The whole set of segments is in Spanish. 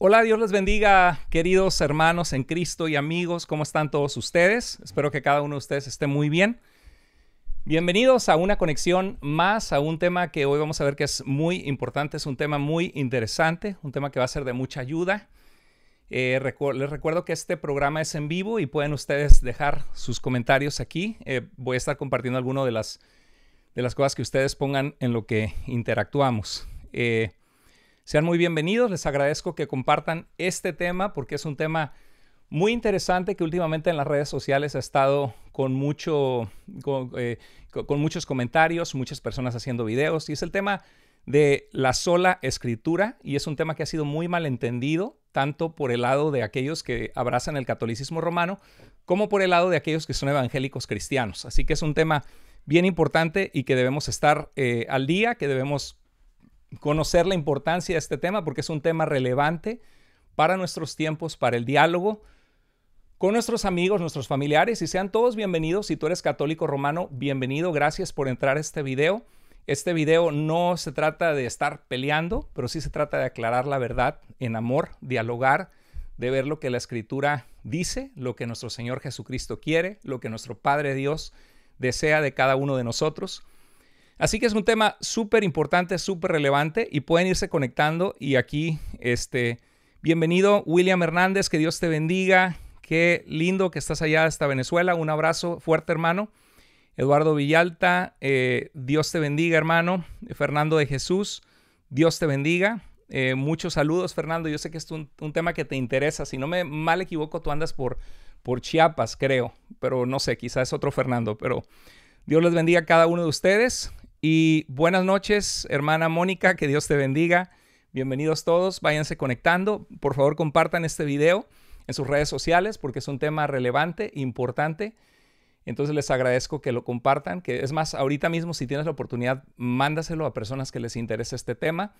Hola, Dios les bendiga, queridos hermanos en Cristo y amigos, ¿cómo están todos ustedes? Espero que cada uno de ustedes esté muy bien. Bienvenidos a una conexión más, a un tema que hoy vamos a ver que es muy importante, es un tema muy interesante, un tema que va a ser de mucha ayuda. Eh, les recuerdo que este programa es en vivo y pueden ustedes dejar sus comentarios aquí. Eh, voy a estar compartiendo algunas de las, de las cosas que ustedes pongan en lo que interactuamos. Eh, sean muy bienvenidos, les agradezco que compartan este tema porque es un tema muy interesante que últimamente en las redes sociales ha estado con, mucho, eh, con, muchos comentarios, muchas personas haciendo videos y es el tema de la sola escritura y es un tema que ha sido muy mal entendido, tanto por el lado de aquellos que abrazan el catolicismo romano como por el lado de aquellos que son evangélicos cristianos. Así que es un tema bien importante y que debemos estar eh, al día, que debemos conocer la importancia de este tema porque es un tema relevante para nuestros tiempos, para el diálogo con nuestros amigos, nuestros familiares y sean todos bienvenidos. Si tú eres católico romano, bienvenido. Gracias por entrar a este video. Este video no se trata de estar peleando, pero sí se trata de aclarar la verdad en amor, dialogar, de ver lo que la escritura dice, lo que nuestro Señor Jesucristo quiere, lo que nuestro Padre Dios desea de cada uno de nosotros. Así que es un tema súper importante, súper relevante y pueden irse conectando. Y aquí, este, bienvenido William Hernández, que Dios te bendiga. Qué lindo que estás allá hasta Venezuela. Un abrazo fuerte, hermano. Eduardo Villalta, eh, Dios te bendiga, hermano. Fernando de Jesús, Dios te bendiga. Eh, muchos saludos, Fernando. Yo sé que es un, tema que te interesa. Si no me mal equivoco, tú andas por, por Chiapas, creo. Pero no sé, quizás es otro Fernando. Pero Dios les bendiga a cada uno de ustedes. Y buenas noches, hermana Mónica, que Dios te bendiga. Bienvenidos todos, váyanse conectando. Por favor, compartan este video en sus redes sociales porque es un tema relevante, importante. Entonces les agradezco que lo compartan, que es más, ahorita mismo si tienes la oportunidad, mándaselo a personas que les interese este tema,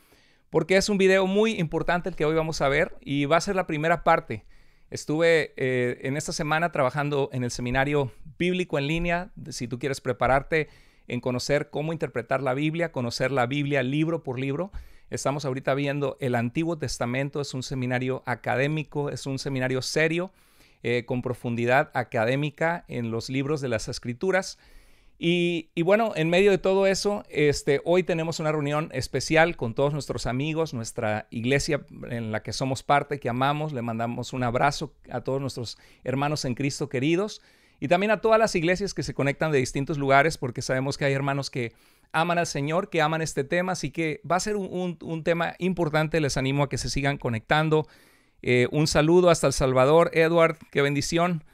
porque es un video muy importante el que hoy vamos a ver y va a ser la primera parte. Estuve eh, en esta semana trabajando en el seminario bíblico en línea, si tú quieres prepararte en conocer cómo interpretar la Biblia, conocer la Biblia libro por libro. Estamos ahorita viendo el Antiguo Testamento, es un seminario académico, es un seminario serio, eh, con profundidad académica en los libros de las escrituras. Y, bueno, en medio de todo eso, este, hoy tenemos una reunión especial con todos nuestros amigos, nuestra iglesia en la que somos parte, que amamos. Le mandamos un abrazo a todos nuestros hermanos en Cristo queridos. Y también a todas las iglesias que se conectan de distintos lugares, porque sabemos que hay hermanos que aman al Señor, que aman este tema, así que va a ser un, tema importante, les animo a que se sigan conectando. Eh, un saludo hasta El Salvador, Edward, qué bendición.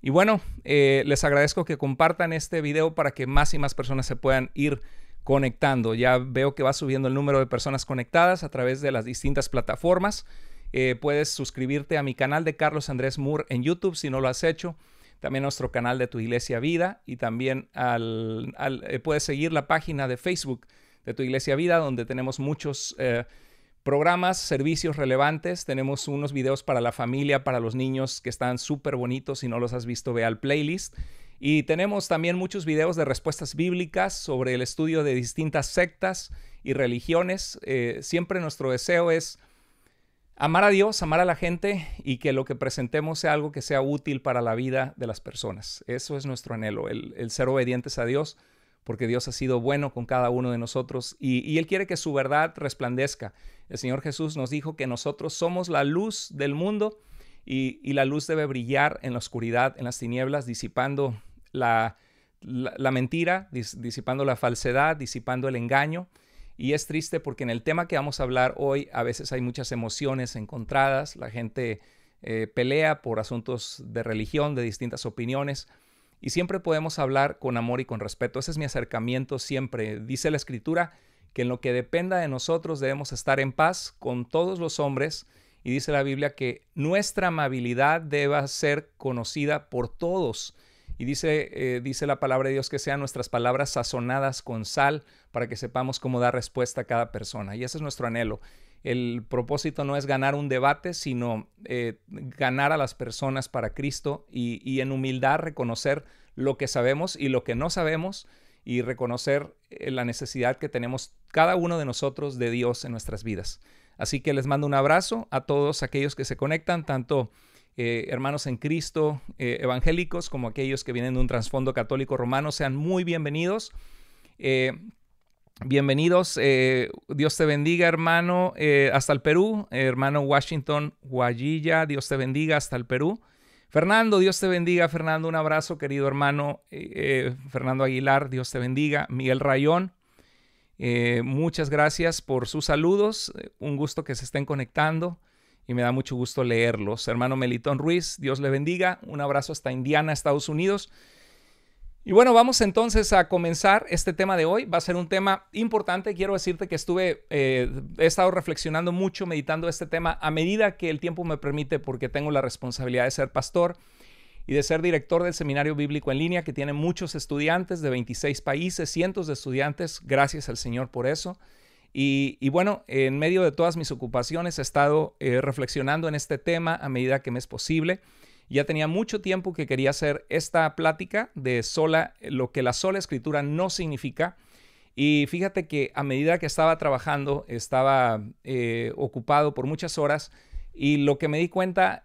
Y bueno, eh, les agradezco que compartan este video para que más y más personas se puedan ir conectando. Ya veo que va subiendo el número de personas conectadas a través de las distintas plataformas. Eh, puedes suscribirte a mi canal de Carlos Andrés Moore en YouTube si no lo has hecho también nuestro canal de Tu Iglesia Vida y también eh, puedes seguir la página de Facebook de Tu Iglesia Vida, donde tenemos muchos eh, programas, servicios relevantes. Tenemos unos videos para la familia, para los niños, que están súper bonitos. Si no los has visto, ve al playlist. Y tenemos también muchos videos de respuestas bíblicas sobre el estudio de distintas sectas y religiones. Eh, siempre nuestro deseo es amar a Dios, amar a la gente y que lo que presentemos sea algo que sea útil para la vida de las personas. Eso es nuestro anhelo, el, ser obedientes a Dios, porque Dios ha sido bueno con cada uno de nosotros y, Él quiere que su verdad resplandezca. El Señor Jesús nos dijo que nosotros somos la luz del mundo y, la luz debe brillar en la oscuridad, en las tinieblas, disipando la, mentira, disipando la falsedad, disipando el engaño. Y es triste porque en el tema que vamos a hablar hoy a veces hay muchas emociones encontradas, la gente eh, pelea por asuntos de religión, de distintas opiniones, y siempre podemos hablar con amor y con respeto. Ese es mi acercamiento siempre. Dice la escritura que en lo que dependa de nosotros debemos estar en paz con todos los hombres, y dice la Biblia que nuestra amabilidad deba ser conocida por todos. Y dice, eh, dice la palabra de Dios que sean nuestras palabras sazonadas con sal para que sepamos cómo dar respuesta a cada persona. Y ese es nuestro anhelo. El propósito no es ganar un debate, sino eh, ganar a las personas para Cristo y, en humildad reconocer lo que sabemos y lo que no sabemos y reconocer eh, la necesidad que tenemos cada uno de nosotros de Dios en nuestras vidas. Así que les mando un abrazo a todos aquellos que se conectan, tanto eh, hermanos en Cristo eh, evangélicos, como aquellos que vienen de un trasfondo católico romano, sean muy bienvenidos. Eh, bienvenidos, Dios te bendiga hermano hasta el Perú, hermano Washington Guayilla, Dios te bendiga hasta el Perú. Fernando, Dios te bendiga, Fernando, un abrazo querido hermano, Fernando Aguilar, Dios te bendiga, Miguel Rayón, muchas gracias por sus saludos, un gusto que se estén conectando y me da mucho gusto leerlos. Hermano Melitón Ruiz, Dios le bendiga. Un abrazo hasta Indiana, Estados Unidos. Y bueno, vamos entonces a comenzar este tema de hoy. Va a ser un tema importante. Quiero decirte que estuve, eh, he estado reflexionando mucho, meditando este tema a medida que el tiempo me permite, porque tengo la responsabilidad de ser pastor y de ser director del Seminario Bíblico en línea, que tiene muchos estudiantes de 26 países, cientos de estudiantes. Gracias al Señor por eso. Y, bueno, en medio de todas mis ocupaciones he estado eh, reflexionando en este tema a medida que me es posible. Ya tenía mucho tiempo que quería hacer esta plática de sola, eh, lo que la sola escritura no significa. Y fíjate que a medida que estaba trabajando, estaba eh, ocupado por muchas horas y lo que me di cuenta,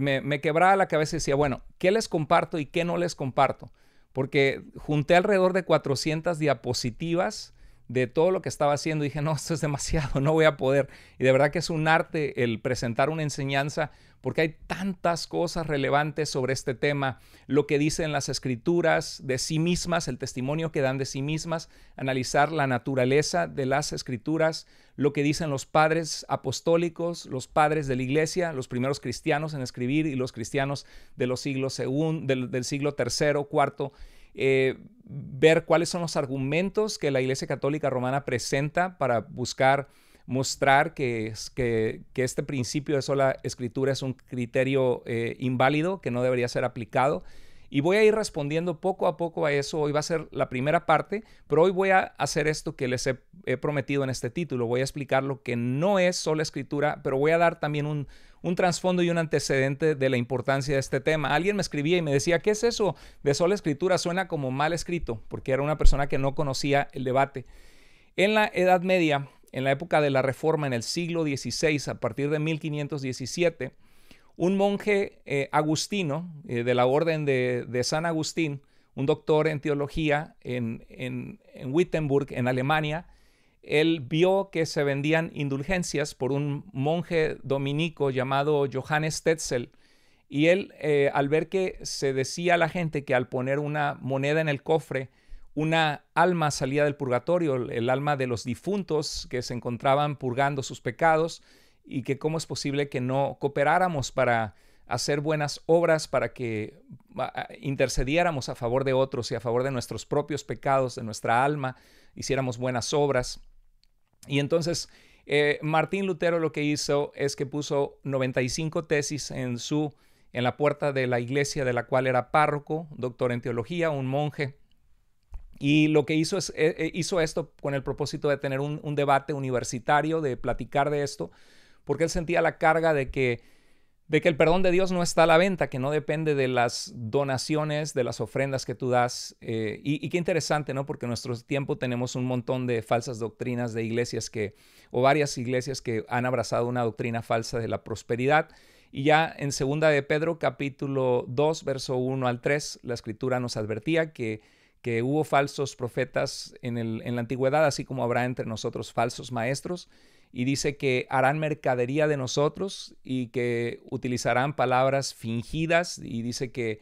me, me quebraba la cabeza y decía, bueno, ¿qué les comparto y qué no les comparto? Porque junté alrededor de 400 diapositivas de todo lo que estaba haciendo. Dije, no, esto es demasiado, no voy a poder. Y de verdad que es un arte el presentar una enseñanza porque hay tantas cosas relevantes sobre este tema. Lo que dicen las escrituras de sí mismas, el testimonio que dan de sí mismas, analizar la naturaleza de las escrituras, lo que dicen los padres apostólicos, los padres de la iglesia, los primeros cristianos en escribir y los cristianos de los siglos del, siglo tercero, cuarto eh, ver cuáles son los argumentos que la Iglesia Católica Romana presenta para buscar mostrar que, que, este principio de sola escritura es un criterio eh, inválido, que no debería ser aplicado. Y voy a ir respondiendo poco a poco a eso. Hoy va a ser la primera parte, pero hoy voy a hacer esto que les he, he prometido en este título. Voy a explicar lo que no es sola escritura, pero voy a dar también un, un trasfondo y un antecedente de la importancia de este tema. Alguien me escribía y me decía, ¿qué es eso de sola escritura? Suena como mal escrito, porque era una persona que no conocía el debate. En la Edad Media, en la época de la Reforma, en el siglo XVI, a partir de 1517, un monje eh, agustino eh, de la Orden de, San Agustín, un doctor en teología en, en Wittenberg, en Alemania, él vio que se vendían indulgencias por un monje dominico llamado Johannes Tetzel. Y él, eh, al ver que se decía a la gente que al poner una moneda en el cofre, una alma salía del purgatorio, el alma de los difuntos que se encontraban purgando sus pecados, y que cómo es posible que no cooperáramos para hacer buenas obras, para que ah, ah, intercediéramos a favor de otros y a favor de nuestros propios pecados, de nuestra alma, hiciéramos buenas obras. Y entonces, eh, Martín Lutero lo que hizo es que puso 95 tesis en, su, en la puerta de la iglesia de la cual era párroco, doctor en teología, un monje. Y lo que hizo, es, eh, eh, hizo esto con el propósito de tener un debate universitario, de platicar de esto, porque él sentía la carga de que de que el perdón de Dios no está a la venta, que no depende de las donaciones, de las ofrendas que tú das. Eh, y, qué interesante, ¿no? Porque en nuestro tiempo tenemos un montón de falsas doctrinas de iglesias que, o varias iglesias que han abrazado una doctrina falsa de la prosperidad. Y ya en segunda de Pedro, capítulo 2, verso 1 al 3, la escritura nos advertía que, que hubo falsos profetas en, el, en la antigüedad, así como habrá entre nosotros falsos maestros y dice que harán mercadería de nosotros y que utilizarán palabras fingidas y dice que,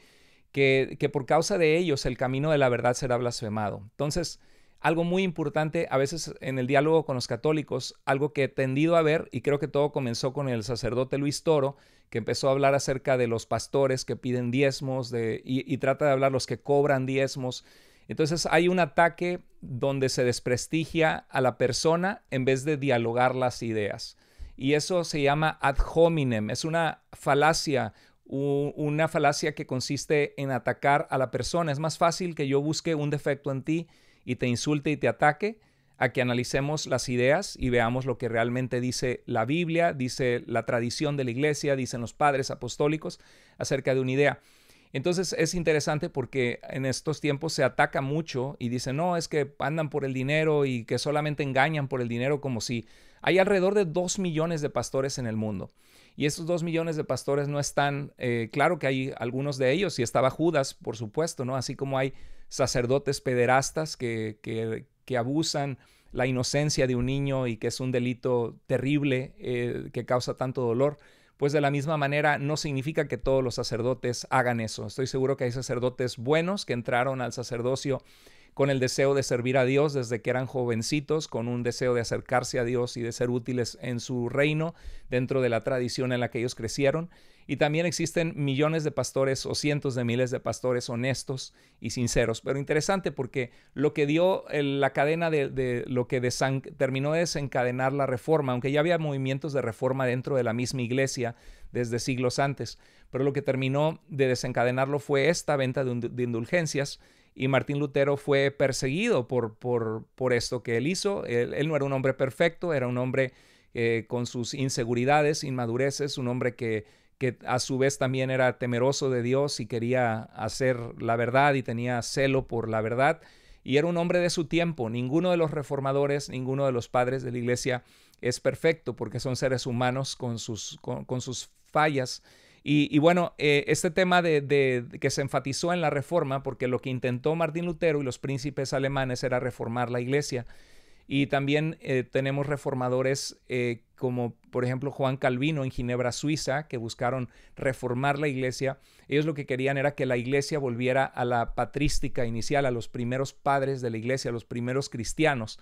que, por causa de ellos el camino de la verdad será blasfemado. Entonces, algo muy importante a veces en el diálogo con los católicos, algo que he tendido a ver, y creo que todo comenzó con el sacerdote Luis Toro, que empezó a hablar acerca de los pastores que piden diezmos de, y, y trata de hablar los que cobran diezmos entonces hay un ataque donde se desprestigia a la persona en vez de dialogar las ideas. Y eso se llama ad hominem, es una falacia, una falacia que consiste en atacar a la persona. Es más fácil que yo busque un defecto en ti y te insulte y te ataque a que analicemos las ideas y veamos lo que realmente dice la Biblia, dice la tradición de la iglesia, dicen los padres apostólicos acerca de una idea. Entonces es interesante porque en estos tiempos se ataca mucho y dicen, no, es que andan por el dinero y que solamente engañan por el dinero como si hay alrededor de dos millones de pastores en el mundo. Y estos dos millones de pastores no están, eh, claro que hay algunos de ellos y estaba Judas, por supuesto, ¿no? Así como hay sacerdotes pederastas que, que, abusan la inocencia de un niño y que es un delito terrible eh, que causa tanto dolor pues de la misma manera no significa que todos los sacerdotes hagan eso. Estoy seguro que hay sacerdotes buenos que entraron al sacerdocio con el deseo de servir a Dios desde que eran jovencitos, con un deseo de acercarse a Dios y de ser útiles en su reino dentro de la tradición en la que ellos crecieron. Y también existen millones de pastores o cientos de miles de pastores honestos y sinceros. Pero interesante porque lo que dio eh, la cadena de, lo que terminó de desencadenar la reforma, aunque ya había movimientos de reforma dentro de la misma iglesia desde siglos antes, pero lo que terminó de desencadenarlo fue esta venta de indulgencias y Martín Lutero fue perseguido por, por, por esto que él hizo. Él, no era un hombre perfecto, era un hombre eh, con sus inseguridades, inmadureces, un hombre que, a su vez también era temeroso de Dios y quería hacer la verdad y tenía celo por la verdad. Y era un hombre de su tiempo. Ninguno de los reformadores, ninguno de los padres de la iglesia es perfecto porque son seres humanos con sus, con sus fallas y, bueno, eh, este tema de, que se enfatizó en la reforma, porque lo que intentó Martín Lutero y los príncipes alemanes era reformar la iglesia. Y también eh, tenemos reformadores eh, como, por ejemplo, Juan Calvino en Ginebra, Suiza, que buscaron reformar la iglesia. Ellos lo que querían era que la iglesia volviera a la patrística inicial, a los primeros padres de la iglesia, a los primeros cristianos.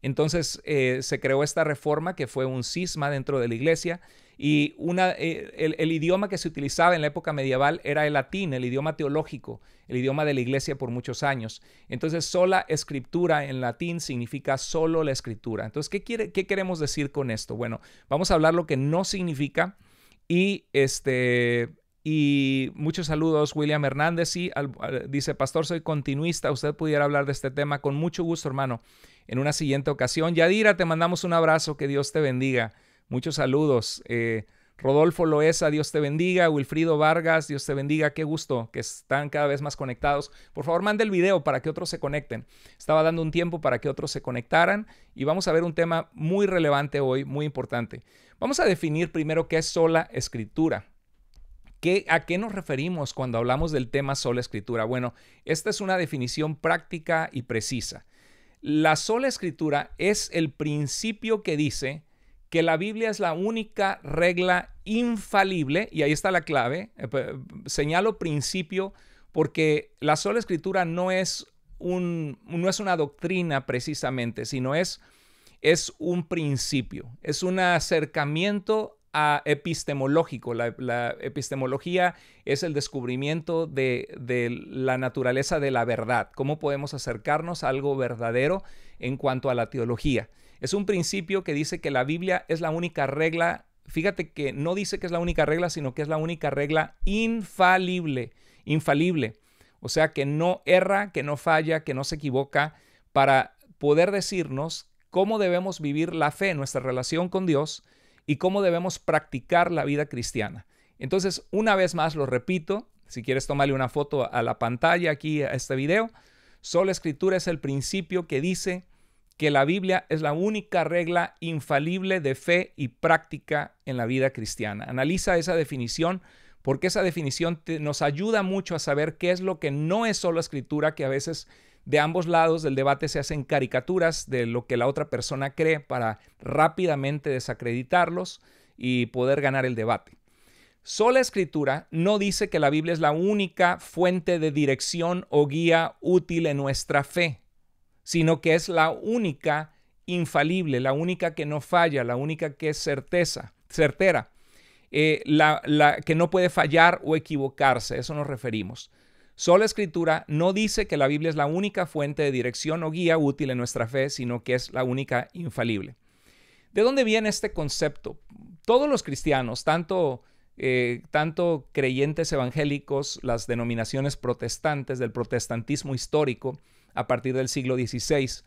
Entonces se creó esta reforma que fue un cisma dentro de la iglesia y una, eh, el, idioma que se utilizaba en la época medieval era el latín, el idioma teológico, el idioma de la iglesia por muchos años. Entonces, sola escritura en latín significa solo la escritura. Entonces, ¿qué, quiere, qué queremos decir con esto? Bueno, vamos a hablar lo que no significa y este... Y muchos saludos, William Hernández. Y dice, Pastor, soy continuista. Usted pudiera hablar de este tema con mucho gusto, hermano, en una siguiente ocasión. Yadira, te mandamos un abrazo. Que Dios te bendiga. Muchos saludos. Eh, Rodolfo Loesa, Dios te bendiga. Wilfrido Vargas, Dios te bendiga. Qué gusto que están cada vez más conectados. Por favor, mande el video para que otros se conecten. Estaba dando un tiempo para que otros se conectaran y vamos a ver un tema muy relevante hoy, muy importante. Vamos a definir primero qué es sola escritura. ¿Qué, ¿A qué nos referimos cuando hablamos del tema sola escritura? Bueno, esta es una definición práctica y precisa. La sola escritura es el principio que dice que la Biblia es la única regla infalible, y ahí está la clave, eh, señalo principio, porque la sola escritura no es, un, no es una doctrina precisamente, sino es, es un principio, es un acercamiento a epistemológico. La, epistemología es el descubrimiento de, de, la naturaleza de la verdad, cómo podemos acercarnos a algo verdadero en cuanto a la teología. Es un principio que dice que la Biblia es la única regla, fíjate que no dice que es la única regla, sino que es la única regla infalible, infalible. O sea, que no erra, que no falla, que no se equivoca, para poder decirnos cómo debemos vivir la fe, nuestra relación con Dios y cómo debemos practicar la vida cristiana. Entonces, una vez más, lo repito, si quieres tomarle una foto a la pantalla aquí a este video, sola escritura es el principio que dice que la Biblia es la única regla infalible de fe y práctica en la vida cristiana. Analiza esa definición porque esa definición nos ayuda mucho a saber qué es lo que no es solo escritura, que a veces de ambos lados del debate se hacen caricaturas de lo que la otra persona cree para rápidamente desacreditarlos y poder ganar el debate. Sola escritura no dice que la Biblia es la única fuente de dirección o guía útil en nuestra fe sino que es la única infalible, la única que no falla, la única que es certeza, certera, eh, la, que no puede fallar o equivocarse, eso nos referimos. la Escritura no dice que la Biblia es la única fuente de dirección o guía útil en nuestra fe, sino que es la única infalible. ¿De dónde viene este concepto? Todos los cristianos, tanto eh, creyentes evangélicos, las denominaciones protestantes del protestantismo histórico, a partir del siglo XVI,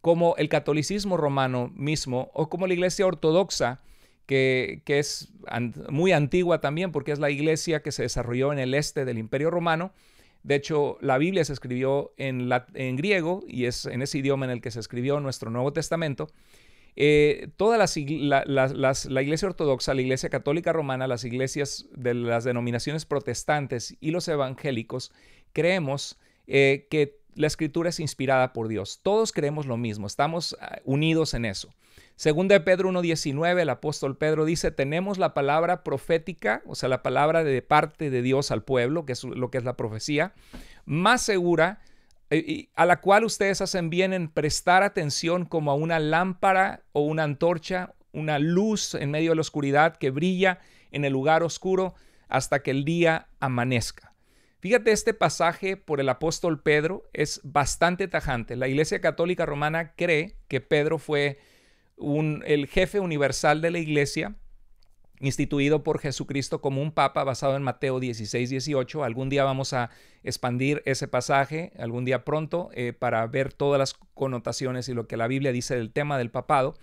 como el catolicismo romano mismo o como la iglesia ortodoxa, que, es muy antigua también porque es la iglesia que se desarrolló en el este del imperio romano. De hecho, la Biblia se escribió en, en griego y es en ese idioma en el que se escribió nuestro Nuevo Testamento. Eh, toda las, la, la, iglesia ortodoxa, la iglesia católica romana, las iglesias de las denominaciones protestantes y los evangélicos, creemos eh, que la escritura es inspirada por Dios. Todos creemos lo mismo, estamos ah, unidos en eso. Según de Pedro 1.19, el apóstol Pedro dice, tenemos la palabra profética, o sea, la palabra de parte de Dios al pueblo, que es lo que es la profecía, más segura, eh, y a la cual ustedes hacen bien en prestar atención como a una lámpara o una antorcha, una luz en medio de la oscuridad que brilla en el lugar oscuro hasta que el día amanezca. Fíjate, este pasaje por el apóstol Pedro es bastante tajante. La Iglesia Católica Romana cree que Pedro fue el jefe universal de la Iglesia, instituido por Jesucristo como un papa basado en Mateo 16, 18. Algún día vamos a expandir ese pasaje, algún día pronto, eh, para ver todas las connotaciones y lo que la Biblia dice del tema del papado.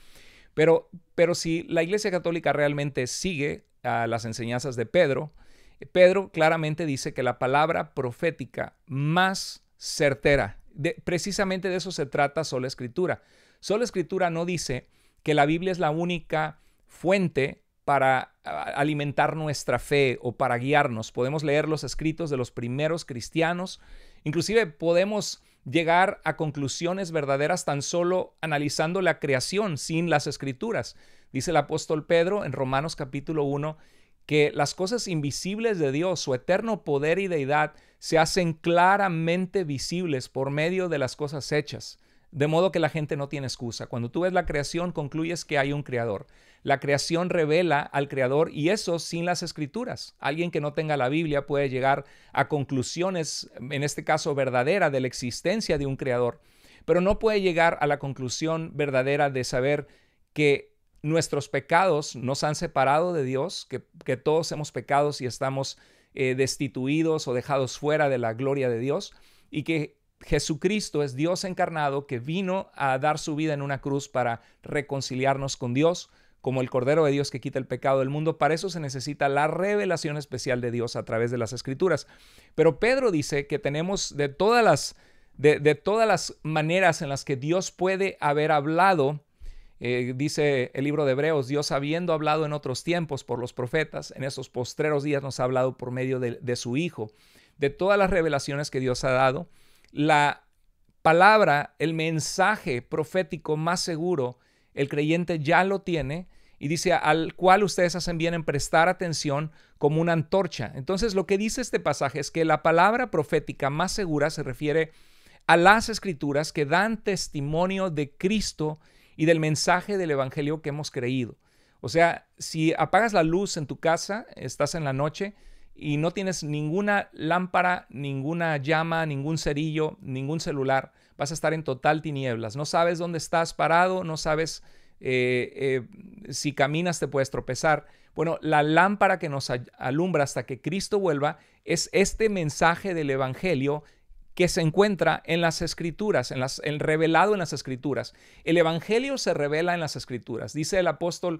Pero, pero si la Iglesia Católica realmente sigue a las enseñanzas de Pedro, Pedro claramente dice que la palabra profética más certera, precisamente de eso se trata sola escritura. Sola escritura no dice que la Biblia es la única fuente para alimentar nuestra fe o para guiarnos. Podemos leer los escritos de los primeros cristianos, inclusive podemos llegar a conclusiones verdaderas tan solo analizando la creación sin las escrituras. Dice el apóstol Pedro en Romanos capítulo 1 que las cosas invisibles de Dios, su eterno poder y deidad, se hacen claramente visibles por medio de las cosas hechas. De modo que la gente no tiene excusa. Cuando tú ves la creación, concluyes que hay un creador. La creación revela al creador y eso sin las escrituras. Alguien que no tenga la Biblia puede llegar a conclusiones, en este caso verdadera, de la existencia de un creador, pero no puede llegar a la conclusión verdadera de saber que nuestros pecados nos han separado de Dios, que, todos hemos pecado y estamos eh, destituidos o dejados fuera de la gloria de Dios, y que Jesucristo es Dios encarnado que vino a dar su vida en una cruz para reconciliarnos con Dios, como el Cordero de Dios que quita el pecado del mundo. Para eso se necesita la revelación especial de Dios a través de las Escrituras. Pero Pedro dice que tenemos de todas las, de, de todas las maneras en las que Dios puede haber hablado eh, dice el libro de Hebreos, Dios habiendo hablado en otros tiempos por los profetas, en esos postreros días nos ha hablado por medio de, de su Hijo. De todas las revelaciones que Dios ha dado, la palabra, el mensaje profético más seguro, el creyente ya lo tiene y dice al cual ustedes hacen bien en prestar atención como una antorcha. Entonces lo que dice este pasaje es que la palabra profética más segura se refiere a las escrituras que dan testimonio de Cristo y del mensaje del Evangelio que hemos creído. O sea, si apagas la luz en tu casa, estás en la noche y no tienes ninguna lámpara, ninguna llama, ningún cerillo, ningún celular, vas a estar en total tinieblas. No sabes dónde estás parado, no sabes eh, eh, si caminas te puedes tropezar. Bueno, la lámpara que nos alumbra hasta que Cristo vuelva es este mensaje del Evangelio que se encuentra en las escrituras, en las, el revelado en las escrituras. El Evangelio se revela en las escrituras. Dice el apóstol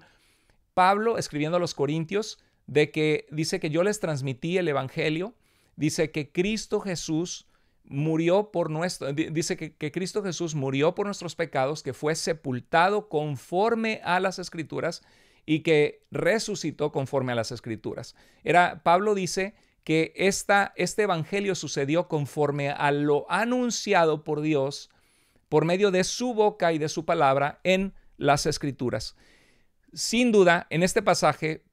Pablo, escribiendo a los Corintios, de que dice que yo les transmití el Evangelio, dice que Cristo Jesús murió por nuestro, dice que, Cristo Jesús murió por nuestros pecados, que fue sepultado conforme a las escrituras y que resucitó conforme a las escrituras. Era, Pablo dice que este evangelio sucedió conforme a lo anunciado por Dios por medio de su boca y de su palabra en las escrituras. Sin duda, en este pasaje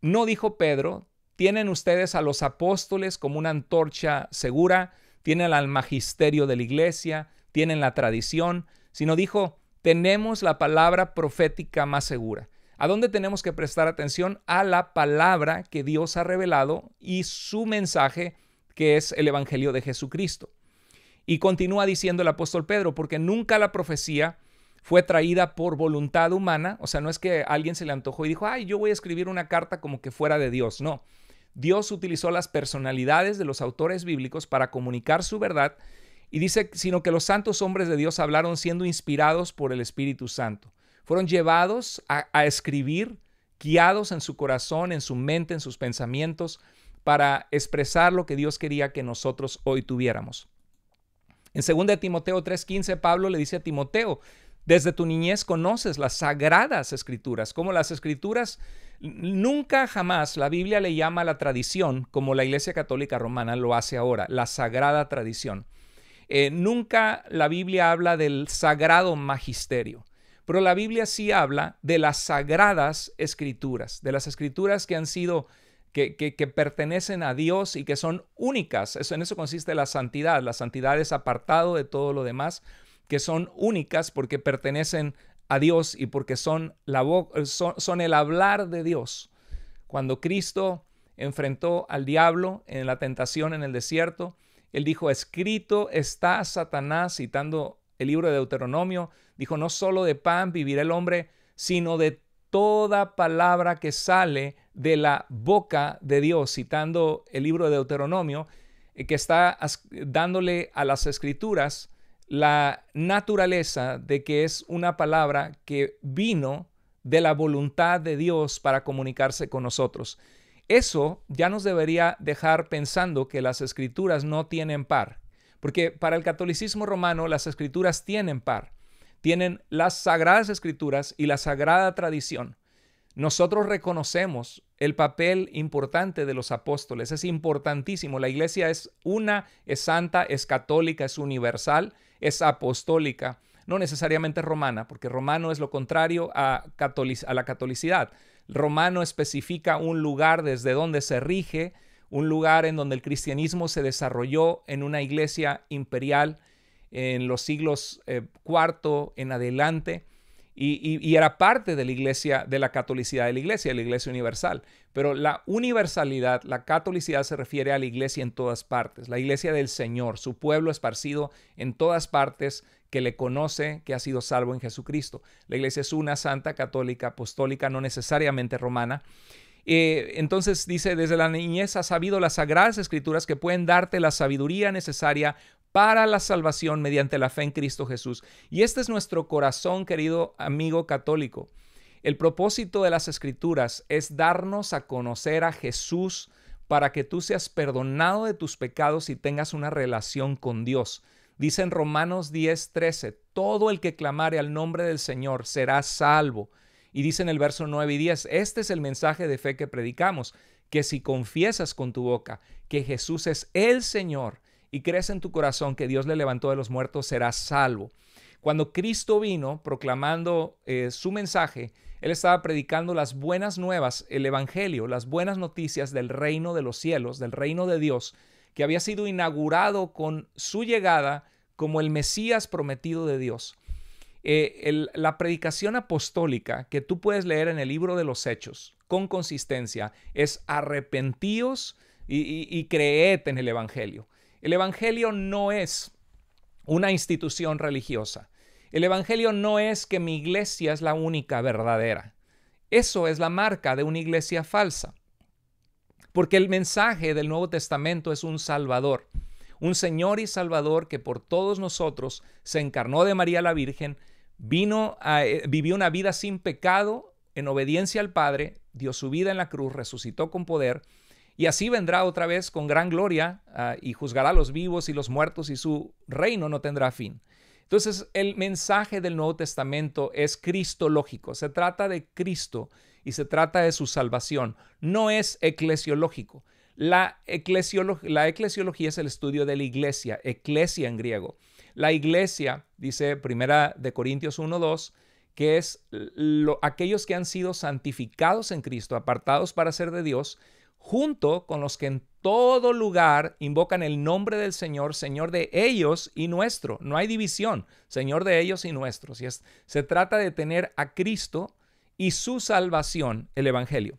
no dijo Pedro, tienen ustedes a los apóstoles como una antorcha segura, tienen al magisterio de la iglesia, tienen la tradición, sino dijo, tenemos la palabra profética más segura. ¿A dónde tenemos que prestar atención? A la palabra que Dios ha revelado y su mensaje, que es el Evangelio de Jesucristo. Y continúa diciendo el apóstol Pedro, porque nunca la profecía fue traída por voluntad humana, o sea, no es que alguien se le antojó y dijo, ay, yo voy a escribir una carta como que fuera de Dios, no. Dios utilizó las personalidades de los autores bíblicos para comunicar su verdad y dice, sino que los santos hombres de Dios hablaron siendo inspirados por el Espíritu Santo. Fueron llevados a, escribir, guiados en su corazón, en su mente, en sus pensamientos, para expresar lo que Dios quería que nosotros hoy tuviéramos. En 2 Timoteo 3:15, Pablo le dice a Timoteo, desde tu niñez conoces las sagradas escrituras, como las escrituras, nunca jamás la Biblia le llama la tradición, como la Iglesia Católica Romana lo hace ahora, la sagrada tradición. Eh, nunca la Biblia habla del sagrado magisterio. Pero la Biblia sí habla de las sagradas escrituras, de las escrituras que han sido, que, pertenecen a Dios y que son únicas. Eso, en eso consiste la santidad. La santidad es apartado de todo lo demás, que son únicas porque pertenecen a Dios y porque son, son el hablar de Dios. Cuando Cristo enfrentó al diablo en la tentación en el desierto, él dijo, escrito está Satanás, citando el libro de Deuteronomio, Dijo, no solo de pan vivirá el hombre, sino de toda palabra que sale de la boca de Dios, citando el libro de Deuteronomio, eh, que está dándole a las escrituras la naturaleza de que es una palabra que vino de la voluntad de Dios para comunicarse con nosotros. Eso ya nos debería dejar pensando que las escrituras no tienen par, porque para el catolicismo romano las escrituras tienen par tienen las sagradas escrituras y la sagrada tradición. Nosotros reconocemos el papel importante de los apóstoles, es importantísimo. La iglesia es una, es santa, es católica, es universal, es apostólica, no necesariamente romana, porque romano es lo contrario a, la catolicidad. Romano especifica un lugar desde donde se rige, un lugar en donde el cristianismo se desarrolló en una iglesia imperial en los siglos IV eh, en adelante. Y, era parte de la iglesia, de la catolicidad de la iglesia, de la iglesia universal. Pero la universalidad, la catolicidad se refiere a la iglesia en todas partes, la iglesia del Señor, su pueblo esparcido en todas partes que le conoce, que ha sido salvo en Jesucristo. La iglesia es una santa, católica, apostólica, no necesariamente romana. Eh, entonces dice, desde la niñez has sabido las sagradas escrituras que pueden darte la sabiduría necesaria para la salvación mediante la fe en Cristo Jesús. Y este es nuestro corazón, querido amigo católico. El propósito de las escrituras es darnos a conocer a Jesús para que tú seas perdonado de tus pecados y tengas una relación con Dios. Dice en Romanos 10:13, todo el que clamare al nombre del Señor será salvo. Y dice en el verso 9 y 10, este es el mensaje de fe que predicamos, que si confiesas con tu boca que Jesús es el Señor y crees en tu corazón que Dios le levantó de los muertos, serás salvo. Cuando Cristo vino proclamando eh, su mensaje, Él estaba predicando las buenas nuevas, el Evangelio, las buenas noticias del reino de los cielos, del reino de Dios, que había sido inaugurado con su llegada como el Mesías prometido de Dios. Eh, la predicación apostólica que tú puedes leer en el libro de los Hechos con consistencia es arrepentíos y, y creed en el Evangelio. El Evangelio no es una institución religiosa. El Evangelio no es que mi iglesia es la única verdadera. Eso es la marca de una iglesia falsa. Porque el mensaje del Nuevo Testamento es un Salvador, un Señor y Salvador que por todos nosotros se encarnó de María la Virgen, vino eh, vivió una vida sin pecado en obediencia al Padre, dio su vida en la cruz, resucitó con poder y así vendrá otra vez con gran gloria ah, y juzgará a los vivos y los muertos y su reino no tendrá fin. Entonces el mensaje del Nuevo Testamento es cristológico, se trata de Cristo y se trata de su salvación, no es eclesiológico. La, eclesiología es el estudio de la iglesia, eclesia en griego. La iglesia, dice Primera de Corintios 1.2, que es aquellos que han sido santificados en Cristo, apartados para ser de Dios, junto con los que en todo lugar invocan el nombre del Señor, Señor de ellos y nuestro. No hay división, Señor de ellos y nuestro. si es, se trata de tener a Cristo y su salvación, el Evangelio.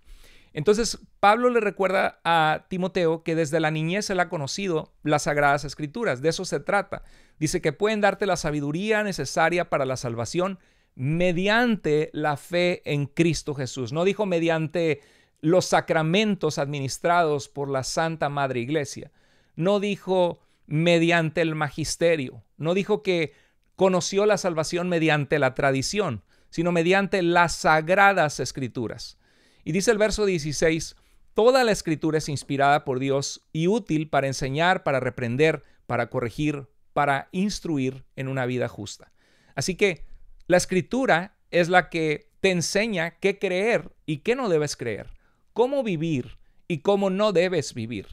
Entonces, Pablo le recuerda a Timoteo que desde la niñez él ha conocido las sagradas escrituras, de eso se trata. Dice que pueden darte la sabiduría necesaria para la salvación mediante la fe en Cristo Jesús. No dijo mediante los sacramentos administrados por la Santa Madre Iglesia. No dijo mediante el magisterio, no dijo que conoció la salvación mediante la tradición, sino mediante las sagradas escrituras. Y dice el verso 16, toda la escritura es inspirada por Dios y útil para enseñar, para reprender, para corregir, para instruir en una vida justa. Así que la escritura es la que te enseña qué creer y qué no debes creer cómo vivir y cómo no debes vivir.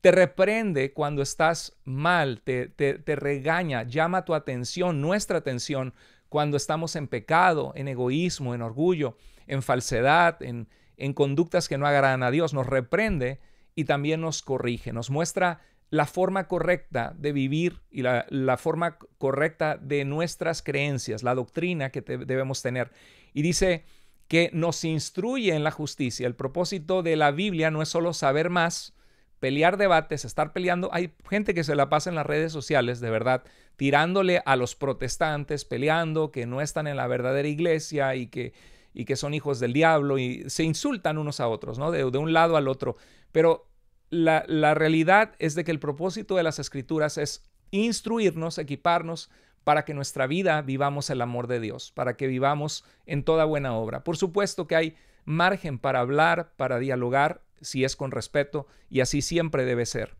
Te reprende cuando estás mal, te, regaña, llama tu atención, nuestra atención, cuando estamos en pecado, en egoísmo, en orgullo, en falsedad, en, conductas que no agradan a Dios. Nos reprende y también nos corrige, nos muestra la forma correcta de vivir y la, forma correcta de nuestras creencias, la doctrina que debemos tener. Y dice que nos instruye en la justicia. El propósito de la Biblia no es solo saber más, pelear debates, estar peleando. Hay gente que se la pasa en las redes sociales, de verdad, tirándole a los protestantes, peleando, que no están en la verdadera iglesia y que, y que son hijos del diablo y se insultan unos a otros, ¿no? De, un lado al otro. Pero la, la realidad es de que el propósito de las escrituras es instruirnos, equiparnos, para que nuestra vida vivamos el amor de Dios, para que vivamos en toda buena obra. Por supuesto que hay margen para hablar, para dialogar, si es con respeto, y así siempre debe ser.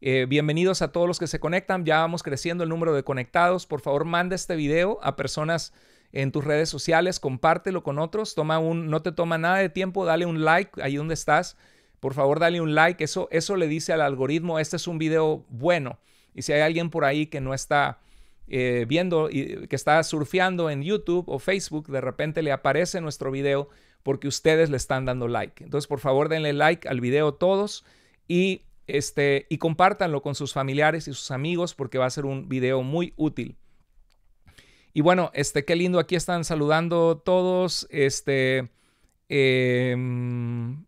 Eh, bienvenidos a todos los que se conectan, ya vamos creciendo el número de conectados. Por favor, manda este video a personas en tus redes sociales, compártelo con otros, toma un, no te toma nada de tiempo, dale un like ahí donde estás. Por favor, dale un like, eso, eso le dice al algoritmo, este es un video bueno. Y si hay alguien por ahí que no está eh, viendo y, que está surfeando en YouTube o Facebook, de repente le aparece nuestro video porque ustedes le están dando like. Entonces, por favor, denle like al video todos y, este, y compártanlo con sus familiares y sus amigos porque va a ser un video muy útil. Y bueno, este, qué lindo, aquí están saludando todos. Este, em,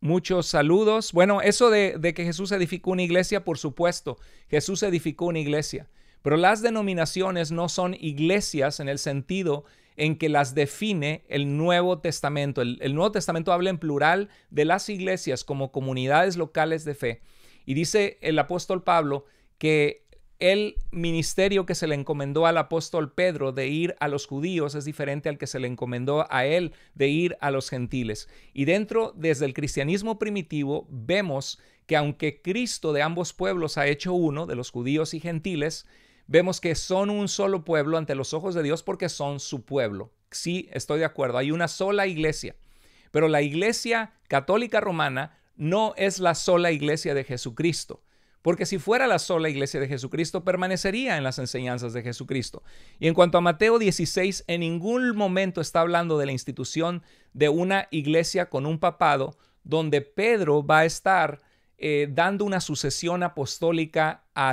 muchos saludos. Bueno, eso de que Jesús edificó una iglesia, por supuesto, Jesús edificó una iglesia. Pero las denominaciones no son iglesias en el sentido en que las define el Nuevo Testamento. El, Nuevo Testamento habla en plural de las iglesias como comunidades locales de fe. Y dice el apóstol Pablo que el ministerio que se le encomendó al apóstol Pedro de ir a los judíos es diferente al que se le encomendó a él de ir a los gentiles. Y dentro, desde el cristianismo primitivo, vemos que aunque Cristo de ambos pueblos ha hecho uno, de los judíos y gentiles, vemos que son un solo pueblo ante los ojos de Dios porque son su pueblo. Sí, estoy de acuerdo, hay una sola iglesia, pero la iglesia católica romana no es la sola iglesia de Jesucristo. Porque si fuera la sola iglesia de Jesucristo, permanecería en las enseñanzas de Jesucristo. Y en cuanto a Mateo 16, en ningún momento está hablando de la institución de una iglesia con un papado, donde Pedro va a estar eh, dando una sucesión apostólica a,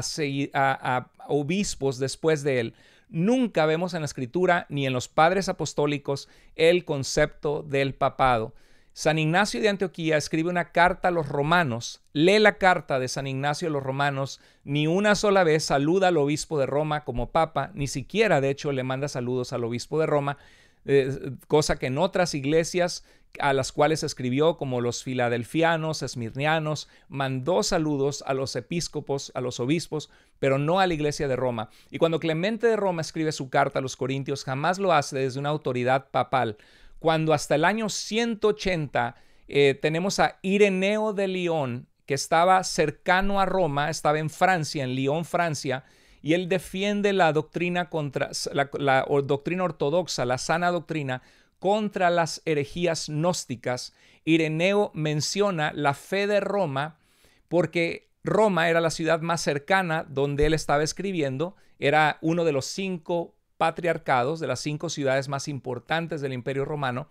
a obispos después de él. Nunca vemos en la escritura ni en los padres apostólicos el concepto del papado. San Ignacio de Antioquía escribe una carta a los romanos, lee la carta de San Ignacio a los romanos, ni una sola vez saluda al obispo de Roma como papa, ni siquiera de hecho le manda saludos al obispo de Roma, eh, cosa que en otras iglesias a las cuales escribió como los filadelfianos, esmirnianos, mandó saludos a los episcopos, a los obispos, pero no a la iglesia de Roma. Y cuando Clemente de Roma escribe su carta a los Corintios, jamás lo hace desde una autoridad papal. Cuando hasta el año 180 eh, tenemos a Ireneo de León, que estaba cercano a Roma, estaba en Francia, en Lyon, Francia, y él defiende la doctrina contra la doctrina ortodoxa, la sana doctrina contra las herejías gnósticas, Ireneo menciona la fe de Roma porque Roma era la ciudad más cercana donde él estaba escribiendo, era uno de los cinco patriarcados, de las cinco ciudades más importantes del imperio romano,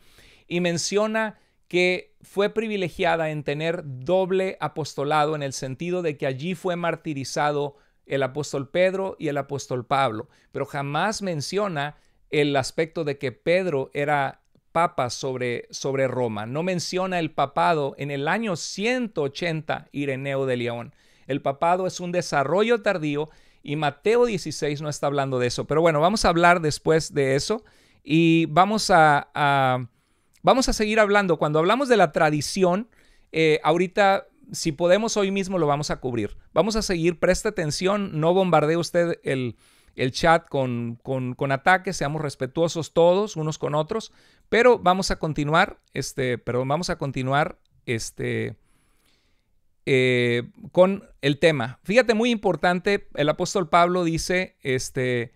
y menciona que fue privilegiada en tener doble apostolado en el sentido de que allí fue martirizado el apóstol Pedro y el apóstol Pablo, pero jamás menciona el aspecto de que Pedro era papa sobre, sobre Roma. No menciona el papado en el año 180 Ireneo de León. El papado es un desarrollo tardío y Mateo 16 no está hablando de eso. Pero bueno, vamos a hablar después de eso y vamos a, vamos a seguir hablando. Cuando hablamos de la tradición, eh, ahorita, si podemos hoy mismo, lo vamos a cubrir. Vamos a seguir, presta atención, no bombardee usted el, chat con, con, con, ataques, seamos respetuosos todos, unos con otros, pero vamos a continuar, este, perdón, vamos a continuar este, eh, con el tema. Fíjate, muy importante, el apóstol Pablo dice, este,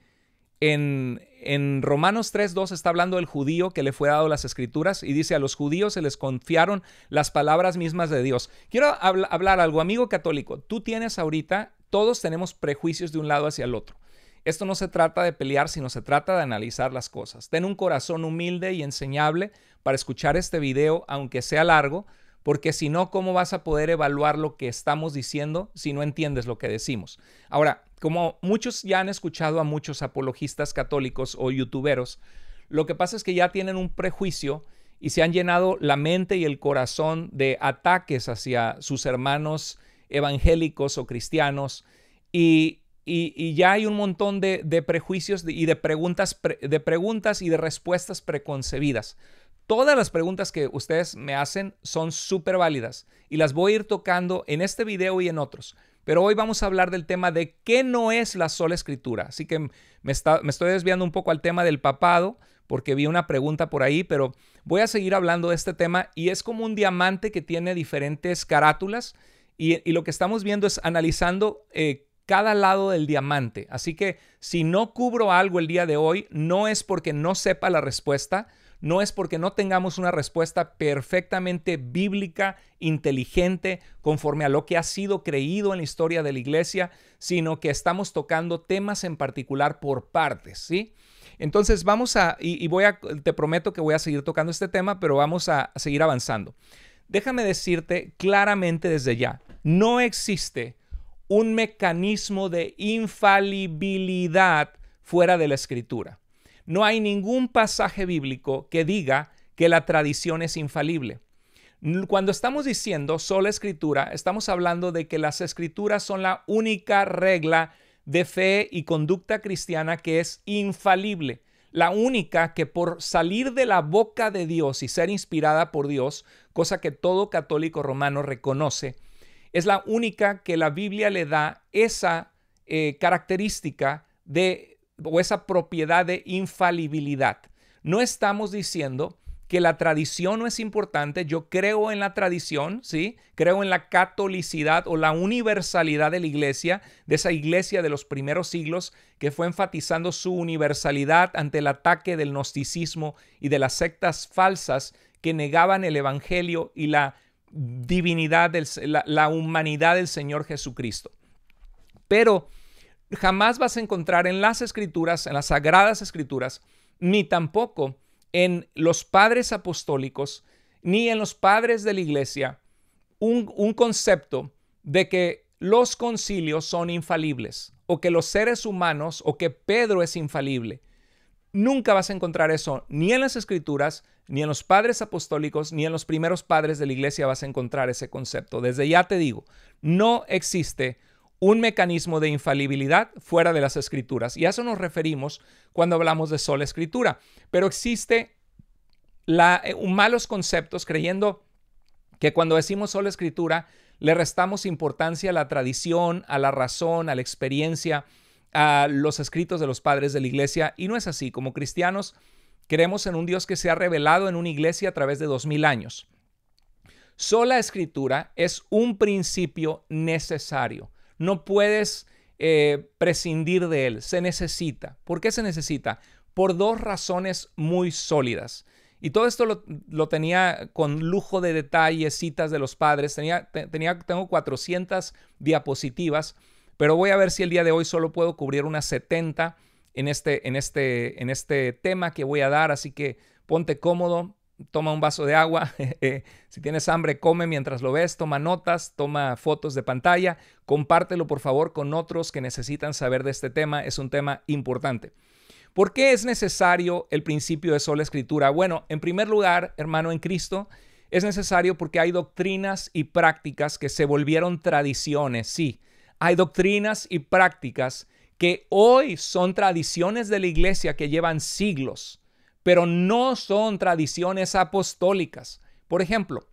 en, en Romanos 3.2 está hablando del judío que le fue dado las escrituras y dice a los judíos se les confiaron las palabras mismas de Dios. Quiero hablar algo, amigo católico, tú tienes ahorita, todos tenemos prejuicios de un lado hacia el otro. Esto no se trata de pelear, sino se trata de analizar las cosas. Ten un corazón humilde y enseñable para escuchar este video, aunque sea largo, porque si no, ¿cómo vas a poder evaluar lo que estamos diciendo si no entiendes lo que decimos? Ahora, como muchos ya han escuchado a muchos apologistas católicos o youtuberos, lo que pasa es que ya tienen un prejuicio y se han llenado la mente y el corazón de ataques hacia sus hermanos evangélicos o cristianos y y, ya hay un montón de, prejuicios y de preguntas, de preguntas y de respuestas preconcebidas. Todas las preguntas que ustedes me hacen son súper válidas y las voy a ir tocando en este video y en otros. Pero hoy vamos a hablar del tema de qué no es la sola escritura. Así que me, estoy desviando un poco al tema del papado porque vi una pregunta por ahí, pero voy a seguir hablando de este tema y es como un diamante que tiene diferentes carátulas y, lo que estamos viendo es analizando eh, cada lado del diamante. Así que si no cubro algo el día de hoy, no es porque no sepa la respuesta, no es porque no tengamos una respuesta perfectamente bíblica, inteligente, conforme a lo que ha sido creído en la historia de la iglesia, sino que estamos tocando temas en particular por partes, ¿sí? Entonces vamos a, y, voy a, te prometo que voy a seguir tocando este tema, pero vamos a seguir avanzando. Déjame decirte claramente desde ya, no existe un mecanismo de infalibilidad fuera de la escritura. No hay ningún pasaje bíblico que diga que la tradición es infalible. Cuando estamos diciendo sola escritura, estamos hablando de que las escrituras son la única regla de fe y conducta cristiana que es infalible, la única que por salir de la boca de Dios y ser inspirada por Dios, cosa que todo católico romano reconoce, es la única que la Biblia le da esa eh, característica de o esa propiedad de infalibilidad. No estamos diciendo que la tradición no es importante, yo creo en la tradición, ¿sí? Creo en la catolicidad o la universalidad de la iglesia, de esa iglesia de los primeros siglos que fue enfatizando su universalidad ante el ataque del gnosticismo y de las sectas falsas que negaban el evangelio y la divinidad, del, la, la humanidad del Señor Jesucristo. Pero jamás vas a encontrar en las escrituras, en las sagradas escrituras, ni tampoco en los padres apostólicos, ni en los padres de la iglesia, un, un, concepto de que los concilios son infalibles, o que los seres humanos, o que Pedro es infalible, Nunca vas a encontrar eso, ni en las escrituras, ni en los padres apostólicos, ni en los primeros padres de la iglesia vas a encontrar ese concepto. Desde ya te digo, no existe un mecanismo de infalibilidad fuera de las escrituras. Y a eso nos referimos cuando hablamos de sola escritura. Pero existe eh, malos conceptos creyendo que cuando decimos sola escritura le restamos importancia a la tradición, a la razón, a la experiencia, a los escritos de los padres de la iglesia y no es así. Como cristianos creemos en un Dios que se ha revelado en una iglesia a través de dos mil años. Sola escritura es un principio necesario. No puedes eh, prescindir de él. Se necesita. ¿Por qué se necesita? Por dos razones muy sólidas. Y todo esto lo, tenía con lujo de detalles, citas de los padres. Tenía, tengo 400 diapositivas pero voy a ver si el día de hoy solo puedo cubrir unas 70 en este, en este, en este tema que voy a dar. Así que ponte cómodo, toma un vaso de agua. si tienes hambre, come mientras lo ves, toma notas, toma fotos de pantalla, compártelo por favor con otros que necesitan saber de este tema. Es un tema importante. ¿Por qué es necesario el principio de sola escritura? Bueno, en primer lugar, hermano en Cristo, es necesario porque hay doctrinas y prácticas que se volvieron tradiciones, sí, hay doctrinas y prácticas que hoy son tradiciones de la iglesia que llevan siglos, pero no son tradiciones apostólicas. Por ejemplo,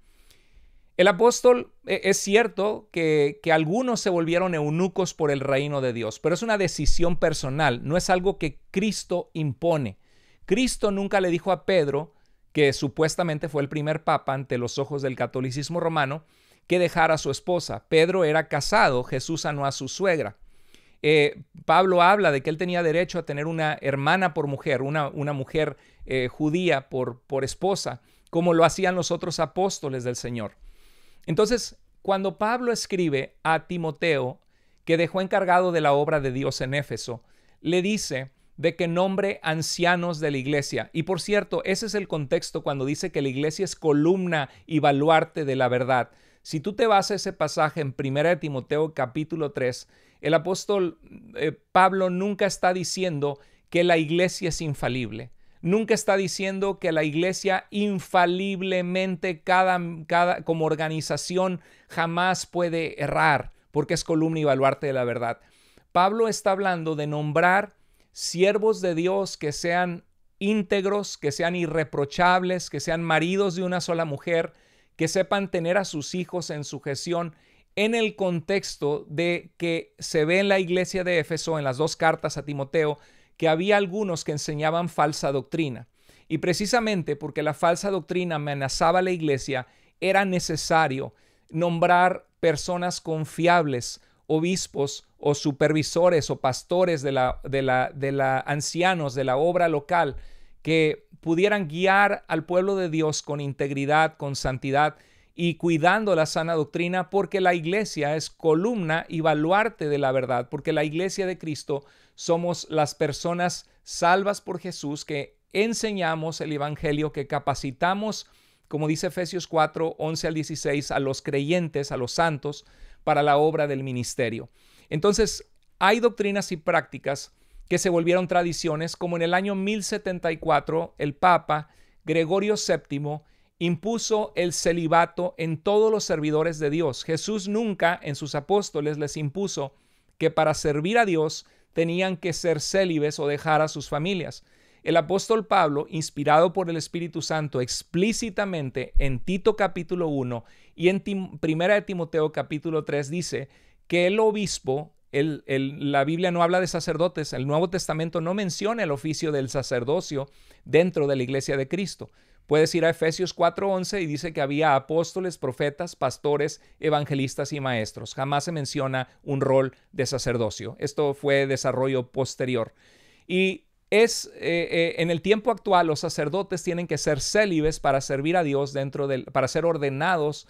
el apóstol, e, es cierto que, algunos se volvieron eunucos por el reino de Dios, pero es una decisión personal, no es algo que Cristo impone. Cristo nunca le dijo a Pedro, que supuestamente fue el primer papa ante los ojos del catolicismo romano, que dejar a su esposa. Pedro era casado, Jesús sanó a su suegra. Eh, Pablo habla de que él tenía derecho a tener una hermana por mujer, una, mujer eh, judía por, por esposa, como lo hacían los otros apóstoles del Señor. Entonces, cuando Pablo escribe a Timoteo, que dejó encargado de la obra de Dios en Éfeso, le dice de que nombre ancianos de la iglesia. Y por cierto, ese es el contexto cuando dice que la iglesia es columna y baluarte de la verdad. Si tú te vas a ese pasaje en 1 Timoteo capítulo 3, el apóstol eh, Pablo nunca está diciendo que la iglesia es infalible. Nunca está diciendo que la iglesia infaliblemente, cada, como organización, jamás puede errar, porque es columna y baluarte de la verdad. Pablo está hablando de nombrar siervos de Dios que sean íntegros, que sean irreprochables, que sean maridos de una sola mujer, que sepan tener a sus hijos en sujeción en el contexto de que se ve en la iglesia de Éfeso, en las dos cartas a Timoteo, que había algunos que enseñaban falsa doctrina. Y precisamente porque la falsa doctrina amenazaba a la iglesia, era necesario nombrar personas confiables, obispos o supervisores o pastores de la, de la, de la ancianos de la obra local que pudieran guiar al pueblo de Dios con integridad, con santidad y cuidando la sana doctrina, porque la iglesia es columna y baluarte de la verdad, porque la iglesia de Cristo somos las personas salvas por Jesús que enseñamos el Evangelio, que capacitamos, como dice Efesios 4, 11 al 16, a los creyentes, a los santos, para la obra del ministerio. Entonces, hay doctrinas y prácticas que se volvieron tradiciones, como en el año 1074 el Papa Gregorio VII impuso el celibato en todos los servidores de Dios. Jesús nunca en sus apóstoles les impuso que para servir a Dios tenían que ser célibes o dejar a sus familias. El apóstol Pablo, inspirado por el Espíritu Santo explícitamente en Tito capítulo 1 y en primera de Timoteo capítulo 3, dice que el obispo la Biblia no habla de sacerdotes, el Nuevo Testamento no menciona el oficio del sacerdocio dentro de la iglesia de Cristo. Puedes ir a Efesios 4:11 y dice que había apóstoles, profetas, pastores, evangelistas y maestros. Jamás se menciona un rol de sacerdocio. Esto fue desarrollo posterior. Y es eh, eh, en el tiempo actual los sacerdotes tienen que ser célibes para servir a Dios dentro del para ser ordenados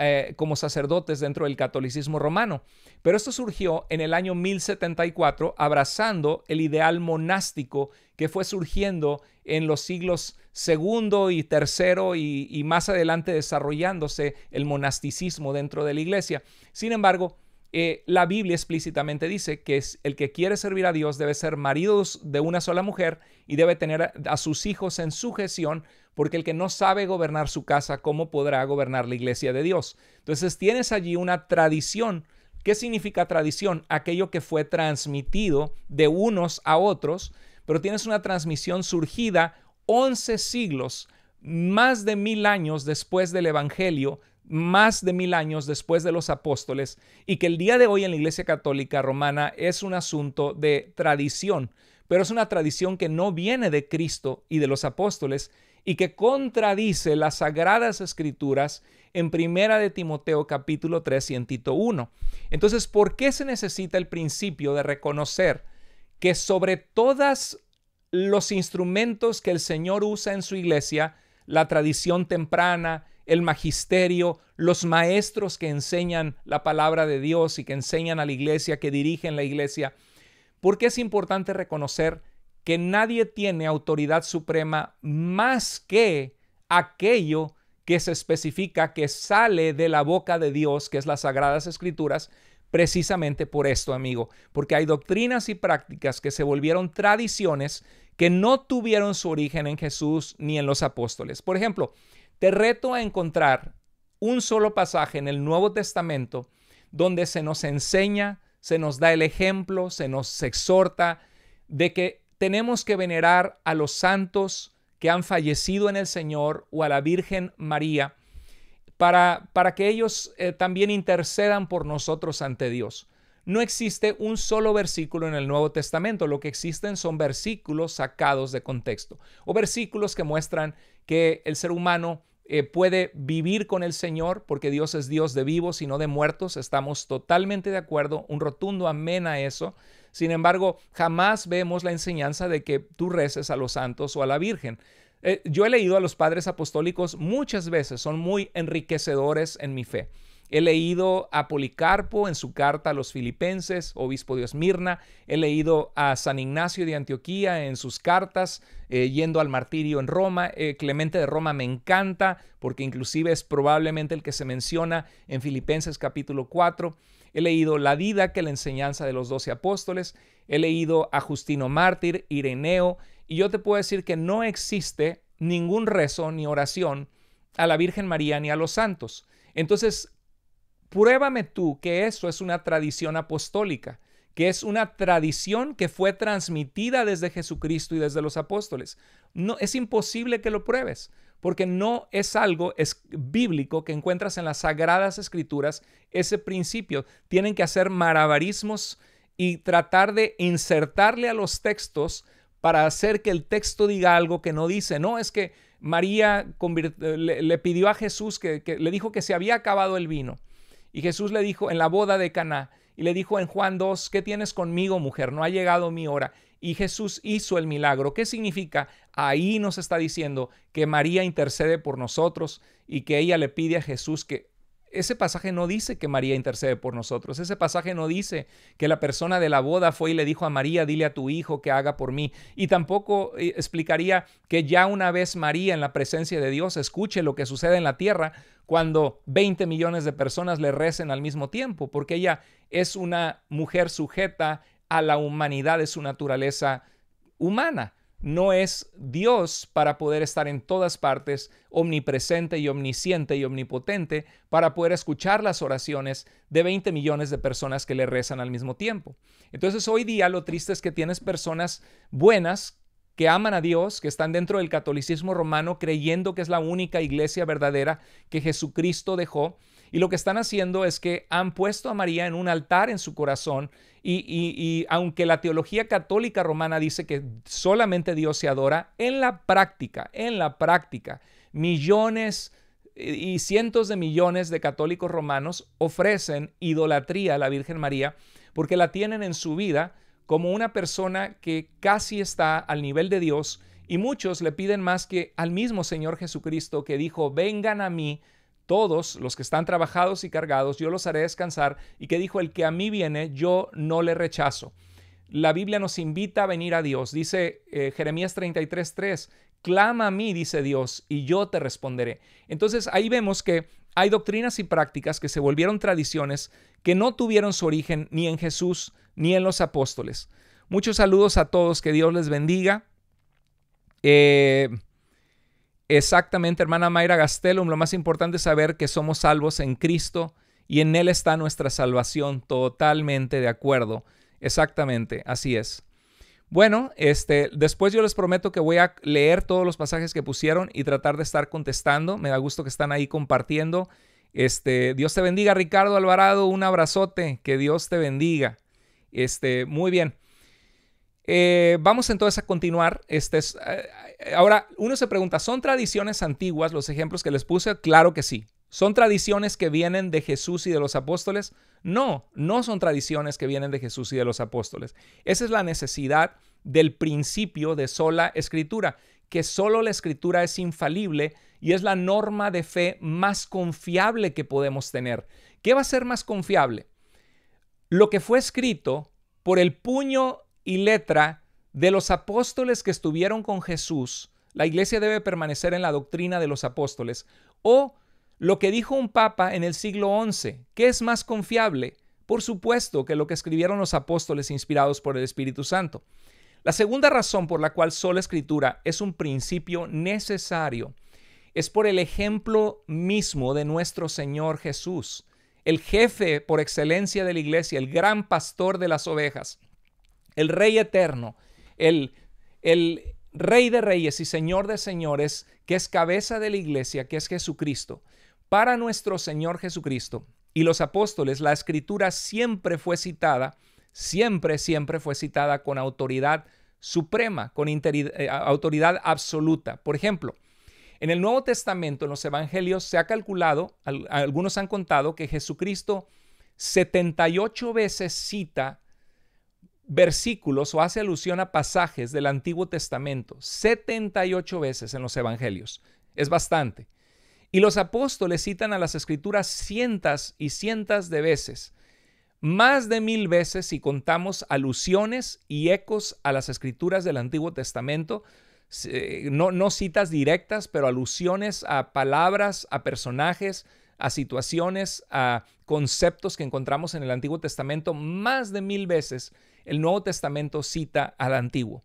eh, como sacerdotes dentro del catolicismo romano. Pero esto surgió en el año 1074, abrazando el ideal monástico que fue surgiendo en los siglos segundo y tercero y, más adelante desarrollándose el monasticismo dentro de la iglesia. Sin embargo, eh, la Biblia explícitamente dice que el que quiere servir a Dios debe ser marido de una sola mujer y debe tener a, a sus hijos en sujeción porque el que no sabe gobernar su casa, ¿cómo podrá gobernar la iglesia de Dios? Entonces tienes allí una tradición. ¿Qué significa tradición? Aquello que fue transmitido de unos a otros, pero tienes una transmisión surgida 11 siglos, más de mil años después del Evangelio, más de mil años después de los apóstoles, y que el día de hoy en la Iglesia Católica Romana es un asunto de tradición, pero es una tradición que no viene de Cristo y de los apóstoles, y que contradice las sagradas escrituras en Primera de Timoteo capítulo 3, 1. Entonces, ¿por qué se necesita el principio de reconocer que sobre todas los instrumentos que el Señor usa en su iglesia, la tradición temprana, el magisterio, los maestros que enseñan la palabra de Dios y que enseñan a la iglesia, que dirigen la iglesia, ¿por qué es importante reconocer que nadie tiene autoridad suprema más que aquello que se especifica que sale de la boca de Dios, que es las sagradas escrituras, precisamente por esto, amigo, porque hay doctrinas y prácticas que se volvieron tradiciones que no tuvieron su origen en Jesús ni en los apóstoles. Por ejemplo, te reto a encontrar un solo pasaje en el Nuevo Testamento donde se nos enseña, se nos da el ejemplo, se nos exhorta de que tenemos que venerar a los santos que han fallecido en el Señor o a la Virgen María para, para que ellos eh, también intercedan por nosotros ante Dios. No existe un solo versículo en el Nuevo Testamento, lo que existen son versículos sacados de contexto o versículos que muestran que el ser humano eh, puede vivir con el Señor porque Dios es Dios de vivos y no de muertos. Estamos totalmente de acuerdo, un rotundo amén a eso. Sin embargo, jamás vemos la enseñanza de que tú reces a los santos o a la Virgen. Eh, yo he leído a los padres apostólicos muchas veces, son muy enriquecedores en mi fe. He leído a Policarpo en su carta a los filipenses, obispo de Esmirna. He leído a San Ignacio de Antioquía en sus cartas, eh, yendo al martirio en Roma. Eh, Clemente de Roma me encanta porque inclusive es probablemente el que se menciona en Filipenses capítulo 4 he leído la vida que la enseñanza de los doce apóstoles, he leído a Justino Mártir, Ireneo, y yo te puedo decir que no existe ningún rezo ni oración a la Virgen María ni a los santos. Entonces, pruébame tú que eso es una tradición apostólica, que es una tradición que fue transmitida desde Jesucristo y desde los apóstoles. No es imposible que lo pruebes porque no es algo es bíblico que encuentras en las sagradas escrituras ese principio. Tienen que hacer maravarismos y tratar de insertarle a los textos para hacer que el texto diga algo que no dice. No, es que María eh, le, pidió a Jesús que, que le dijo que se había acabado el vino. Y Jesús le dijo en la boda de Caná, y le dijo en Juan 2, ¿qué tienes conmigo, mujer? No ha llegado mi hora. Y Jesús hizo el milagro. ¿Qué significa? Ahí nos está diciendo que María intercede por nosotros y que ella le pide a Jesús que ese pasaje no dice que María intercede por nosotros. Ese pasaje no dice que la persona de la boda fue y le dijo a María, dile a tu hijo que haga por mí. Y tampoco eh, explicaría que ya una vez María en la presencia de Dios escuche lo que sucede en la tierra cuando 20 millones de personas le recen al mismo tiempo, porque ella es una mujer sujeta a la humanidad de su naturaleza humana no es Dios para poder estar en todas partes, omnipresente y omnisciente y omnipotente, para poder escuchar las oraciones de 20 millones de personas que le rezan al mismo tiempo. Entonces hoy día lo triste es que tienes personas buenas que aman a Dios, que están dentro del catolicismo romano creyendo que es la única iglesia verdadera que Jesucristo dejó. Y lo que están haciendo es que han puesto a María en un altar en su corazón y, aunque la teología católica romana dice que solamente Dios se adora, en la práctica, en la práctica, millones eh, y cientos de millones de católicos romanos ofrecen idolatría a la Virgen María porque la tienen en su vida como una persona que casi está al nivel de Dios y muchos le piden más que al mismo Señor Jesucristo que dijo, vengan a mí todos los que están trabajados y cargados, yo los haré descansar, y que dijo, el que a mí viene, yo no le rechazo. La Biblia nos invita a venir a Dios, dice eh, Jeremías 33, 3. clama a mí, dice Dios, y yo te responderé. Entonces ahí vemos que hay doctrinas y prácticas que se volvieron tradiciones que no tuvieron su origen ni en Jesús ni en los apóstoles. Muchos saludos a todos, que Dios les bendiga. Eh, Exactamente, hermana Mayra Gastelum, lo más importante es saber que somos salvos en Cristo y en Él está nuestra salvación, totalmente de acuerdo. Exactamente, así es. Bueno, este, después yo les prometo que voy a leer todos los pasajes que pusieron y tratar de estar contestando. Me da gusto que están ahí compartiendo. Este, Dios te bendiga, Ricardo Alvarado, un abrazote, que Dios te bendiga. Este, muy bien. Eh, vamos entonces a continuar. Este eh, eh, ahora, uno se pregunta, ¿son tradiciones antiguas los ejemplos que les puse? Claro que sí. ¿Son tradiciones que vienen de Jesús y de los apóstoles? No, no son tradiciones que vienen de Jesús y de los apóstoles. Esa es la necesidad del principio de sola escritura, que solo la escritura es infalible y es la norma de fe más confiable que podemos tener. ¿Qué va a ser más confiable? Lo que fue escrito por el puño y letra de los apóstoles que estuvieron con Jesús, la iglesia debe permanecer en la doctrina de los apóstoles, o lo que dijo un papa en el siglo XI, que es más confiable, por supuesto, que lo que escribieron los apóstoles inspirados por el Espíritu Santo. La segunda razón por la cual sola escritura es un principio necesario es por el ejemplo mismo de nuestro Señor Jesús, el jefe por excelencia de la iglesia, el gran pastor de las ovejas el Rey eterno, el, el Rey de Reyes y Señor de Señores, que es cabeza de la iglesia, que es Jesucristo. Para nuestro Señor Jesucristo y los apóstoles, la escritura siempre fue citada, siempre, siempre fue citada con autoridad suprema, con eh, autoridad absoluta. Por ejemplo, en el Nuevo Testamento, en los Evangelios, se ha calculado, algunos han contado que Jesucristo 78 veces cita versículos o hace alusión a pasajes del Antiguo Testamento 78 veces en los Evangelios. Es bastante. Y los apóstoles citan a las escrituras cientas y cientos de veces, más de mil veces si contamos alusiones y ecos a las escrituras del Antiguo Testamento, no, no citas directas, pero alusiones a palabras, a personajes, a situaciones, a conceptos que encontramos en el Antiguo Testamento más de mil veces el Nuevo Testamento cita al Antiguo.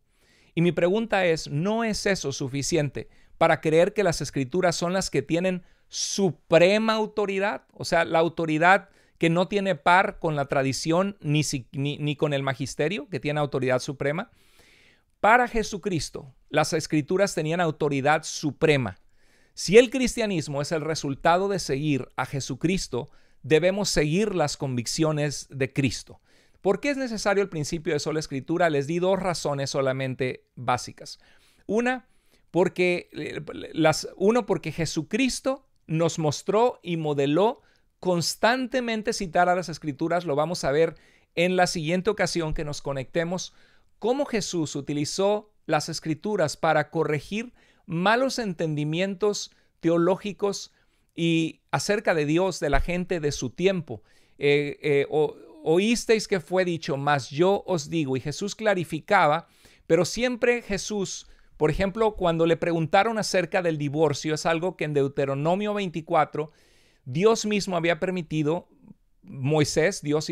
Y mi pregunta es, ¿no es eso suficiente para creer que las escrituras son las que tienen suprema autoridad? O sea, la autoridad que no tiene par con la tradición ni, ni con el magisterio, que tiene autoridad suprema. Para Jesucristo, las escrituras tenían autoridad suprema. Si el cristianismo es el resultado de seguir a Jesucristo, debemos seguir las convicciones de Cristo. ¿Por qué es necesario el principio de sola escritura? Les di dos razones solamente básicas. Una, porque, las, uno, porque Jesucristo nos mostró y modeló constantemente citar a las escrituras, lo vamos a ver en la siguiente ocasión que nos conectemos, cómo Jesús utilizó las escrituras para corregir malos entendimientos teológicos y acerca de Dios, de la gente, de su tiempo, eh, eh, o, oísteis que fue dicho, mas yo os digo. Y Jesús clarificaba, pero siempre Jesús, por ejemplo, cuando le preguntaron acerca del divorcio, es algo que en Deuteronomio 24 Dios mismo había permitido, Moisés, Dios,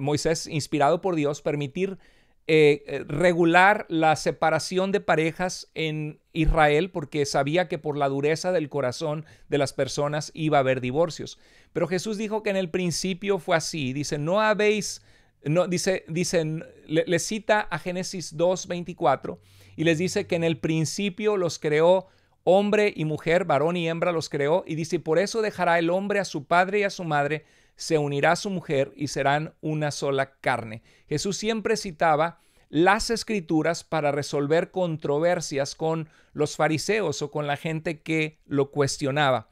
Moisés inspirado por Dios, permitir eh, eh, regular la separación de parejas en Israel porque sabía que por la dureza del corazón de las personas iba a haber divorcios. Pero Jesús dijo que en el principio fue así. Dice, no habéis, no, dice, dicen, le, le, cita a Génesis 2, 24 y les dice que en el principio los creó hombre y mujer, varón y hembra los creó y dice, por eso dejará el hombre a su padre y a su madre se unirá a su mujer y serán una sola carne. Jesús siempre citaba las escrituras para resolver controversias con los fariseos o con la gente que lo cuestionaba.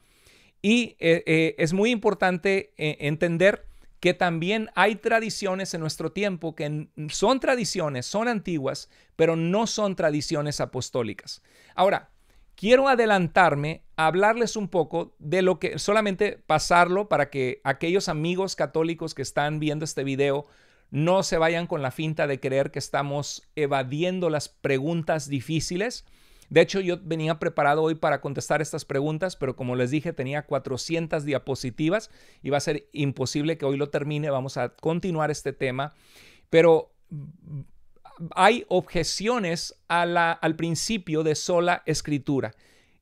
Y eh, eh, es muy importante eh, entender que también hay tradiciones en nuestro tiempo que son tradiciones, son antiguas, pero no son tradiciones apostólicas. Ahora, quiero adelantarme a hablarles un poco de lo que, solamente pasarlo para que aquellos amigos católicos que están viendo este video no se vayan con la finta de creer que estamos evadiendo las preguntas difíciles. De hecho, yo venía preparado hoy para contestar estas preguntas, pero como les dije, tenía 400 diapositivas y va a ser imposible que hoy lo termine. Vamos a continuar este tema. Pero hay objeciones al principio de sola escritura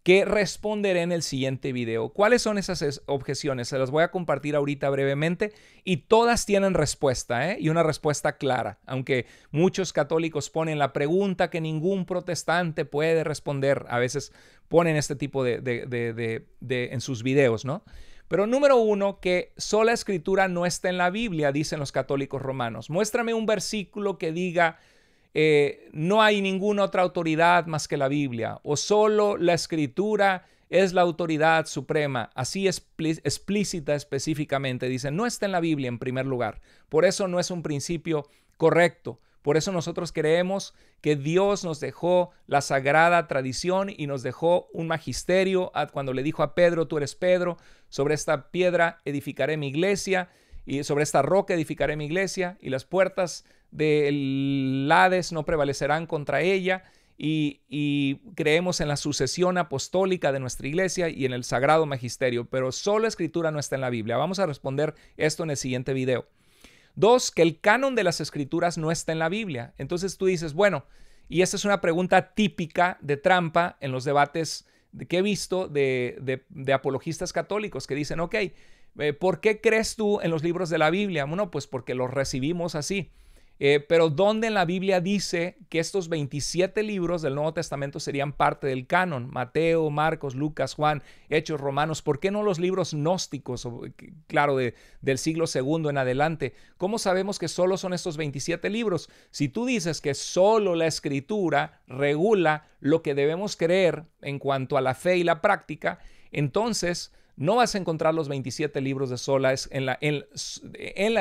que responderé en el siguiente video. ¿Cuáles son esas objeciones? Se las voy a compartir ahorita brevemente y todas tienen respuesta ¿eh? y una respuesta clara, aunque muchos católicos ponen la pregunta que ningún protestante puede responder. A veces ponen este tipo de, de en sus videos, ¿no? Pero número uno, que sola escritura no está en la Biblia, dicen los católicos romanos. Muéstrame un versículo que diga eh, no hay ninguna otra autoridad más que la Biblia, o solo la escritura es la autoridad suprema, así explícita específicamente. Dice, no está en la Biblia en primer lugar, por eso no es un principio correcto. Por eso nosotros creemos que Dios nos dejó la sagrada tradición y nos dejó un magisterio ah, cuando le dijo a Pedro, tú eres Pedro, sobre esta piedra edificaré mi iglesia y sobre esta roca edificaré mi iglesia y las puertas del Hades no prevalecerán contra ella y, creemos en la sucesión apostólica de nuestra iglesia y en el sagrado magisterio, pero solo escritura no está en la Biblia. Vamos a responder esto en el siguiente video. Dos, que el canon de las escrituras no está en la Biblia. Entonces tú dices, bueno, y esta es una pregunta típica de trampa en los debates que he visto de, de apologistas católicos que dicen, ok, eh, ¿por qué crees tú en los libros de la Biblia? Bueno, pues porque los recibimos así. Eh, pero ¿dónde en la Biblia dice que estos 27 libros del Nuevo Testamento serían parte del canon? Mateo, Marcos, Lucas, Juan, Hechos, Romanos. ¿Por qué no los libros gnósticos, claro, del siglo II en adelante? ¿Cómo sabemos que solo son estos 27 libros? Si tú dices que solo la escritura regula lo que debemos creer en cuanto a la fe y la práctica, entonces no vas a encontrar los 27 libros de sola en la,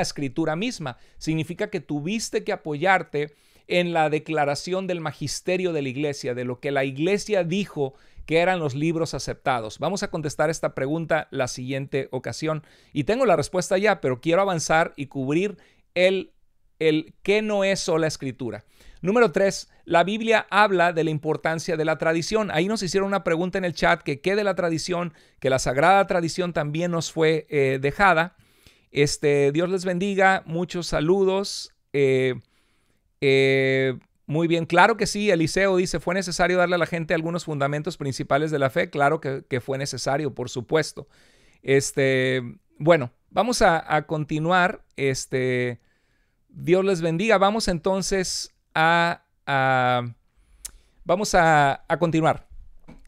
escritura misma. Significa que tuviste que apoyarte en la declaración del magisterio de la iglesia, de lo que la iglesia dijo que eran los libros aceptados. Vamos a contestar esta pregunta la siguiente ocasión. Y tengo la respuesta ya, pero quiero avanzar y cubrir el, el qué no es sola escritura. Número tres, la Biblia habla de la importancia de la tradición. Ahí nos hicieron una pregunta en el chat que qué de la tradición, que la sagrada tradición también nos fue eh, dejada. Este, Dios les bendiga, muchos saludos. Eh, eh, muy bien, claro que sí, Eliseo dice, fue necesario darle a la gente algunos fundamentos principales de la fe. Claro que, fue necesario, por supuesto. Este, bueno, vamos a, continuar. Este, Dios les bendiga. Vamos entonces vamos a, continuar.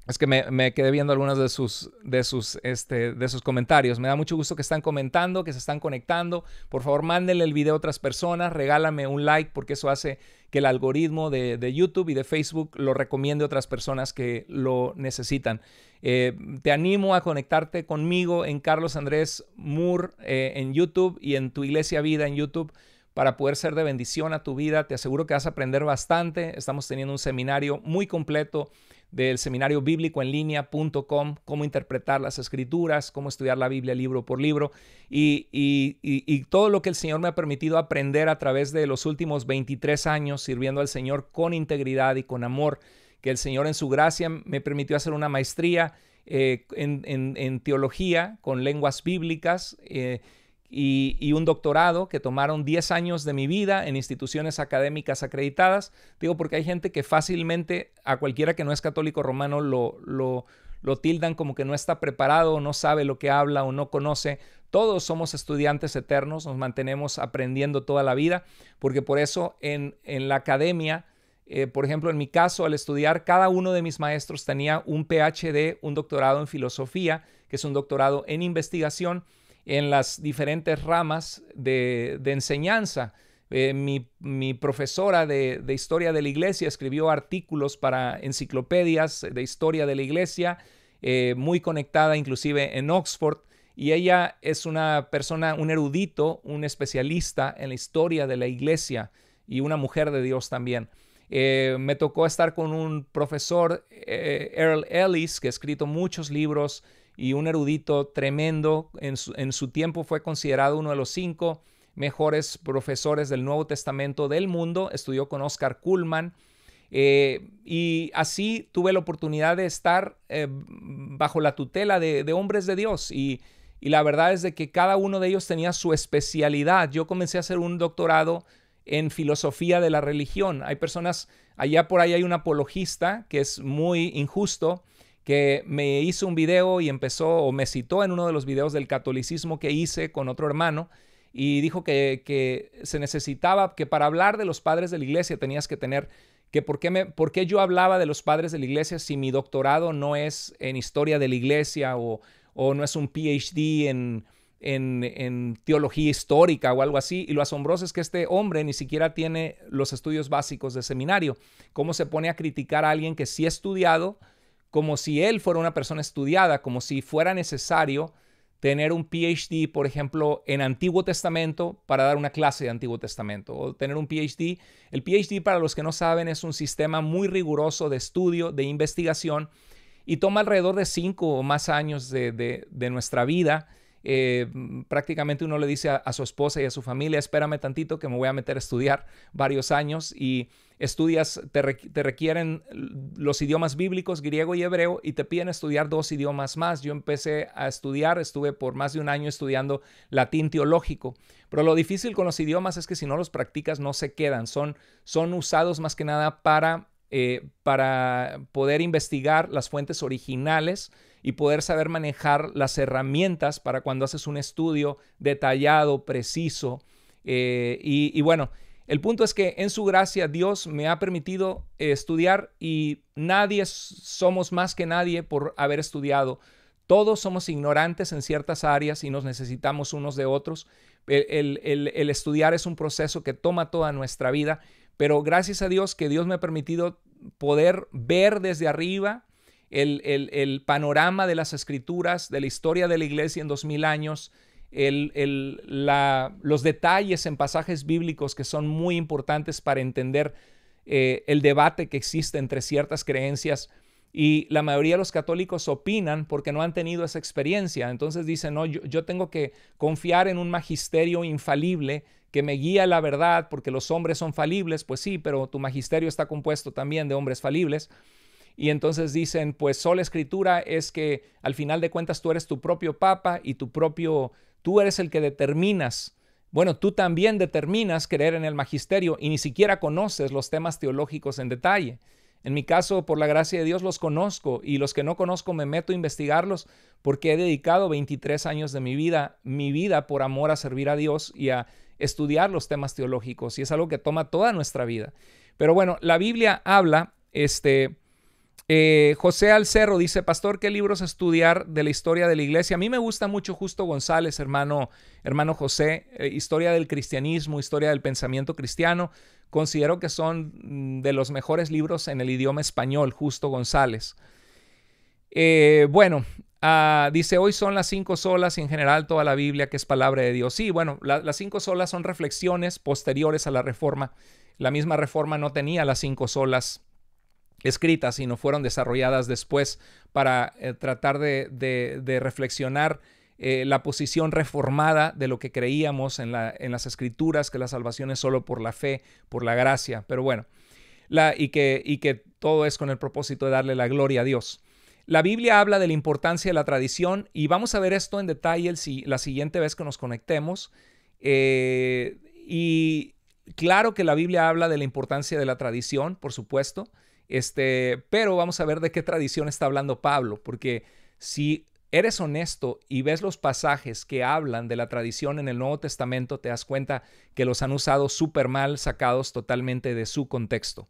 Es que me, quedé viendo algunos de sus, de, sus, este, de comentarios. Me da mucho gusto que están comentando, que se están conectando. Por favor, mándenle el video a otras personas. Regálame un like porque eso hace que el algoritmo de, YouTube y de Facebook lo recomiende a otras personas que lo necesitan. Eh, te animo a conectarte conmigo en Carlos Andrés Moore eh, en YouTube y en Tu Iglesia Vida en YouTube para poder ser de bendición a tu vida. Te aseguro que vas a aprender bastante. Estamos teniendo un seminario muy completo del seminario bíblico en línea.com, cómo interpretar las escrituras, cómo estudiar la Biblia libro por libro y, todo lo que el Señor me ha permitido aprender a través de los últimos 23 años sirviendo al Señor con integridad y con amor, que el Señor en su gracia me permitió hacer una maestría eh, en, teología con lenguas bíblicas. Eh, y, un doctorado que tomaron 10 años de mi vida en instituciones académicas acreditadas. Digo, porque hay gente que fácilmente a cualquiera que no es católico romano lo, tildan como que no está preparado, no sabe lo que habla o no conoce. Todos somos estudiantes eternos, nos mantenemos aprendiendo toda la vida, porque por eso en, la academia... Eh, por ejemplo, en mi caso, al estudiar, cada uno de mis maestros tenía un PhD, un doctorado en filosofía, que es un doctorado en investigación, en las diferentes ramas de, enseñanza. Eh, mi, profesora de, historia de la iglesia escribió artículos para enciclopedias de historia de la iglesia, eh, muy conectada inclusive en Oxford, y ella es una persona, un erudito, un especialista en la historia de la iglesia y una mujer de Dios también. Eh, me tocó estar con un profesor, Earl Ellis, que ha escrito muchos libros y un erudito tremendo. En su, tiempo fue considerado uno de los cinco mejores profesores del Nuevo Testamento del mundo. Estudió con Oscar Kuhlman. Eh, y así tuve la oportunidad de estar eh, bajo la tutela de, hombres de Dios. Y, la verdad es de que cada uno de ellos tenía su especialidad. Yo comencé a hacer un doctorado en filosofía de la religión. Hay personas, allá por ahí hay un apologista que es muy injusto, que me hizo un video y empezó o me citó en uno de los videos del catolicismo que hice con otro hermano y dijo que, se necesitaba, que para hablar de los padres de la iglesia tenías que tener, que por qué, me, por yo hablaba de los padres de la iglesia si mi doctorado no es en historia de la iglesia o, no es un PhD en, en, teología histórica o algo así. Y lo asombroso es que este hombre ni siquiera tiene los estudios básicos de seminario. ¿Cómo se pone a criticar a alguien que sí ha estudiado como si él fuera una persona estudiada, como si fuera necesario tener un PhD, por ejemplo, en Antiguo Testamento para dar una clase de Antiguo Testamento, o tener un PhD. El PhD, para los que no saben, es un sistema muy riguroso de estudio, de investigación, y toma alrededor de cinco o más años de, nuestra vida eh, prácticamente uno le dice a, su esposa y a su familia, espérame tantito que me voy a meter a estudiar varios años y estudias, te, requieren los idiomas bíblicos, griego y hebreo, y te piden estudiar dos idiomas más. Yo empecé a estudiar, estuve por más de un año estudiando latín teológico, pero lo difícil con los idiomas es que si no los practicas no se quedan, son, son usados más que nada para... Eh, para poder investigar las fuentes originales y poder saber manejar las herramientas para cuando haces un estudio detallado, preciso. Eh, y, bueno, el punto es que en su gracia Dios me ha permitido eh, estudiar y nadie somos más que nadie por haber estudiado. Todos somos ignorantes en ciertas áreas y nos necesitamos unos de otros. el, el estudiar es un proceso que toma toda nuestra vida, pero gracias a Dios que Dios me ha permitido poder ver desde arriba el, panorama de las escrituras, de la historia de la iglesia en dos mil años, los detalles en pasajes bíblicos que son muy importantes para entender eh, el debate que existe entre ciertas creencias. Y la mayoría de los católicos opinan porque no han tenido esa experiencia. Entonces dicen, no, yo, yo tengo que confiar en un magisterio infalible que me guía la verdad porque los hombres son falibles. Pues sí, pero tu magisterio está compuesto también de hombres falibles. Y entonces dicen, pues sola escritura es que al final de cuentas tú eres tu propio papa y tu propio, tú eres el que determinas. Bueno, tú también determinas creer en el magisterio y ni siquiera conoces los temas teológicos en detalle. En mi caso, por la gracia de Dios, los conozco y los que no conozco me meto a investigarlos porque he dedicado 23 años de mi vida, mi vida por amor a servir a Dios y a estudiar los temas teológicos y es algo que toma toda nuestra vida. Pero bueno, la Biblia habla, este, eh, José Alcerro dice, Pastor, ¿qué libros estudiar de la historia de la iglesia? A mí me gusta mucho Justo González, hermano, hermano José, eh, historia del cristianismo, historia del pensamiento cristiano. Considero que son mm, de los mejores libros en el idioma español, Justo González. Eh, bueno, ah, dice, hoy son las cinco solas y en general toda la Biblia que es palabra de Dios. Sí, bueno, las cinco solas son reflexiones posteriores a la reforma. La misma reforma no tenía las cinco solas escritas y no fueron desarrolladas después para eh, tratar de, reflexionar eh, la posición reformada de lo que creíamos en, las escrituras, que la salvación es solo por la fe, por la gracia, pero bueno, la, y, que, que todo es con el propósito de darle la gloria a Dios. La Biblia habla de la importancia de la tradición y vamos a ver esto en detalle la siguiente vez que nos conectemos. Eh, y claro que la Biblia habla de la importancia de la tradición, por supuesto. Este, pero vamos a ver de qué tradición está hablando Pablo, porque si eres honesto y ves los pasajes que hablan de la tradición en el Nuevo Testamento, te das cuenta que los han usado súper mal, sacados totalmente de su contexto.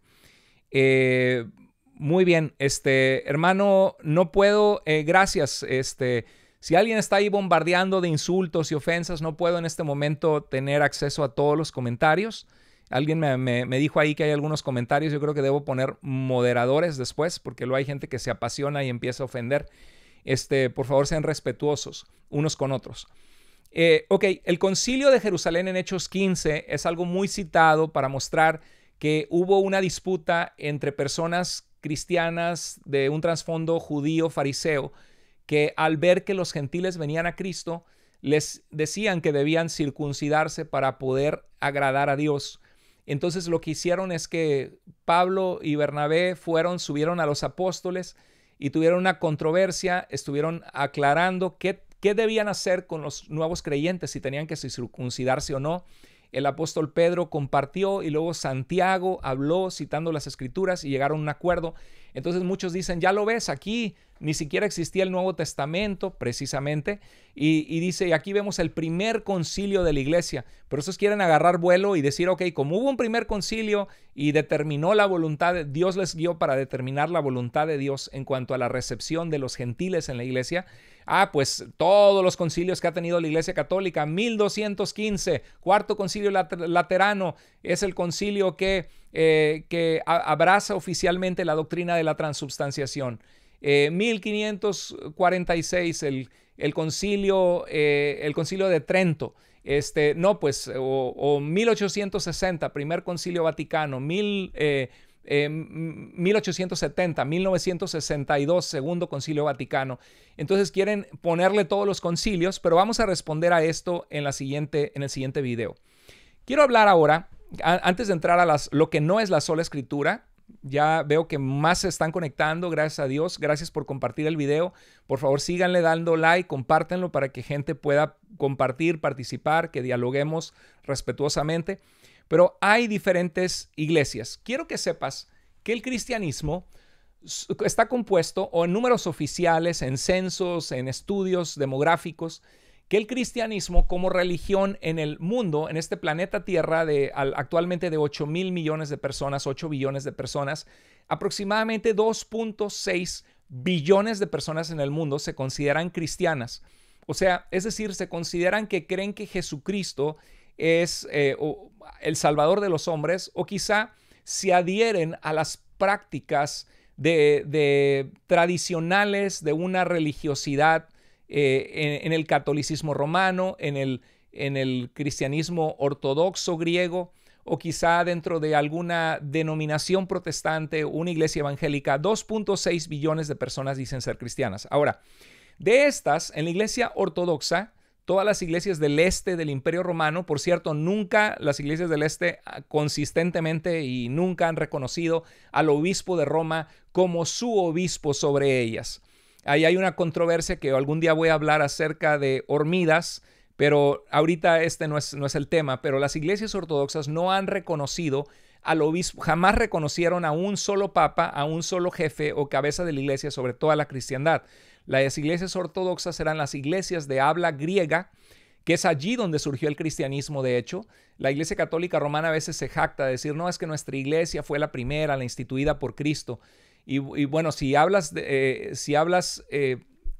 Eh, muy bien, este hermano, no puedo, eh, gracias. Este, si alguien está ahí bombardeando de insultos y ofensas, no puedo en este momento tener acceso a todos los comentarios. Alguien me, dijo ahí que hay algunos comentarios, yo creo que debo poner moderadores después, porque luego hay gente que se apasiona y empieza a ofender. Este, por favor, sean respetuosos unos con otros. Eh, ok, el concilio de Jerusalén en Hechos 15 es algo muy citado para mostrar que hubo una disputa entre personas cristianas de un trasfondo judío fariseo que al ver que los gentiles venían a Cristo, les decían que debían circuncidarse para poder agradar a Dios. Entonces lo que hicieron es que Pablo y Bernabé fueron, subieron a los apóstoles y tuvieron una controversia, estuvieron aclarando qué, qué debían hacer con los nuevos creyentes, si tenían que circuncidarse o no. El apóstol Pedro compartió y luego Santiago habló citando las escrituras y llegaron a un acuerdo. Entonces muchos dicen, ya lo ves aquí, ni siquiera existía el Nuevo Testamento precisamente, y, dice, aquí vemos el primer concilio de la iglesia, pero esos quieren agarrar vuelo y decir, ok, como hubo un primer concilio y determinó la voluntad, de, Dios les guió para determinar la voluntad de Dios en cuanto a la recepción de los gentiles en la iglesia, Ah, pues todos los concilios que ha tenido la Iglesia Católica, 1215, cuarto concilio laterano, es el concilio que, eh, que abraza oficialmente la doctrina de la transubstanciación. 1546, eh, el, el concilio, eh, el concilio de Trento. Este, no, pues, o, 1860, primer concilio vaticano, mil... 1870, eh, 1962, Segundo Concilio Vaticano. Entonces quieren ponerle todos los concilios, pero vamos a responder a esto en, la siguiente, en el siguiente video. Quiero hablar ahora, antes de entrar a las, lo que no es la sola escritura, ya veo que más se están conectando, gracias a Dios. Gracias por compartir el video. Por favor, síganle dando like, compártenlo para que gente pueda compartir, participar, que dialoguemos respetuosamente. Pero hay diferentes iglesias. Quiero que sepas que el cristianismo está compuesto, o en números oficiales, en censos, en estudios demográficos, que el cristianismo como religión en el mundo, en este planeta Tierra, de actualmente de 8 mil millones de personas, 8 billones de personas, aproximadamente 2.6 billones de personas en el mundo se consideran cristianas. O sea, es decir, se consideran que creen que Jesucristo es, eh, el salvador de los hombres o quizá se adhieren a las prácticas de, tradicionales de una religiosidad eh, en, el catolicismo romano, en el, en el cristianismo ortodoxo griego o quizá dentro de alguna denominación protestante, una iglesia evangélica, 2.6 billones de personas dicen ser cristianas. Ahora, de estas, en la iglesia ortodoxa, todas las iglesias del este del Imperio Romano, por cierto, nunca las iglesias del este ah, consistentemente y nunca han reconocido al obispo de Roma como su obispo sobre ellas. Ahí hay una controversia que algún día voy a hablar acerca de Hormidas, pero ahorita este no es, no es el tema, pero las iglesias ortodoxas no han reconocido al obispo, jamás reconocieron a un solo papa, a un solo jefe o cabeza de la iglesia sobre toda la cristiandad. Las iglesias ortodoxas eran las iglesias de habla griega, que es allí donde surgió el cristianismo, de hecho. La Iglesia Católica Romana a veces se jacta de decir, no, es que nuestra iglesia fue la primera, la instituida por Cristo. Y, bueno, si hablas, eh, si hablas eh,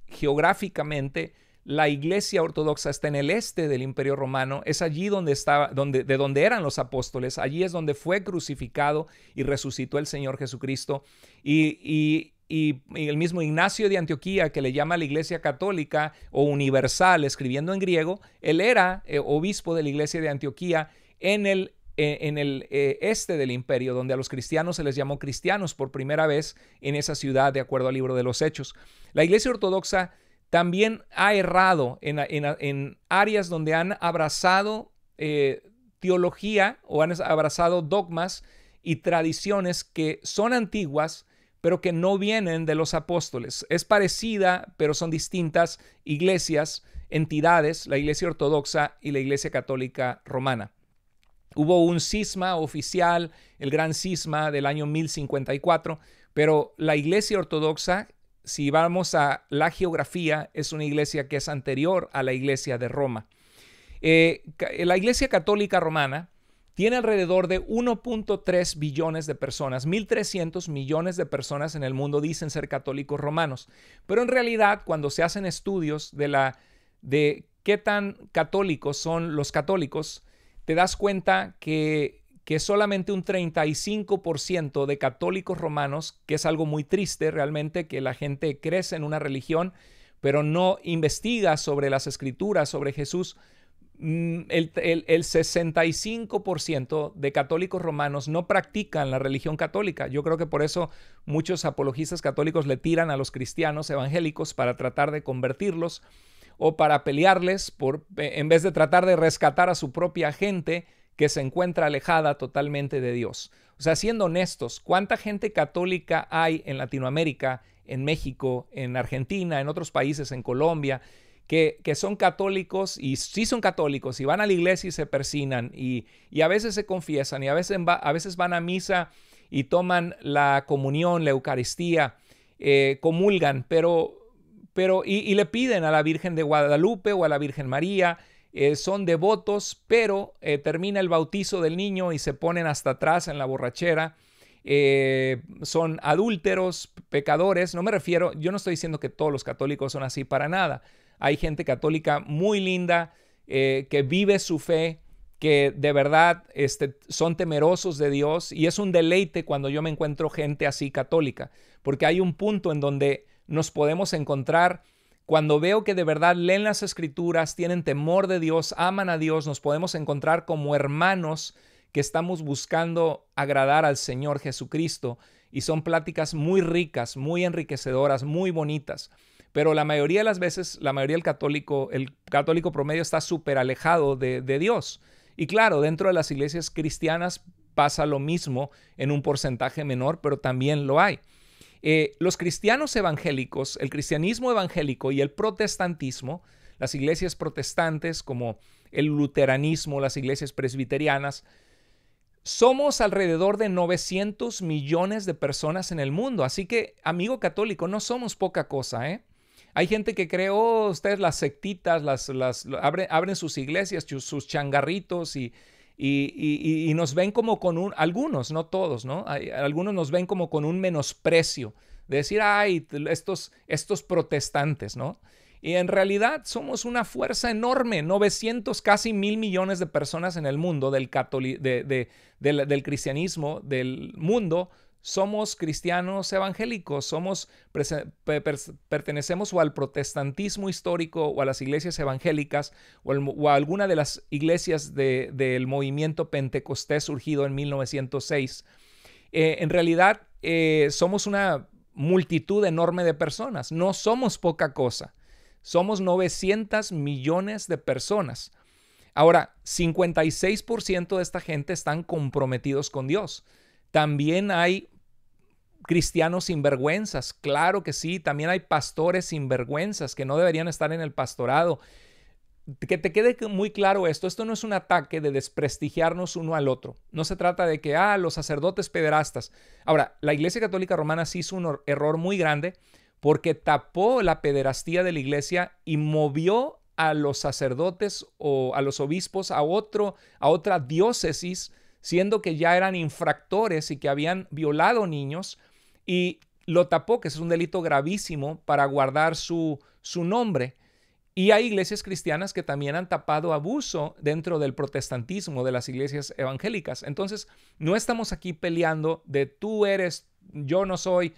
geográficamente, la iglesia ortodoxa está en el este del imperio romano, es allí donde estaba, donde, de donde eran los apóstoles, allí es donde fue crucificado y resucitó el Señor Jesucristo. y, y, el mismo Ignacio de Antioquía, que le llama la Iglesia Católica o Universal, escribiendo en griego, él era eh, obispo de la Iglesia de Antioquía en el, eh, en el eh, este del imperio, donde a los cristianos se les llamó cristianos por primera vez en esa ciudad, de acuerdo al libro de los Hechos. La Iglesia Ortodoxa también ha errado en, en áreas donde han abrazado teología o han abrazado dogmas y tradiciones que son antiguas, pero que no vienen de los apóstoles. Es parecida, pero son distintas iglesias, entidades, la Iglesia Ortodoxa y la Iglesia Católica Romana. Hubo un cisma oficial, el gran cisma del año 1054, pero la Iglesia Ortodoxa, si vamos a la geografía, es una iglesia que es anterior a la Iglesia de Roma. Eh, la Iglesia Católica Romana tiene alrededor de 1.3 billones de personas. 1.300 millones de personas en el mundo dicen ser católicos romanos. Pero en realidad, cuando se hacen estudios de, la, de qué tan católicos son los católicos, te das cuenta que, que solamente un 35% de católicos romanos, que es algo muy triste realmente, que la gente crece en una religión, pero no investiga sobre las escrituras, sobre Jesús, Mm, el, el, el 65% de católicos romanos no practican la religión católica. Yo creo que por eso muchos apologistas católicos le tiran a los cristianos evangélicos para tratar de convertirlos o para pelearles por, eh, en vez de tratar de rescatar a su propia gente que se encuentra alejada totalmente de Dios. O sea, siendo honestos, ¿cuánta gente católica hay en Latinoamérica, en México, en Argentina, en otros países, en Colombia, que, son católicos y sí son católicos y van a la iglesia y se persinan y, a veces se confiesan y a veces, a veces van a misa y toman la comunión, la Eucaristía, eh, comulgan, pero, pero y, le piden a la Virgen de Guadalupe o a la Virgen María, eh, son devotos, pero eh, termina el bautizo del niño y se ponen hasta atrás en la borrachera. son adúlteros, pecadores. No me refiero, yo no estoy diciendo que todos los católicos son así para nada, hay gente católica muy linda eh, que vive su fe, que de verdad este, son temerosos de Dios y es un deleite cuando yo me encuentro gente así católica, porque hay un punto en donde nos podemos encontrar cuando veo que de verdad leen las escrituras, tienen temor de Dios, aman a Dios, nos podemos encontrar como hermanos que estamos buscando agradar al Señor Jesucristo y son pláticas muy ricas, muy enriquecedoras, muy bonitas. Pero la mayoría de las veces, la mayoría del católico, el católico promedio está súper alejado de, Dios. Y claro, dentro de las iglesias cristianas pasa lo mismo en un porcentaje menor, pero también lo hay. Eh, los cristianos evangélicos, el cristianismo evangélico y el protestantismo, las iglesias protestantes como el luteranismo, las iglesias presbiterianas, somos alrededor de 900 millones de personas en el mundo. Así que, amigo católico, no somos poca cosa, ¿eh? Hay gente que creó, oh, ustedes las sectitas, las, abren, sus iglesias, sus changarritos y, nos ven como con un, algunos, no todos, ¿no? algunos nos ven como con un menosprecio, de decir, ay, estos, estos protestantes, ¿no? Y en realidad somos una fuerza enorme, 900, casi mil millones de personas en el mundo del, del cristianismo, del mundo, somos cristianos evangélicos, somos, pertenecemos o al protestantismo histórico o a las iglesias evangélicas o, a alguna de las iglesias del movimiento pentecostés surgido en 1906. Eh, en realidad eh, somos una multitud enorme de personas, no somos poca cosa, somos 900 millones de personas. Ahora, 56% de esta gente están comprometidos con Dios también hay cristianos sinvergüenzas, claro que sí, también hay pastores sinvergüenzas que no deberían estar en el pastorado. Que te quede muy claro esto, esto no es un ataque de desprestigiarnos uno al otro, no se trata de que, ah, los sacerdotes pederastas. Ahora, la Iglesia Católica Romana sí hizo un error muy grande porque tapó la pederastía de la Iglesia y movió a los sacerdotes o a los obispos a, otro, a otra diócesis, siendo que ya eran infractores y que habían violado niños y lo tapó, que es un delito gravísimo para guardar su, su nombre. Y hay iglesias cristianas que también han tapado abuso dentro del protestantismo, de las iglesias evangélicas. Entonces, no estamos aquí peleando de tú eres, yo no soy.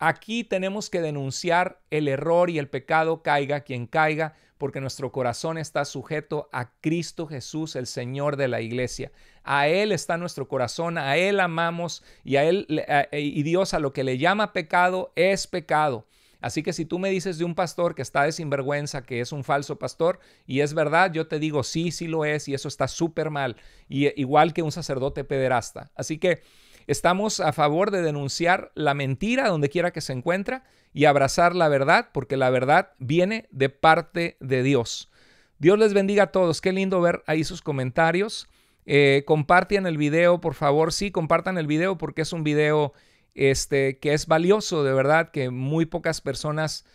Aquí tenemos que denunciar el error y el pecado, caiga quien caiga, porque nuestro corazón está sujeto a Cristo Jesús, el Señor de la iglesia. A Él está nuestro corazón, a Él amamos y, a él, e, y Dios a lo que le llama pecado es pecado. Así que si tú me dices de un pastor que está de sinvergüenza, que es un falso pastor, y es verdad, yo te digo, sí, sí lo es, y eso está súper mal, y, igual que un sacerdote pederasta. Así que Estamos a favor de denunciar la mentira donde quiera que se encuentra y abrazar la verdad, porque la verdad viene de parte de Dios. Dios les bendiga a todos. Qué lindo ver ahí sus comentarios. Eh, compartan el video, por favor. Sí, compartan el video porque es un video este, que es valioso, de verdad, que muy pocas personas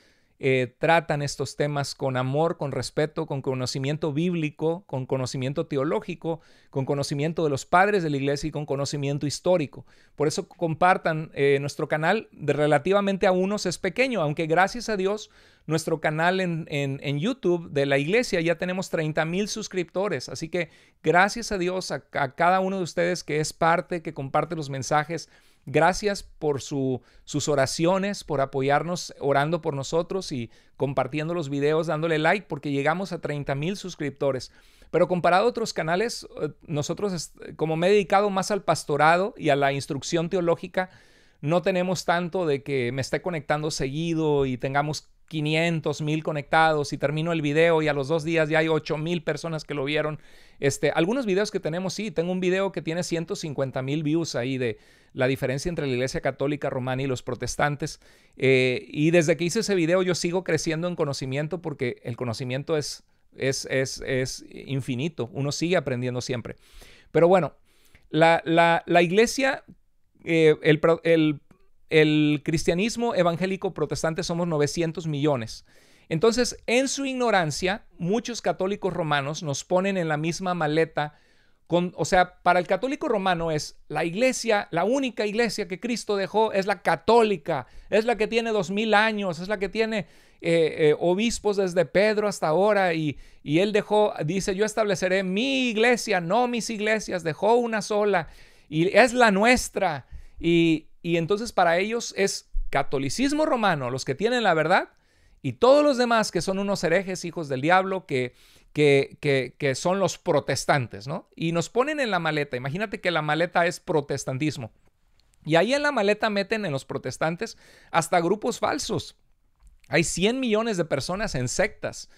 eh, tratan estos temas con amor, con respeto, con conocimiento bíblico, con conocimiento teológico, con conocimiento de los padres de la iglesia y con conocimiento histórico. Por eso compartan eh, nuestro canal, De relativamente a unos es pequeño, aunque gracias a Dios nuestro canal en, YouTube de la iglesia ya tenemos 30 mil suscriptores. Así que gracias a Dios, a cada uno de ustedes que es parte, que comparte los mensajes Gracias por sus oraciones, por apoyarnos orando por nosotros y compartiendo los videos, dándole like, porque llegamos a 30 mil suscriptores. Pero comparado a otros canales, eh, nosotros, como me he dedicado más al pastorado y a la instrucción teológica, no tenemos tanto de que me esté conectando seguido y tengamos 500, conectados y termino el video y a los dos días ya hay 8000 personas que lo vieron. Este, algunos videos que tenemos, sí, tengo un video que tiene 150 mil views ahí de la diferencia entre la Iglesia Católica Romana y los protestantes. Eh, y desde que hice ese video yo sigo creciendo en conocimiento porque el conocimiento es, es, es, es infinito, uno sigue aprendiendo siempre. Pero bueno, la, la, la iglesia eh, el, cristianismo evangélico protestante somos 900 millones. Entonces, en su ignorancia, muchos católicos romanos nos ponen en la misma maleta con, o sea, para el católico romano es la iglesia, la única iglesia que Cristo dejó es la católica, es la que tiene 2000 años, es la que tiene eh, eh, obispos desde Pedro hasta ahora y, y él dejó, dice, yo estableceré mi iglesia, no mis iglesias, dejó una sola y es la nuestra. Y, entonces para ellos es catolicismo romano, los que tienen la verdad, y todos los demás que son unos herejes, hijos del diablo, que, que, que, son los protestantes, ¿no? Y nos ponen en la maleta, imagínate que la maleta es protestantismo. Y ahí en la maleta meten en los protestantes hasta grupos falsos. Hay 100 millones de personas en sectas.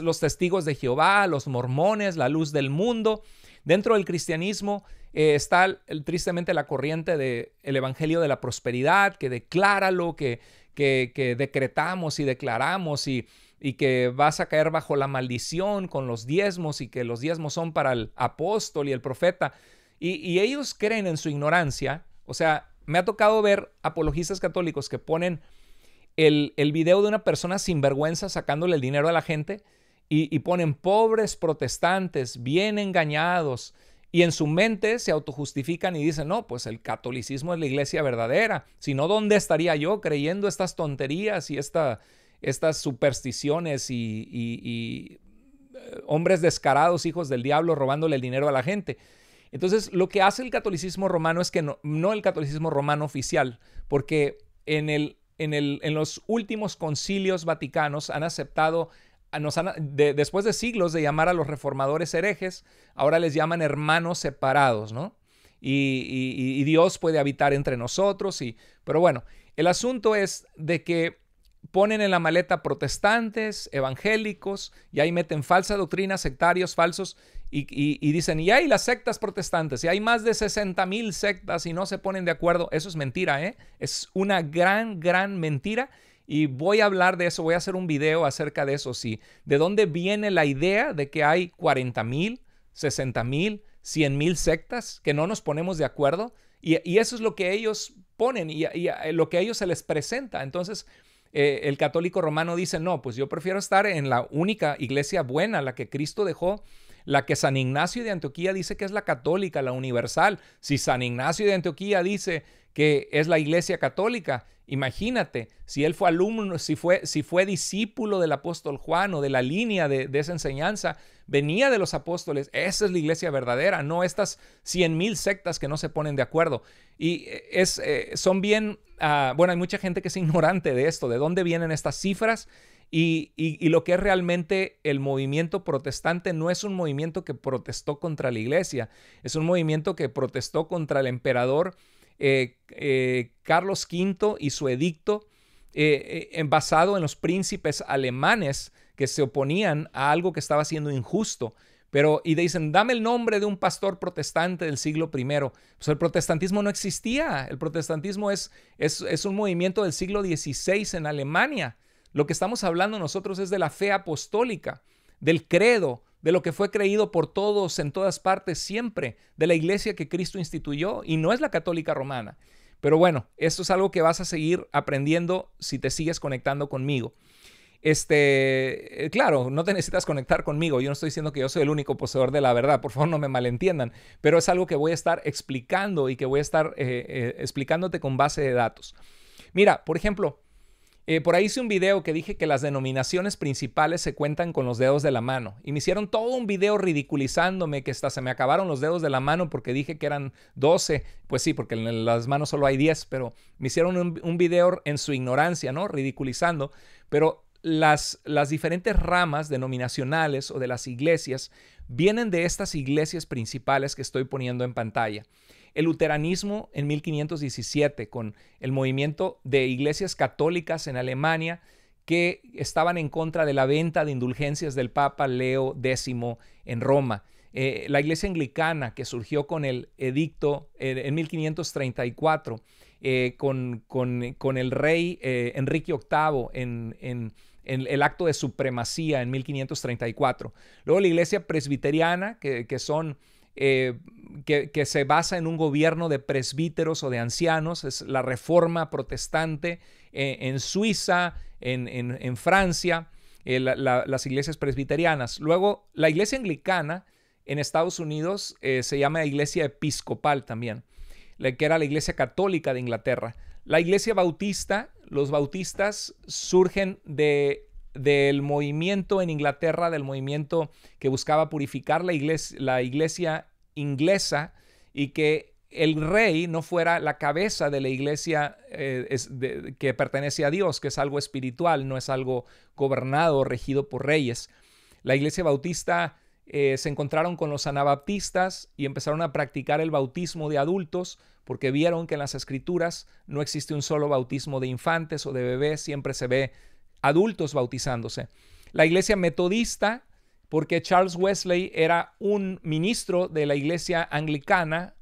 Los testigos de Jehová, los mormones, la luz del mundo. Dentro del cristianismo eh, está tristemente la corriente del Evangelio de la Prosperidad, que declara lo que, que, decretamos y declaramos y, que vas a caer bajo la maldición con los diezmos y que los diezmos son para el apóstol y el profeta. Y, ellos creen en su ignorancia. O sea, me ha tocado ver apologistas católicos que ponen el, el video de una persona sinvergüenza sacándole el dinero a la gente y, ponen pobres protestantes bien engañados y en su mente se autojustifican y dicen, no, pues el catolicismo es la iglesia verdadera, si no, ¿dónde estaría yo creyendo estas tonterías y esta, estas supersticiones y, eh, hombres descarados, hijos del diablo, robándole el dinero a la gente? Entonces, lo que hace el catolicismo romano es que no, no el catolicismo romano oficial, porque en, el, en, el, en los últimos concilios vaticanos han aceptado después de siglos de llamar a los reformadores herejes, ahora les llaman hermanos separados, ¿no? Y, Dios puede habitar entre nosotros, y, pero bueno, el asunto es de que ponen en la maleta protestantes, evangélicos, y ahí meten falsa doctrina, sectarios falsos, y, y dicen, y hay las sectas protestantes, y hay más de 60 mil sectas y no se ponen de acuerdo. Eso es mentira, ¿eh? Es una gran, gran mentira y voy a hablar de eso, voy a hacer un video acerca de eso, sí. ¿De dónde viene la idea de que hay 40 mil, 60 mil, 100 mil sectas que no nos ponemos de acuerdo? Y, eso es lo que ellos ponen y, eh, lo que a ellos se les presenta. Entonces, eh, el católico romano dice, no, pues yo prefiero estar en la única iglesia buena, la que Cristo dejó, la que San Ignacio de Antioquía dice que es la católica, la universal. Si San Ignacio de Antioquía dice que es la iglesia católica, Imagínate, si él fue alumno, si fue, si fue discípulo del apóstol Juan o de la línea de, esa enseñanza, venía de los apóstoles, esa es la iglesia verdadera, no estas cien mil sectas que no se ponen de acuerdo. Y eh, es, eh, son bien, ah, bueno, hay mucha gente que es ignorante de esto, de dónde vienen estas cifras y, y lo que es realmente el movimiento protestante no es un movimiento que protestó contra la iglesia, es un movimiento que protestó contra el emperador eh, eh, Carlos V y su edicto eh, basado en los príncipes alemanes que se oponían a algo que estaba siendo injusto. Pero, y dicen, dame el nombre de un pastor protestante del siglo I. Pues el protestantismo no existía. El protestantismo es, es, es un movimiento del siglo XVI en Alemania. Lo que estamos hablando nosotros es de la fe apostólica, del credo, de lo que fue creído por todos en todas partes siempre, de la iglesia que Cristo instituyó, y no es la católica romana. Pero bueno, esto es algo que vas a seguir aprendiendo si te sigues conectando conmigo. Este, eh, claro, no te necesitas conectar conmigo. Yo no estoy diciendo que yo soy el único poseedor de la verdad. Por favor, no me malentiendan. Pero es algo que voy a estar explicando y que voy a estar eh, eh, explicándote con base de datos. Mira, por ejemplo, eh, por ahí hice un video que dije que las denominaciones principales se cuentan con los dedos de la mano. Y me hicieron todo un video ridiculizándome que hasta se me acabaron los dedos de la mano porque dije que eran 12. Pues sí, porque en las manos solo hay 10, pero me hicieron un, video en su ignorancia, ¿no? Ridiculizando. Pero las diferentes ramas denominacionales o de las iglesias vienen de estas iglesias principales que estoy poniendo en pantalla el luteranismo en 1517 con el movimiento de iglesias católicas en Alemania que estaban en contra de la venta de indulgencias del Papa Leo X en Roma. Eh, la iglesia anglicana que surgió con el edicto eh, en 1534, eh, con, el rey Enrique VIII en, el acto de supremacía en 1534. Luego la iglesia presbiteriana, que, que son eh, que, se basa en un gobierno de presbíteros o de ancianos, es la reforma protestante eh, en Suiza, en, en, Francia, eh, las iglesias presbiterianas. Luego, la iglesia anglicana en Estados Unidos se llama iglesia episcopal también, la, que era la iglesia católica de Inglaterra. La iglesia bautista, los bautistas surgen de del movimiento en Inglaterra, del movimiento que buscaba purificar la iglesia, la iglesia inglesa y que el rey no fuera la cabeza de la iglesia eh, que pertenece a Dios, que es algo espiritual, no es algo gobernado o regido por reyes. La iglesia bautista eh, se encontraron con los anabaptistas y empezaron a practicar el bautismo de adultos porque vieron que en las escrituras no existe un solo bautismo de infantes o de bebés, siempre se ve adultos bautizándose. La iglesia metodista, porque Charles Wesley era un ministro de la iglesia anglicana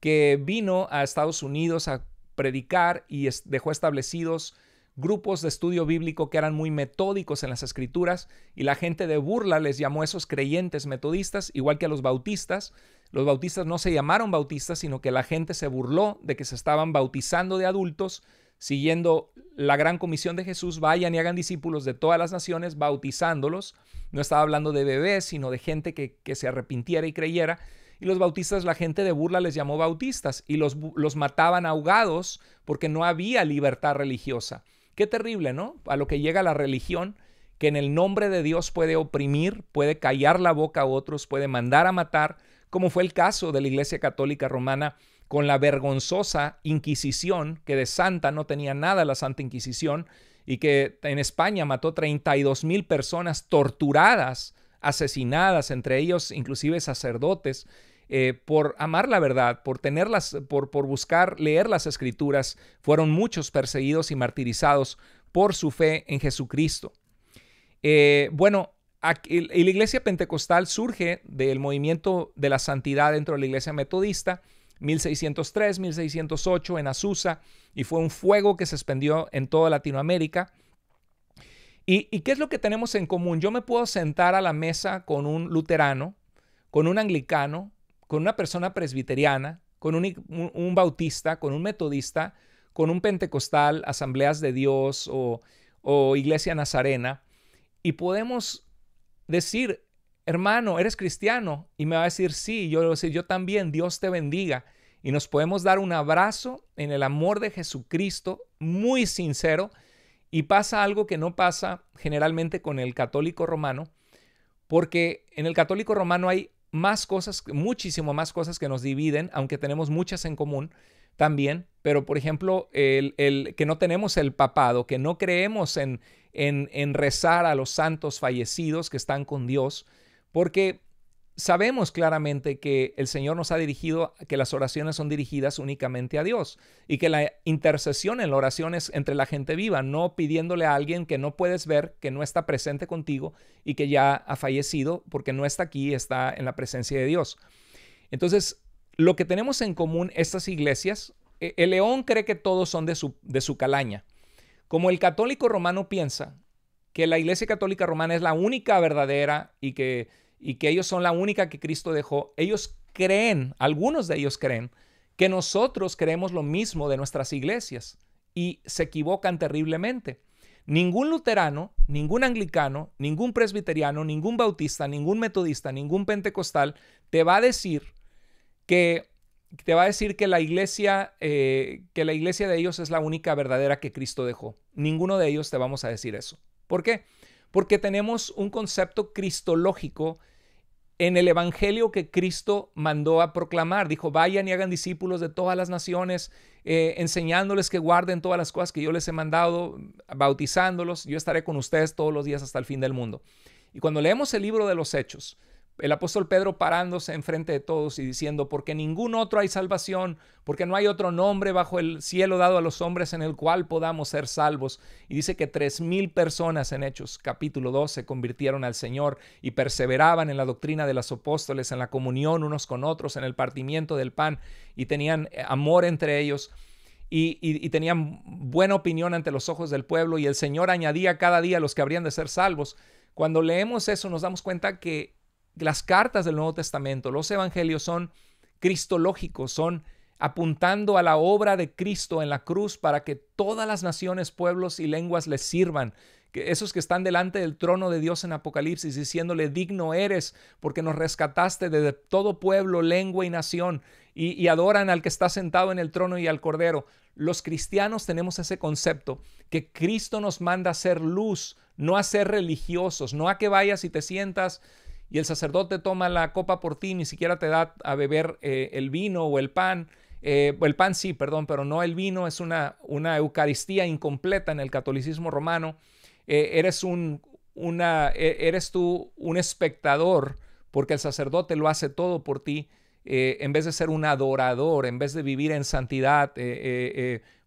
que vino a Estados Unidos a predicar y dejó establecidos grupos de estudio bíblico que eran muy metódicos en las escrituras y la gente de burla les llamó esos creyentes metodistas, igual que a los bautistas. Los bautistas no se llamaron bautistas, sino que la gente se burló de que se estaban bautizando de adultos siguiendo la gran comisión de Jesús, vayan y hagan discípulos de todas las naciones, bautizándolos. No estaba hablando de bebés, sino de gente que, se arrepintiera y creyera. Y los bautistas, la gente de burla les llamó bautistas y los, los mataban ahogados porque no había libertad religiosa. Qué terrible, ¿no? A lo que llega la religión, que en el nombre de Dios puede oprimir, puede callar la boca a otros, puede mandar a matar, como fue el caso de la Iglesia Católica Romana con la vergonzosa Inquisición, que de santa no tenía nada la Santa Inquisición, y que en España mató 32 mil personas torturadas, asesinadas, entre ellos inclusive sacerdotes, eh, por amar la verdad, por tenerlas, por, por buscar leer las escrituras, fueron muchos perseguidos y martirizados por su fe en Jesucristo. Eh, bueno, la iglesia pentecostal surge del movimiento de la santidad dentro de la iglesia metodista, 1603, 1608 en Azusa, y fue un fuego que se expendió en toda Latinoamérica. ¿Y, qué es lo que tenemos en común? Yo me puedo sentar a la mesa con un luterano, con un anglicano, con una persona presbiteriana, con un, bautista, con un metodista, con un pentecostal, asambleas de Dios o iglesia nazarena, y podemos decir, hermano, eres cristiano. Y me va a decir, sí, yo, decir, yo también, Dios te bendiga. Y nos podemos dar un abrazo en el amor de Jesucristo, muy sincero. Y pasa algo que no pasa generalmente con el católico romano, porque en el católico romano hay más cosas, muchísimo más cosas que nos dividen, aunque tenemos muchas en común también, pero por ejemplo, el, que no tenemos el papado, que no creemos en, en rezar a los santos fallecidos que están con Dios, porque sabemos claramente que el Señor nos ha dirigido, que las oraciones son dirigidas únicamente a Dios y que la intercesión en la oración es entre la gente viva, no pidiéndole a alguien que no puedes ver, que no está presente contigo y que ya ha fallecido porque no está aquí, está en la presencia de Dios. Entonces, lo que tenemos en común estas iglesias, e, el león cree que todos son de su, de su calaña. Como el católico romano piensa que la Iglesia Católica Romana es la única verdadera y que, y que ellos son la única que Cristo dejó, ellos creen, algunos de ellos creen, que nosotros creemos lo mismo de nuestras iglesias y se equivocan terriblemente. Ningún luterano, ningún anglicano, ningún presbiteriano, ningún bautista, ningún metodista, ningún pentecostal te va a decir que te va a decir que la iglesia eh, que la iglesia de ellos es la única verdadera que Cristo dejó. Ninguno de ellos te vamos a decir eso. ¿Por qué? Porque tenemos un concepto cristológico en el Evangelio que Cristo mandó a proclamar. Dijo, vayan y hagan discípulos de todas las naciones, eh, enseñándoles que guarden todas las cosas que yo les he mandado, bautizándolos. Yo estaré con ustedes todos los días hasta el fin del mundo. Y cuando leemos el libro de los Hechos, el apóstol Pedro parándose enfrente de todos y diciendo, porque ningún otro hay salvación, porque no hay otro nombre bajo el cielo dado a los hombres en el cual podamos ser salvos. Y dice que tres mil personas en Hechos capítulo 2 se convirtieron al Señor y perseveraban en la doctrina de los apóstoles, en la comunión unos con otros, en el partimiento del pan y tenían eh, amor entre ellos. Y, tenían buena opinión ante los ojos del pueblo y el Señor añadía cada día los que habrían de ser salvos. Cuando leemos eso nos damos cuenta que las cartas del Nuevo Testamento, los evangelios son cristológicos, son apuntando a la obra de Cristo en la cruz para que todas las naciones, pueblos y lenguas le sirvan. Que esos que están delante del trono de Dios en Apocalipsis, diciéndole, digno eres, porque nos rescataste de todo pueblo, lengua y nación, y, y adoran al que está sentado en el trono y al cordero. Los cristianos tenemos ese concepto, que Cristo nos manda a ser luz, no a ser religiosos, no a que vayas y te sientas y el sacerdote toma la copa por ti, ni siquiera te da a beber eh, el vino o el pan. Eh, el pan sí, perdón, pero no el vino, es una, una Eucaristía incompleta en el catolicismo romano. Eh, eres, un, una, e, eres tú un espectador porque el sacerdote lo hace todo por ti. en vez de ser un adorador, en vez de vivir en santidad,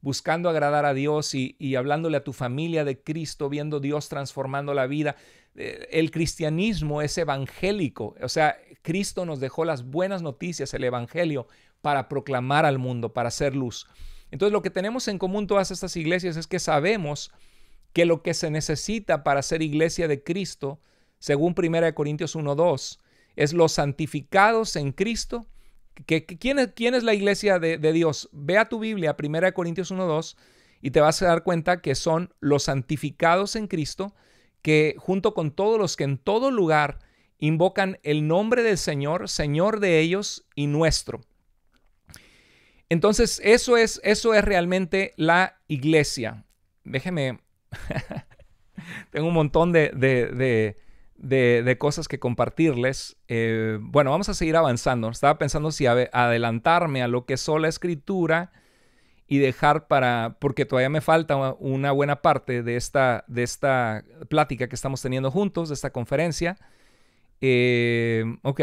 buscando agradar a Dios y, y hablándole a tu familia de Cristo, viendo Dios transformando la vida, eh, el cristianismo es evangélico, o sea, Cristo nos dejó las buenas noticias, el Evangelio, para proclamar al mundo, para hacer luz. Entonces lo que tenemos en común todas estas iglesias es que sabemos que lo que se necesita para ser iglesia de Cristo, según 1 Corintios 1.2, es los santificados en Cristo. Que, ¿quién, es, la iglesia de, de, Dios? Ve a tu Biblia, 1 Corintios 1.2, y te vas a dar cuenta que son los santificados en Cristo, que junto con todos los que en todo lugar invocan el nombre del Señor, Señor de ellos y nuestro. Entonces, eso es, eso es realmente la iglesia. Déjenme, tengo un montón de, de, de, cosas que compartirles. Eh, bueno, vamos a seguir avanzando. Estaba pensando si adelantarme a lo que es la escritura y dejar para, porque todavía me falta una buena parte de esta, de esta plática que estamos teniendo juntos, de esta conferencia. Eh, ok.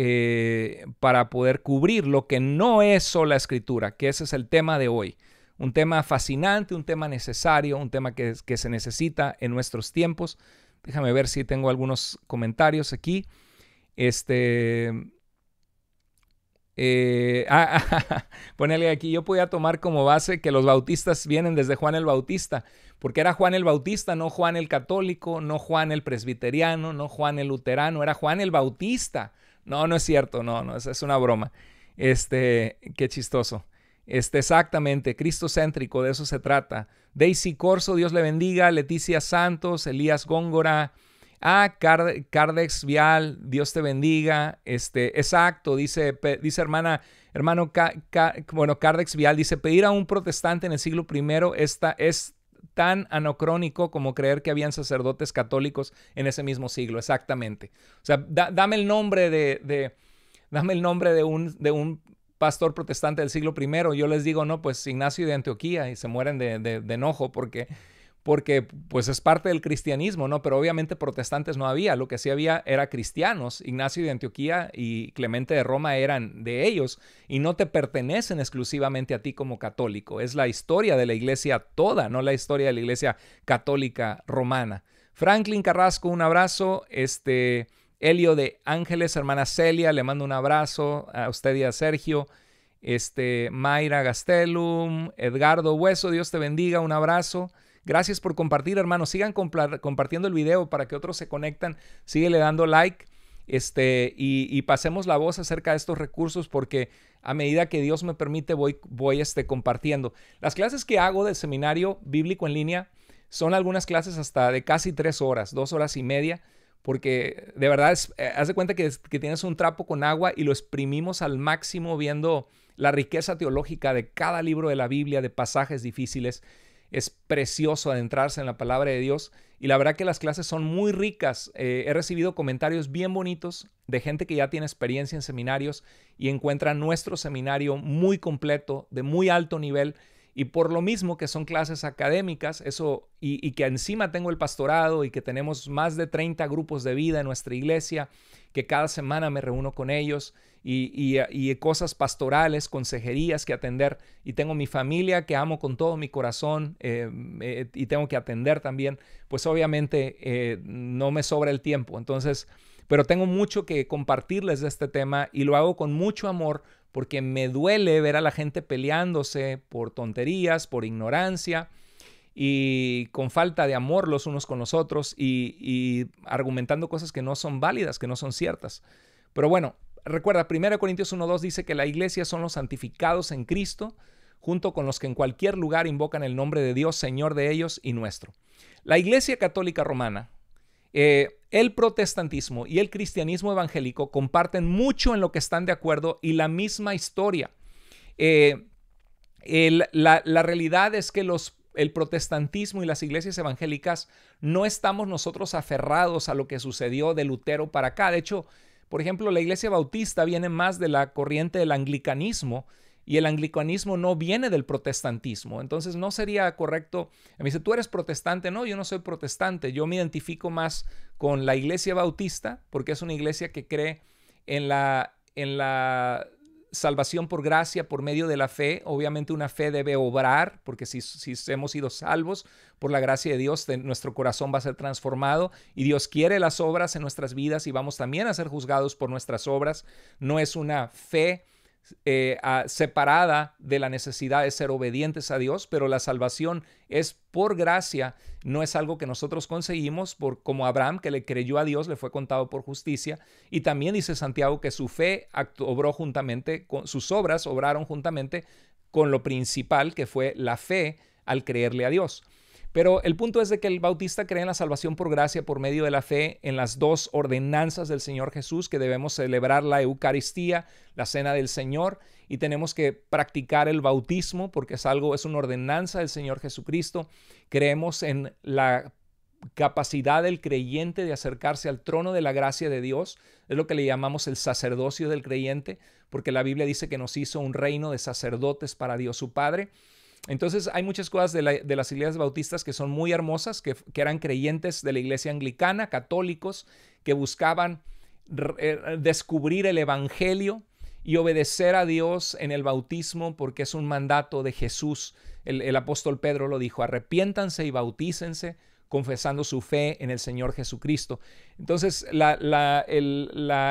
Eh, para poder cubrir lo que no es sola escritura, que ese es el tema de hoy. Un tema fascinante, un tema necesario, un tema que, que se necesita en nuestros tiempos. Déjame ver si tengo algunos comentarios aquí. Este, eh, ah, ponele aquí, yo podía tomar como base que los bautistas vienen desde Juan el Bautista, porque era Juan el Bautista, no Juan el católico, no Juan el presbiteriano, no Juan el luterano, era Juan el Bautista. No, no es cierto, no, no, es, es una broma. Este, qué chistoso. Este, exactamente, Cristo céntrico, de eso se trata. Daisy Corso, Dios le bendiga, Leticia Santos, Elías Góngora, Ah, Cardex Vial, Dios te bendiga. Este, exacto, dice, dice hermana, hermano, bueno, Cardex Vial dice, pedir a un protestante en el siglo I esta, es tan anocrónico como creer que habían sacerdotes católicos en ese mismo siglo, exactamente. O sea, dame el nombre de, dame el nombre de un, de un pastor protestante del siglo I, yo les digo, no, pues Ignacio de Antioquía, y se mueren de enojo porque porque pues es parte del cristianismo, ¿no? Pero obviamente protestantes no había, lo que sí había era cristianos, Ignacio de Antioquía y Clemente de Roma eran de ellos y no te pertenecen exclusivamente a ti como católico, es la historia de la iglesia toda, no la historia de la iglesia católica romana. Franklin Carrasco, un abrazo, este Elio de Ángeles, hermana Celia, le mando un abrazo a usted y a Sergio. Este, Mayra Gastelum, Edgardo Hueso, Dios te bendiga, un abrazo. Gracias por compartir, hermanos. Sigan compartiendo el video para que otros se conectan. Síguele dando like este, y, pasemos la voz acerca de estos recursos porque a medida que Dios me permite voy, voy este, compartiendo. Las clases que hago del seminario bíblico en línea son algunas clases hasta de casi tres horas, dos horas y media, porque de verdad es, eh, haz de cuenta que, que tienes un trapo con agua y lo exprimimos al máximo viendo la riqueza teológica de cada libro de la Biblia, de pasajes difíciles. Es precioso adentrarse en la palabra de Dios y la verdad que las clases son muy ricas. Eh, he recibido comentarios bien bonitos de gente que ya tiene experiencia en seminarios y encuentra nuestro seminario muy completo, de muy alto nivel y por lo mismo que son clases académicas, eso, y, que encima tengo el pastorado y que tenemos más de 30 grupos de vida en nuestra iglesia, que cada semana me reúno con ellos y, cosas pastorales, consejerías que atender. Y tengo mi familia que amo con todo mi corazón eh, eh, y tengo que atender también. Pues obviamente eh, no me sobra el tiempo. Entonces, pero tengo mucho que compartirles de este tema y lo hago con mucho amor porque me duele ver a la gente peleándose por tonterías, por ignorancia y con falta de amor los unos con los otros y, argumentando cosas que no son válidas, que no son ciertas. Pero bueno, recuerda, 1 Corintios 1.2 dice que la iglesia son los santificados en Cristo, junto con los que en cualquier lugar invocan el nombre de Dios, Señor de ellos y nuestro. La Iglesia Católica Romana, eh, el protestantismo y el cristianismo evangélico comparten mucho en lo que están de acuerdo y la misma historia. Eh, la, realidad es que los, el protestantismo y las iglesias evangélicas no estamos nosotros aferrados a lo que sucedió de Lutero para acá. De hecho, por ejemplo, la iglesia bautista viene más de la corriente del anglicanismo y el anglicanismo no viene del protestantismo. Entonces no sería correcto. Me dice, tú eres protestante. No, yo no soy protestante. Yo me identifico más con la iglesia bautista porque es una iglesia que cree en la, en la salvación por gracia por medio de la fe. Obviamente una fe debe obrar, porque si, si hemos sido salvos por la gracia de Dios, nuestro corazón va a ser transformado y Dios quiere las obras en nuestras vidas y vamos también a ser juzgados por nuestras obras. No es una fe eh, separada de la necesidad de ser obedientes a Dios, pero la salvación es por gracia, no es algo que nosotros conseguimos, por, como Abraham que le creyó a Dios, le fue contado por justicia, y también dice Santiago que su fe obró juntamente, con, sus obras obraron juntamente con lo principal que fue la fe al creerle a Dios. Pero el punto es de que el bautista cree en la salvación por gracia por medio de la fe en las dos ordenanzas del Señor Jesús, que debemos celebrar la Eucaristía, la cena del Señor, y tenemos que practicar el bautismo porque es algo, es una ordenanza del Señor Jesucristo. Creemos en la capacidad del creyente de acercarse al trono de la gracia de Dios, es lo que le llamamos el sacerdocio del creyente, porque la Biblia dice que nos hizo un reino de sacerdotes para Dios su Padre. Entonces hay muchas cosas de, las iglesias bautistas que son muy hermosas, que, eran creyentes de la iglesia anglicana, católicos, que buscaban eh, descubrir el Evangelio y obedecer a Dios en el bautismo porque es un mandato de Jesús. El, apóstol Pedro lo dijo, arrepiéntanse y bautícense confesando su fe en el Señor Jesucristo. Entonces, la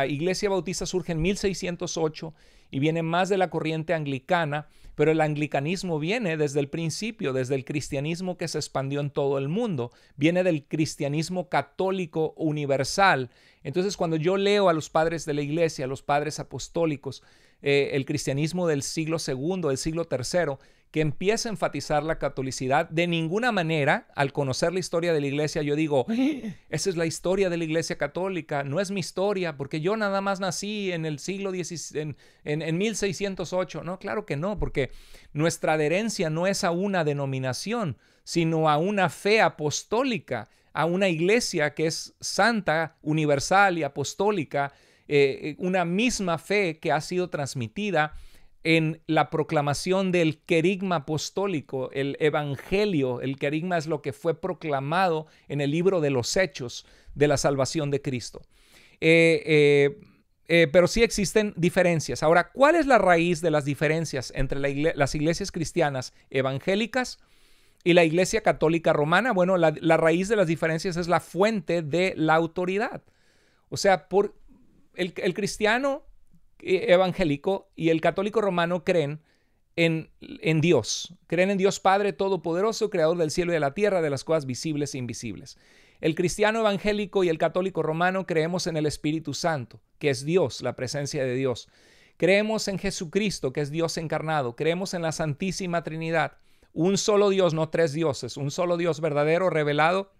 iglesia bautista surge en 1608 y viene más de la corriente anglicana pero el anglicanismo viene desde el principio, desde el cristianismo que se expandió en todo el mundo, viene del cristianismo católico universal. Entonces cuando yo leo a los padres de la iglesia, a los padres apostólicos, eh, el cristianismo del siglo II, del siglo III, que empieza a enfatizar la catolicidad. De ninguna manera, al conocer la historia de la iglesia, yo digo, esa es la historia de la iglesia católica, no es mi historia, porque yo nada más nací en el siglo en 1608. No, claro que no, porque nuestra adherencia no es a una denominación, sino a una fe apostólica, a una iglesia que es santa, universal y apostólica, eh, una misma fe que ha sido transmitida en la proclamación del querigma apostólico, el evangelio. El querigma es lo que fue proclamado en el libro de los hechos de la salvación de Cristo. Eh, eh, pero sí existen diferencias. Ahora, ¿cuál es la raíz de las diferencias entre las iglesias cristianas evangélicas y la iglesia católica romana? Bueno, la, la raíz de las diferencias es la fuente de la autoridad. O sea, por, el, cristiano eh, evangélico y el católico romano creen en, en, Dios. Creen en Dios Padre Todopoderoso, Creador del cielo y de la tierra, de las cosas visibles e invisibles. El cristiano evangélico y el católico romano creemos en el Espíritu Santo, que es Dios, la presencia de Dios. Creemos en Jesucristo, que es Dios encarnado. Creemos en la Santísima Trinidad, un solo Dios, no tres dioses, un solo Dios verdadero, revelado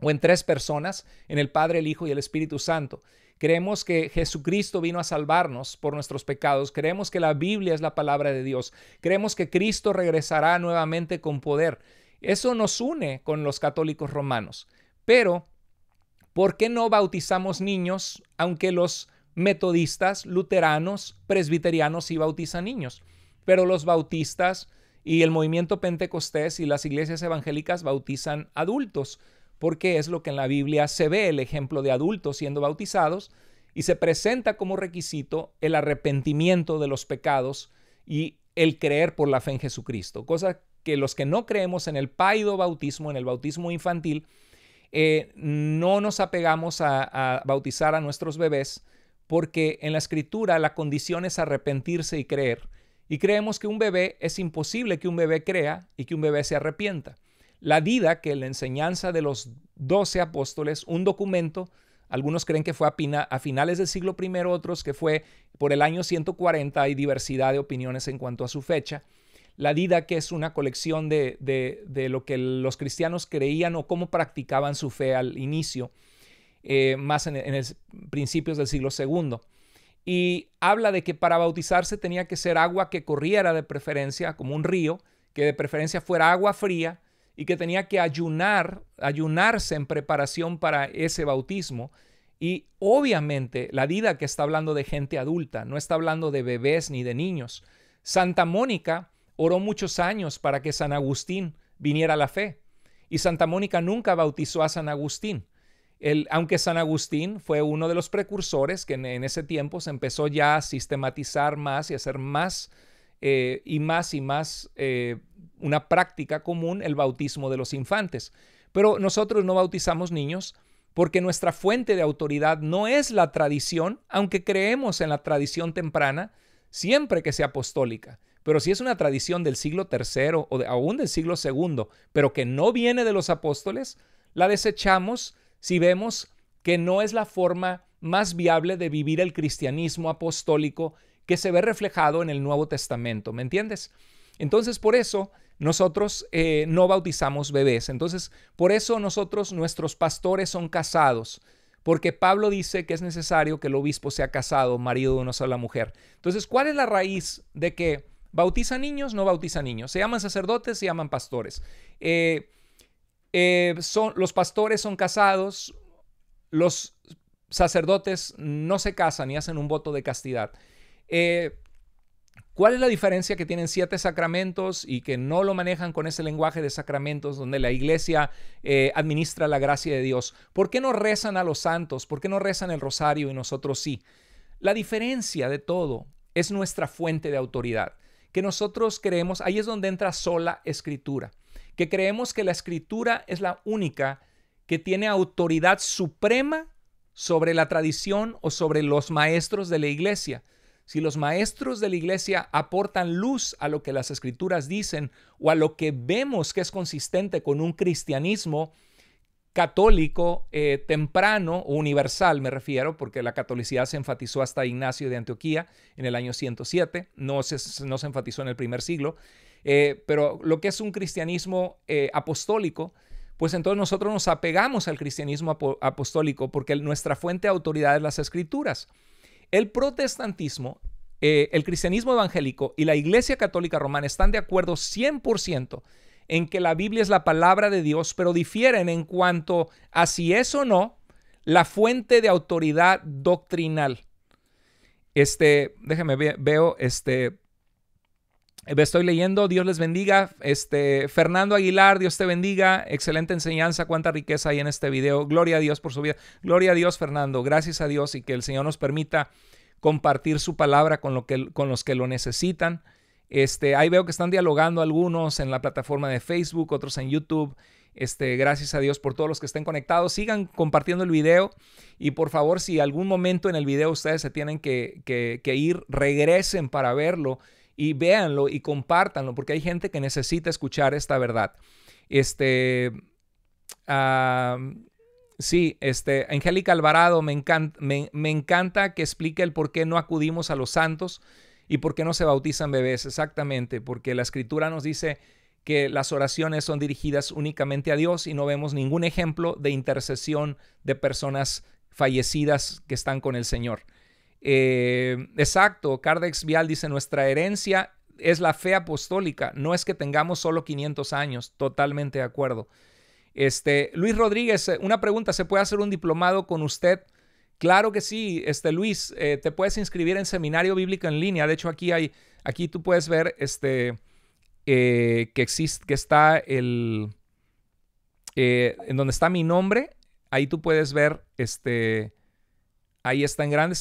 o en tres personas, en el Padre, el Hijo y el Espíritu Santo. Creemos que Jesucristo vino a salvarnos por nuestros pecados. Creemos que la Biblia es la palabra de Dios. Creemos que Cristo regresará nuevamente con poder. Eso nos une con los católicos romanos. Pero, ¿por qué no bautizamos niños aunque los metodistas, luteranos, presbiterianos sí bautizan niños? Pero los bautistas y el movimiento pentecostés y las iglesias evangélicas bautizan adultos porque es lo que en la Biblia se ve, el ejemplo de adultos siendo bautizados, y se presenta como requisito el arrepentimiento de los pecados y el creer por la fe en Jesucristo, cosa que los que no creemos en el paido bautismo, en el bautismo infantil, eh, no nos apegamos a, a bautizar a nuestros bebés, porque en la escritura la condición es arrepentirse y creer. Y creemos que un bebé es imposible que un bebé crea y que un bebé se arrepienta la Dida, que la enseñanza de los doce apóstoles, un documento, algunos creen que fue a, finales del siglo I, otros que fue por el año 140, hay diversidad de opiniones en cuanto a su fecha. La Dida, que es una colección de, de, lo que los cristianos creían o cómo practicaban su fe al inicio, eh, más en, el, principios del siglo II y habla de que para bautizarse tenía que ser agua que corriera de preferencia, como un río, que de preferencia fuera agua fría y que tenía que ayunar, ayunarse en preparación para ese bautismo. Y obviamente la vida que está hablando de gente adulta, no está hablando de bebés ni de niños. Santa Mónica oró muchos años para que San Agustín viniera a la fe. Y Santa Mónica nunca bautizó a San Agustín. aunque San Agustín fue uno de los precursores que en, ese tiempo se empezó ya a sistematizar más y hacer más eh, y más y más eh, una práctica común el bautismo de los infantes. Pero nosotros no bautizamos niños porque nuestra fuente de autoridad no es la tradición, aunque creemos en la tradición temprana, siempre que sea apostólica. Pero si es una tradición del siglo III o de, aún del siglo II, pero que no viene de los apóstoles, la desechamos si vemos que no es la forma más viable de vivir el cristianismo apostólico que se ve reflejado en el Nuevo Testamento. ¿Me entiendes? Entonces, por eso, nosotros eh, no bautizamos bebés. Entonces, por eso nosotros, nuestros pastores son casados, porque Pablo dice que es necesario que el obispo sea casado, marido de una sola mujer. Entonces, ¿cuál es la raíz de que bautiza niños, no bautiza niños? Se llaman sacerdotes, se llaman pastores. Eh, eh, son, los pastores son casados, los sacerdotes no se casan y hacen un voto de castidad. ¿Cuál es la diferencia que tienen siete sacramentos y que no lo manejan con ese lenguaje de sacramentos donde la iglesia eh, administra la gracia de Dios? ¿Por qué no rezan a los santos? ¿Por qué no rezan el rosario y nosotros sí? La diferencia de todo es nuestra fuente de autoridad, que nosotros creemos, ahí es donde entra sola escritura, que creemos que la escritura es la única que tiene autoridad suprema sobre la tradición o sobre los maestros de la iglesia. Si los maestros de la iglesia aportan luz a lo que las escrituras dicen o a lo que vemos que es consistente con un cristianismo católico eh, temprano o universal, me refiero, porque la catolicidad se enfatizó hasta Ignacio de Antioquía en el año 107, no se, no se enfatizó en el primer siglo, eh, pero lo que es un cristianismo eh, apostólico, pues entonces nosotros nos apegamos al cristianismo apostólico porque nuestra fuente de autoridad es las escrituras. El protestantismo, eh, el cristianismo evangélico y la Iglesia Católica Romana están de acuerdo 100% en que la Biblia es la palabra de Dios, pero difieren en cuanto a si es o no la fuente de autoridad doctrinal. Este, déjeme ver, veo este Estoy leyendo, Dios les bendiga. Este, Fernando Aguilar, Dios te bendiga. Excelente enseñanza, cuánta riqueza hay en este video. Gloria a Dios por su vida. Gloria a Dios, Fernando. Gracias a Dios y que el Señor nos permita compartir su palabra con, lo que, con los que lo necesitan. Este, ahí veo que están dialogando algunos en la plataforma de Facebook, otros en YouTube. Este, gracias a Dios por todos los que estén conectados. Sigan compartiendo el video y por favor, si algún momento en el video ustedes se tienen que ir, regresen para verlo y véanlo y compártanlo, porque hay gente que necesita escuchar esta verdad. Este, sí, este, Angélica Alvarado, me, me encanta que explique el por qué no acudimos a los santos y por qué no se bautizan bebés, exactamente, porque la escritura nos dice que las oraciones son dirigidas únicamente a Dios y no vemos ningún ejemplo de intercesión de personas fallecidas que están con el Señor. Eh, exacto, Cardex Vial dice, nuestra herencia es la fe apostólica, no es que tengamos solo 500 años, totalmente de acuerdo. Este, Luis Rodríguez, eh, una pregunta, ¿se puede hacer un diplomado con usted? Claro que sí, este, Luis, eh, te puedes inscribir en Seminario Bíblico en línea, de hecho aquí, hay, aquí tú puedes ver este, que, existe, que está el, en donde está mi nombre, ahí tú puedes ver este, Ahí está en grande,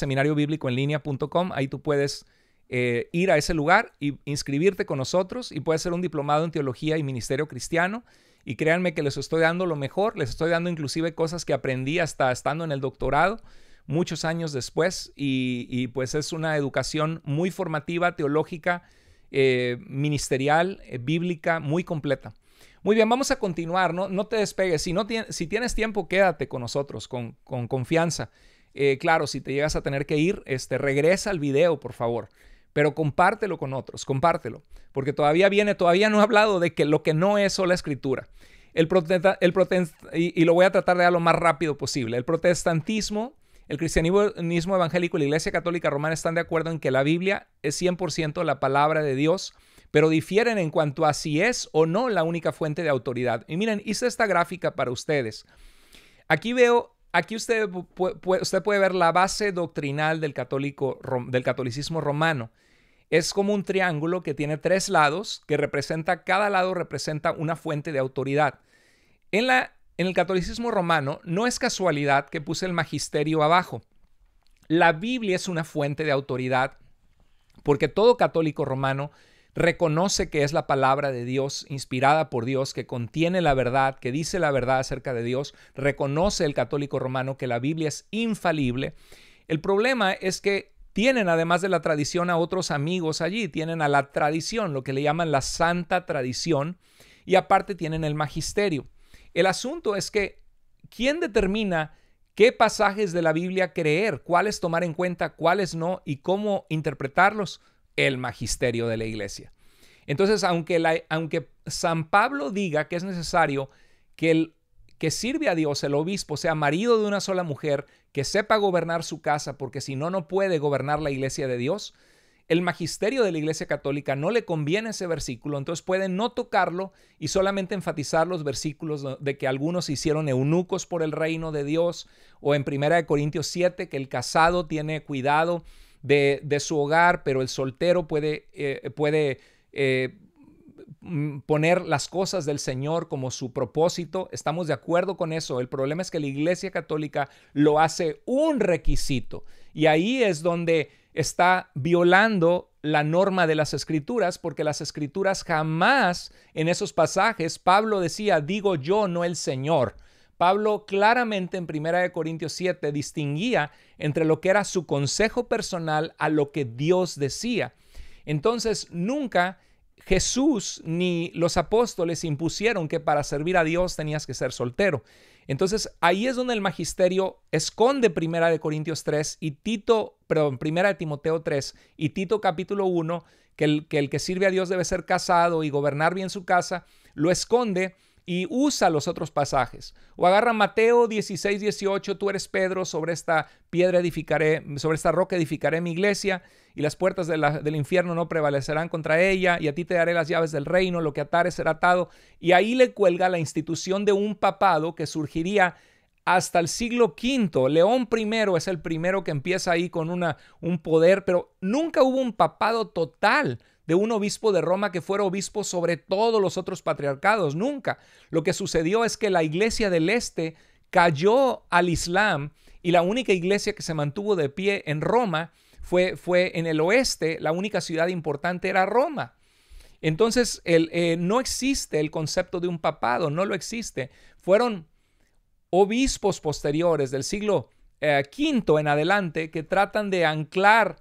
línea.com Ahí tú puedes eh, ir a ese lugar y e inscribirte con nosotros y puedes ser un diplomado en teología y ministerio cristiano. Y créanme que les estoy dando lo mejor, les estoy dando inclusive cosas que aprendí hasta estando en el doctorado muchos años después y, pues es una educación muy formativa, teológica, eh, ministerial, eh, bíblica, muy completa. Muy bien, vamos a continuar, no, te despegues. Si, no tienes tiempo, quédate con nosotros con confianza. Eh, claro, si te llegas a tener que ir, este, regresa al video, por favor. Pero compártelo con otros, compártelo. Porque todavía viene, todavía no he hablado de que lo que no es sola escritura. El, el y, lo voy a tratar de dar lo más rápido posible. El protestantismo, el cristianismo evangélico y la Iglesia Católica Romana están de acuerdo en que la Biblia es 100% la palabra de Dios, pero difieren en cuanto a si es o no la única fuente de autoridad. Y miren, hice esta gráfica para ustedes. Aquí veo aquí usted, usted puede ver la base doctrinal del, católico, del catolicismo romano. Es como un triángulo que tiene tres lados, que representa, cada lado representa una fuente de autoridad. En, la, en el catolicismo romano no es casualidad que puse el magisterio abajo. La Biblia es una fuente de autoridad porque todo católico romano reconoce que es la palabra de Dios, inspirada por Dios, que contiene la verdad, que dice la verdad acerca de Dios, reconoce el católico romano que la Biblia es infalible. El problema es que tienen, además de la tradición, a otros amigos allí, tienen a la tradición, lo que le llaman la santa tradición, y aparte tienen el magisterio. El asunto es que, ¿quién determina qué pasajes de la Biblia creer, cuáles tomar en cuenta, cuáles no, y cómo interpretarlos? el magisterio de la iglesia. Entonces, aunque, aunque San Pablo diga que es necesario que el que sirve a Dios, el obispo, sea marido de una sola mujer, que sepa gobernar su casa, porque si no, no puede gobernar la iglesia de Dios, el magisterio de la Iglesia Católica no le conviene ese versículo, entonces puede no tocarlo y solamente enfatizar los versículos de que algunos hicieron eunucos por el reino de Dios o en primera de Corintios 7 que el casado tiene cuidado de, su hogar, pero el soltero puede, eh, puede eh, poner las cosas del Señor como su propósito. Estamos de acuerdo con eso. El problema es que la Iglesia Católica lo hace un requisito. Y ahí es donde está violando la norma de las escrituras, porque las escrituras jamás en esos pasajes, Pablo decía, digo yo, no el Señor. Pablo claramente en 1 Corintios 7 distinguía entre lo que era su consejo personal a lo que Dios decía. Entonces, nunca Jesús ni los apóstoles impusieron que para servir a Dios tenías que ser soltero. Entonces, ahí es donde el magisterio esconde Primera de Corintios 3 y Tito, perdón, Primera Timoteo 3 y Tito capítulo 1, que el que sirve a Dios debe ser casado y gobernar bien su casa, lo esconde y usa los otros pasajes. O agarra Mateo 16, 18, tú eres Pedro, sobre esta piedra edificaré, sobre esta roca edificaré mi iglesia, y las puertas del infierno no prevalecerán contra ella, y a ti te daré las llaves del reino, lo que atares será atado. Y ahí le cuelga la institución de un papado que surgiría hasta el siglo V. León I es el primero que empieza ahí con una, un poder, pero nunca hubo un papado total de un obispo de Roma que fuera obispo sobre todos los otros patriarcados, nunca. Lo que sucedió es que la iglesia del Este cayó al Islam y la única iglesia que se mantuvo de pie en Roma fue, fue en el oeste, la única ciudad importante era Roma. Entonces, eh, no existe el concepto de un papado, no lo existe. Fueron obispos posteriores del siglo V eh, en adelante que tratan de anclar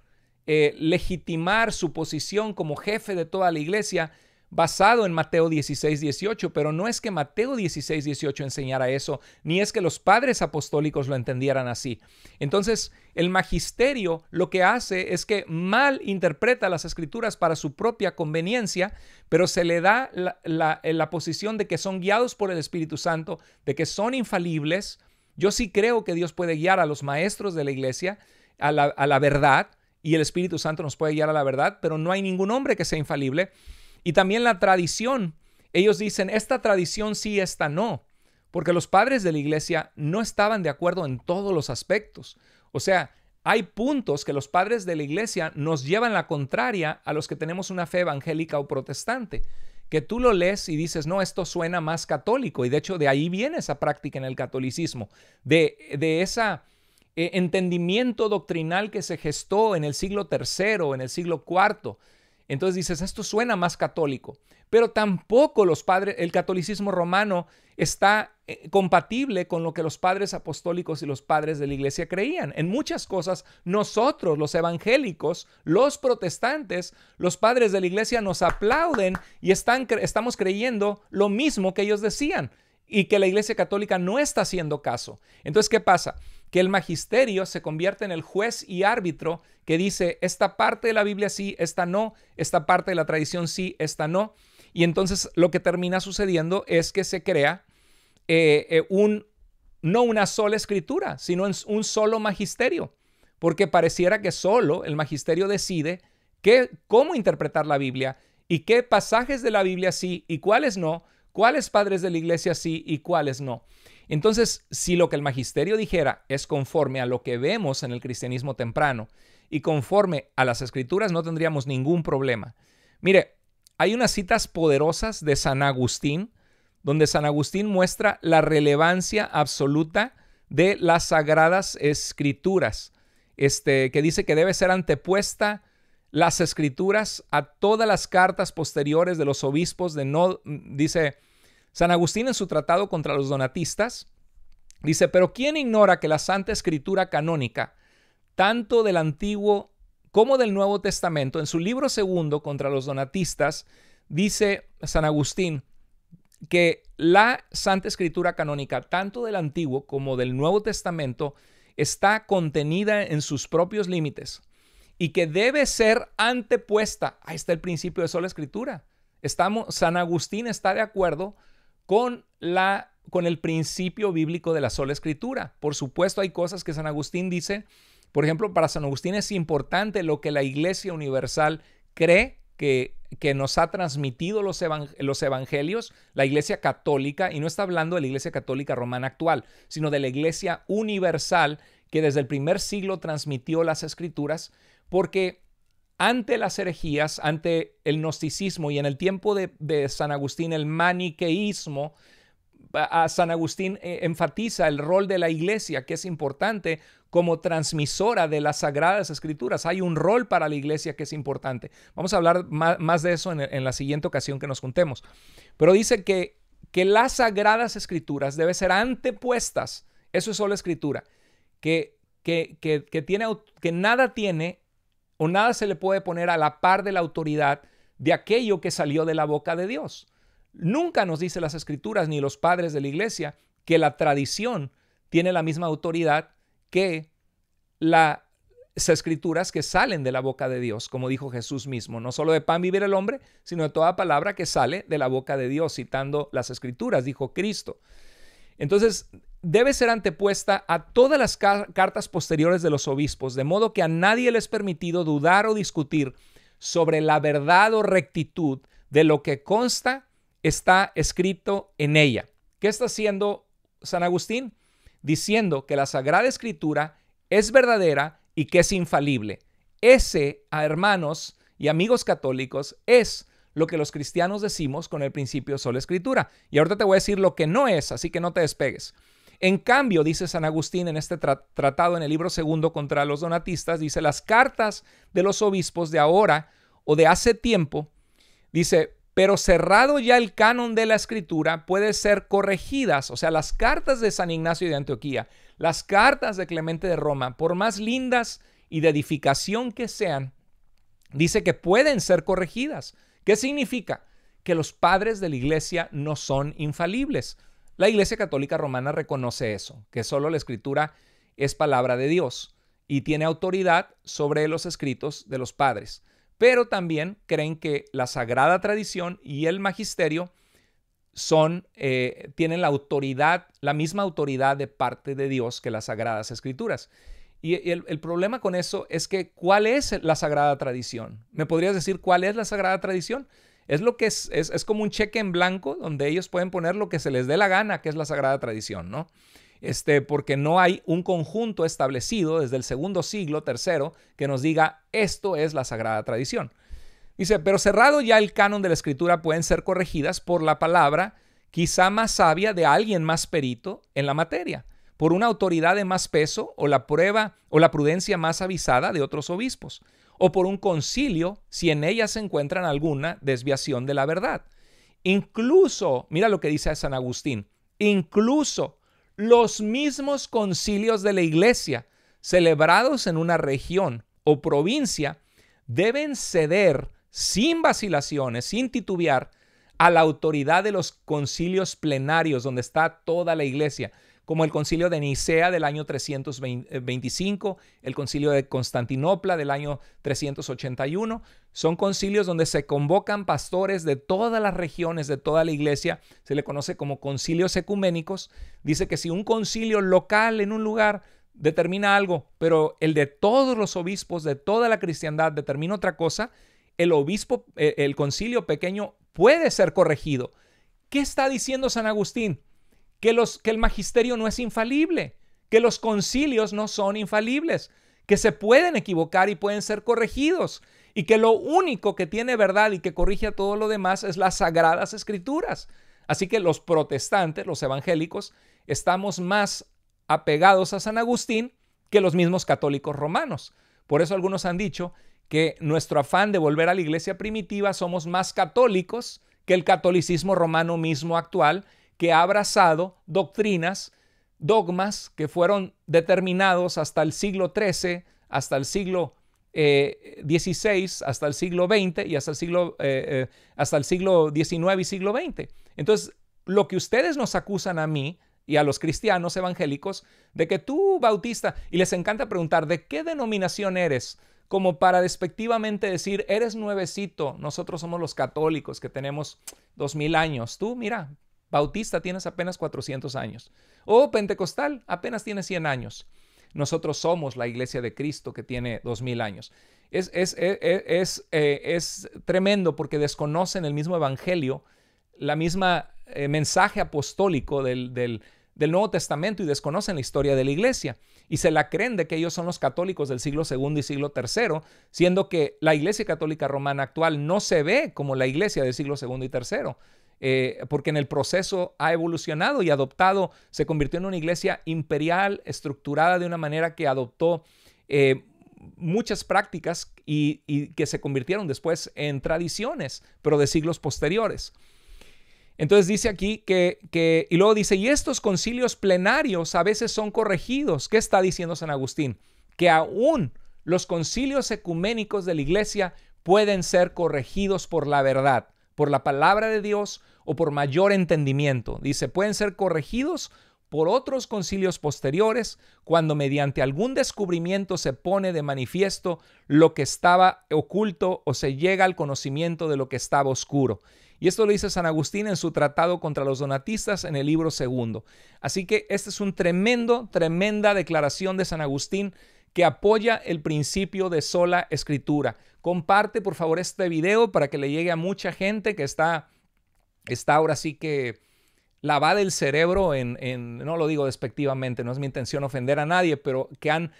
eh, legitimar su posición como jefe de toda la iglesia basado en Mateo 16, 18, pero no es que Mateo 16, 18 enseñara eso, ni es que los padres apostólicos lo entendieran así. Entonces, el magisterio lo que hace es que mal interpreta las escrituras para su propia conveniencia, pero se le da eh, la, posición de que son guiados por el Espíritu Santo, de que son infalibles. Yo sí creo que Dios puede guiar a los maestros de la iglesia a la, a la verdad, y el Espíritu Santo nos puede guiar a la verdad, pero no hay ningún hombre que sea infalible. Y también la tradición. Ellos dicen, esta tradición sí, esta no, porque los padres de la iglesia no estaban de acuerdo en todos los aspectos. O sea, hay puntos que los padres de la iglesia nos llevan la contraria a los que tenemos una fe evangélica o protestante, que tú lo lees y dices, no, esto suena más católico, y de hecho de ahí viene esa práctica en el catolicismo, de, de esa eh, entendimiento doctrinal que se gestó en el siglo III, en el siglo IV. Entonces dices, esto suena más católico, pero tampoco los padres, el catolicismo romano está eh, compatible con lo que los padres apostólicos y los padres de la iglesia creían. En muchas cosas, nosotros, los evangélicos, los protestantes, los padres de la iglesia nos aplauden y están, estamos creyendo lo mismo que ellos decían y que la iglesia católica no está haciendo caso. Entonces, ¿qué pasa? que el magisterio se convierte en el juez y árbitro que dice, esta parte de la Biblia sí, esta no, esta parte de la tradición sí, esta no. Y entonces lo que termina sucediendo es que se crea eh, eh, un, no una sola escritura, sino un solo magisterio, porque pareciera que solo el magisterio decide qué, cómo interpretar la Biblia y qué pasajes de la Biblia sí y cuáles no, cuáles padres de la iglesia sí y cuáles no. Entonces, si lo que el magisterio dijera es conforme a lo que vemos en el cristianismo temprano y conforme a las escrituras, no tendríamos ningún problema. Mire, hay unas citas poderosas de San Agustín, donde San Agustín muestra la relevancia absoluta de las sagradas escrituras, este, que dice que debe ser antepuesta las escrituras a todas las cartas posteriores de los obispos de no, dice, San Agustín en su tratado contra los donatistas dice, pero ¿quién ignora que la Santa Escritura canónica, tanto del Antiguo como del Nuevo Testamento, en su libro segundo contra los donatistas, dice San Agustín que la Santa Escritura canónica, tanto del Antiguo como del Nuevo Testamento, está contenida en sus propios límites y que debe ser antepuesta. Ahí está el principio de sola escritura. Estamos, San Agustín está de acuerdo con la con el principio bíblico de la sola escritura. Por supuesto, hay cosas que San Agustín dice. Por ejemplo, para San Agustín es importante lo que la Iglesia Universal cree que, que nos ha transmitido los, los evangelios, la Iglesia Católica, y no está hablando de la Iglesia Católica Romana actual, sino de la Iglesia Universal que desde el primer siglo transmitió las escrituras, porque ante las herejías, ante el gnosticismo y en el tiempo de, San Agustín, el maniqueísmo, a San Agustín eh, enfatiza el rol de la iglesia, que es importante como transmisora de las sagradas escrituras. Hay un rol para la iglesia que es importante. Vamos a hablar más, de eso en, la siguiente ocasión que nos juntemos. Pero dice que, que las sagradas escrituras deben ser antepuestas, eso es solo escritura, que, tiene, que nada tiene o nada se le puede poner a la par de la autoridad de aquello que salió de la boca de Dios. Nunca nos dice las escrituras ni los padres de la iglesia que la tradición tiene la misma autoridad que las escrituras que salen de la boca de Dios, como dijo Jesús mismo. No solo de pan vivir el hombre, sino de toda palabra que sale de la boca de Dios, citando las escrituras, dijo Cristo. Entonces, debe ser antepuesta a todas las cartas posteriores de los obispos, de modo que a nadie les es permitido dudar o discutir sobre la verdad o rectitud de lo que consta está escrito en ella. ¿Qué está haciendo San Agustín? Diciendo que la Sagrada Escritura es verdadera y que es infalible. Ese, a hermanos y amigos católicos, es lo que los cristianos decimos con el principio sola escritura. Y ahorita te voy a decir lo que no es, así que no te despegues. En cambio, dice San Agustín en este tratado en el libro segundo contra los donatistas, dice las cartas de los obispos de ahora o de hace tiempo, dice, pero cerrado ya el canon de la escritura, puede ser corregidas, o sea, las cartas de San Ignacio de Antioquía, las cartas de Clemente de Roma, por más lindas y de edificación que sean, dice que pueden ser corregidas. ¿Qué significa? Que los padres de la iglesia no son infalibles. La Iglesia Católica Romana reconoce eso, que solo la escritura es palabra de Dios y tiene autoridad sobre los escritos de los padres, pero también creen que la sagrada tradición y el magisterio son, eh, tienen la autoridad, la misma autoridad de parte de Dios que las sagradas escrituras. Y el, problema con eso es que, ¿cuál es la sagrada tradición? ¿Me podrías decir cuál es la sagrada tradición? Es lo que es, como un cheque en blanco donde ellos pueden poner lo que se les dé la gana, que es la sagrada tradición, ¿no? Este, porque no hay un conjunto establecido desde el segundo siglo, tercero, que nos diga esto es la sagrada tradición. Dice, pero cerrado ya el canon de la escritura pueden ser corregidas por la palabra quizá más sabia de alguien más perito en la materia, por una autoridad de más peso o la prueba o la prudencia más avisada de otros obispos o por un concilio si en ella se encuentran alguna desviación de la verdad. Incluso, mira lo que dice San Agustín, incluso los mismos concilios de la iglesia celebrados en una región o provincia deben ceder sin vacilaciones, sin titubear, a la autoridad de los concilios plenarios, donde está toda la iglesia, como el concilio de Nicea del año 325, eh, el concilio de Constantinopla del año 381. Son concilios donde se convocan pastores de todas las regiones, de toda la iglesia. Se le conoce como concilios ecuménicos. Dice que si un concilio local en un lugar determina algo, pero el de todos los obispos de toda la cristiandad determina otra cosa, el obispo, eh, el concilio pequeño puede ser corregido. ¿Qué está diciendo San Agustín? Que, los, que el magisterio no es infalible, que los concilios no son infalibles, que se pueden equivocar y pueden ser corregidos, y que lo único que tiene verdad y que corrige a todo lo demás es las sagradas escrituras. Así que los protestantes, los evangélicos, estamos más apegados a San Agustín que los mismos católicos romanos. Por eso algunos han dicho que nuestro afán de volver a la iglesia primitiva somos más católicos que el catolicismo romano mismo actual, que ha abrazado doctrinas, dogmas que fueron determinados hasta el siglo XIII, hasta el siglo XVI, eh, hasta el siglo XX y hasta el siglo, eh, eh, hasta el siglo XIX y siglo XX. Entonces, lo que ustedes nos acusan a mí y a los cristianos evangélicos de que tú, Bautista, y les encanta preguntar, ¿de qué denominación eres? como para despectivamente decir, eres nuevecito, nosotros somos los católicos que tenemos dos mil años, tú mira, bautista tienes apenas 400 años, o pentecostal apenas tiene 100 años, nosotros somos la iglesia de Cristo que tiene dos mil años. Es, es, e, e, es, eh, es, tremendo porque desconocen el mismo evangelio, la misma eh, mensaje apostólico del, del del Nuevo Testamento y desconocen la historia de la iglesia y se la creen de que ellos son los católicos del siglo II y siglo III, siendo que la iglesia católica romana actual no se ve como la iglesia del siglo II y III. Eh, porque en el proceso ha evolucionado y adoptado, se convirtió en una iglesia imperial, estructurada de una manera que adoptó eh, muchas prácticas y que se convirtieron después en tradiciones, pero de siglos posteriores. Entonces dice aquí que, que, y luego dice, y estos concilios plenarios a veces son corregidos. ¿Qué está diciendo San Agustín? Que aún los concilios ecuménicos de la iglesia pueden ser corregidos por la verdad, por la palabra de Dios o por mayor entendimiento. Dice, pueden ser corregidos por otros concilios posteriores cuando mediante algún descubrimiento se pone de manifiesto lo que estaba oculto o se llega al conocimiento de lo que estaba oscuro. Y esto lo dice San Agustín en su tratado contra los donatistas en el libro segundo. Así que esta es un tremendo, tremenda declaración de San Agustín que apoya el principio de sola escritura. Comparte por favor este video para que le llegue a mucha gente que está, está ahora sí que lavada el cerebro en, no lo digo despectivamente, no es mi intención ofender a nadie, pero que han,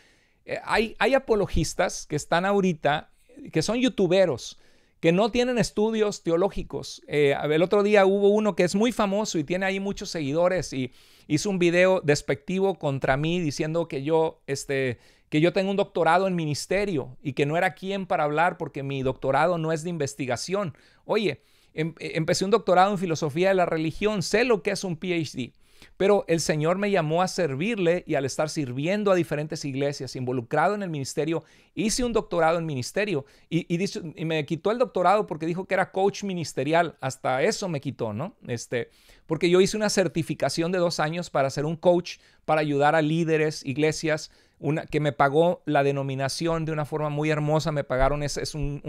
eh, hay, hay apologistas que están ahorita, que son youtuberos, que no tienen estudios teológicos. Eh, el otro día hubo uno que es muy famoso y tiene ahí muchos seguidores y hizo un video despectivo contra mí diciendo que yo, este, que yo tengo un doctorado en ministerio y que no era quien para hablar porque mi doctorado no es de investigación. Oye, em, eh, empecé un doctorado en filosofía de la religión, sé lo que es un PhD. Pero el Señor me llamó a servirle y al estar sirviendo a diferentes iglesias, involucrado en el ministerio, hice un doctorado en ministerio y, me quitó el doctorado porque dijo que era coach ministerial. Hasta eso me quitó, ¿no? Este, porque yo hice una certificación de dos años para ser un coach, para ayudar a líderes, iglesias, una, que me pagó la denominación de una forma muy hermosa. Me pagaron, es, un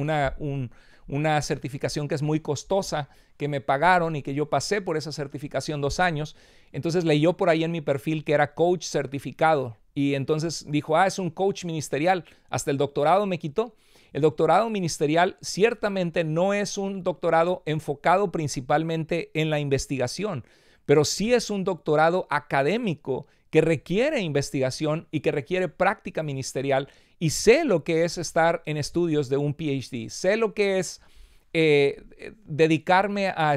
una certificación que es muy costosa, que me pagaron y que yo pasé por esa certificación dos años. Entonces leyó por ahí en mi perfil que era coach certificado y entonces dijo, ah, es un coach ministerial. Hasta el doctorado me quitó. El doctorado ministerial ciertamente no es un doctorado enfocado principalmente en la investigación, pero sí es un doctorado académico que requiere investigación y que requiere práctica ministerial y sé lo que es estar en estudios de un PhD, sé lo que es eh, dedicarme a,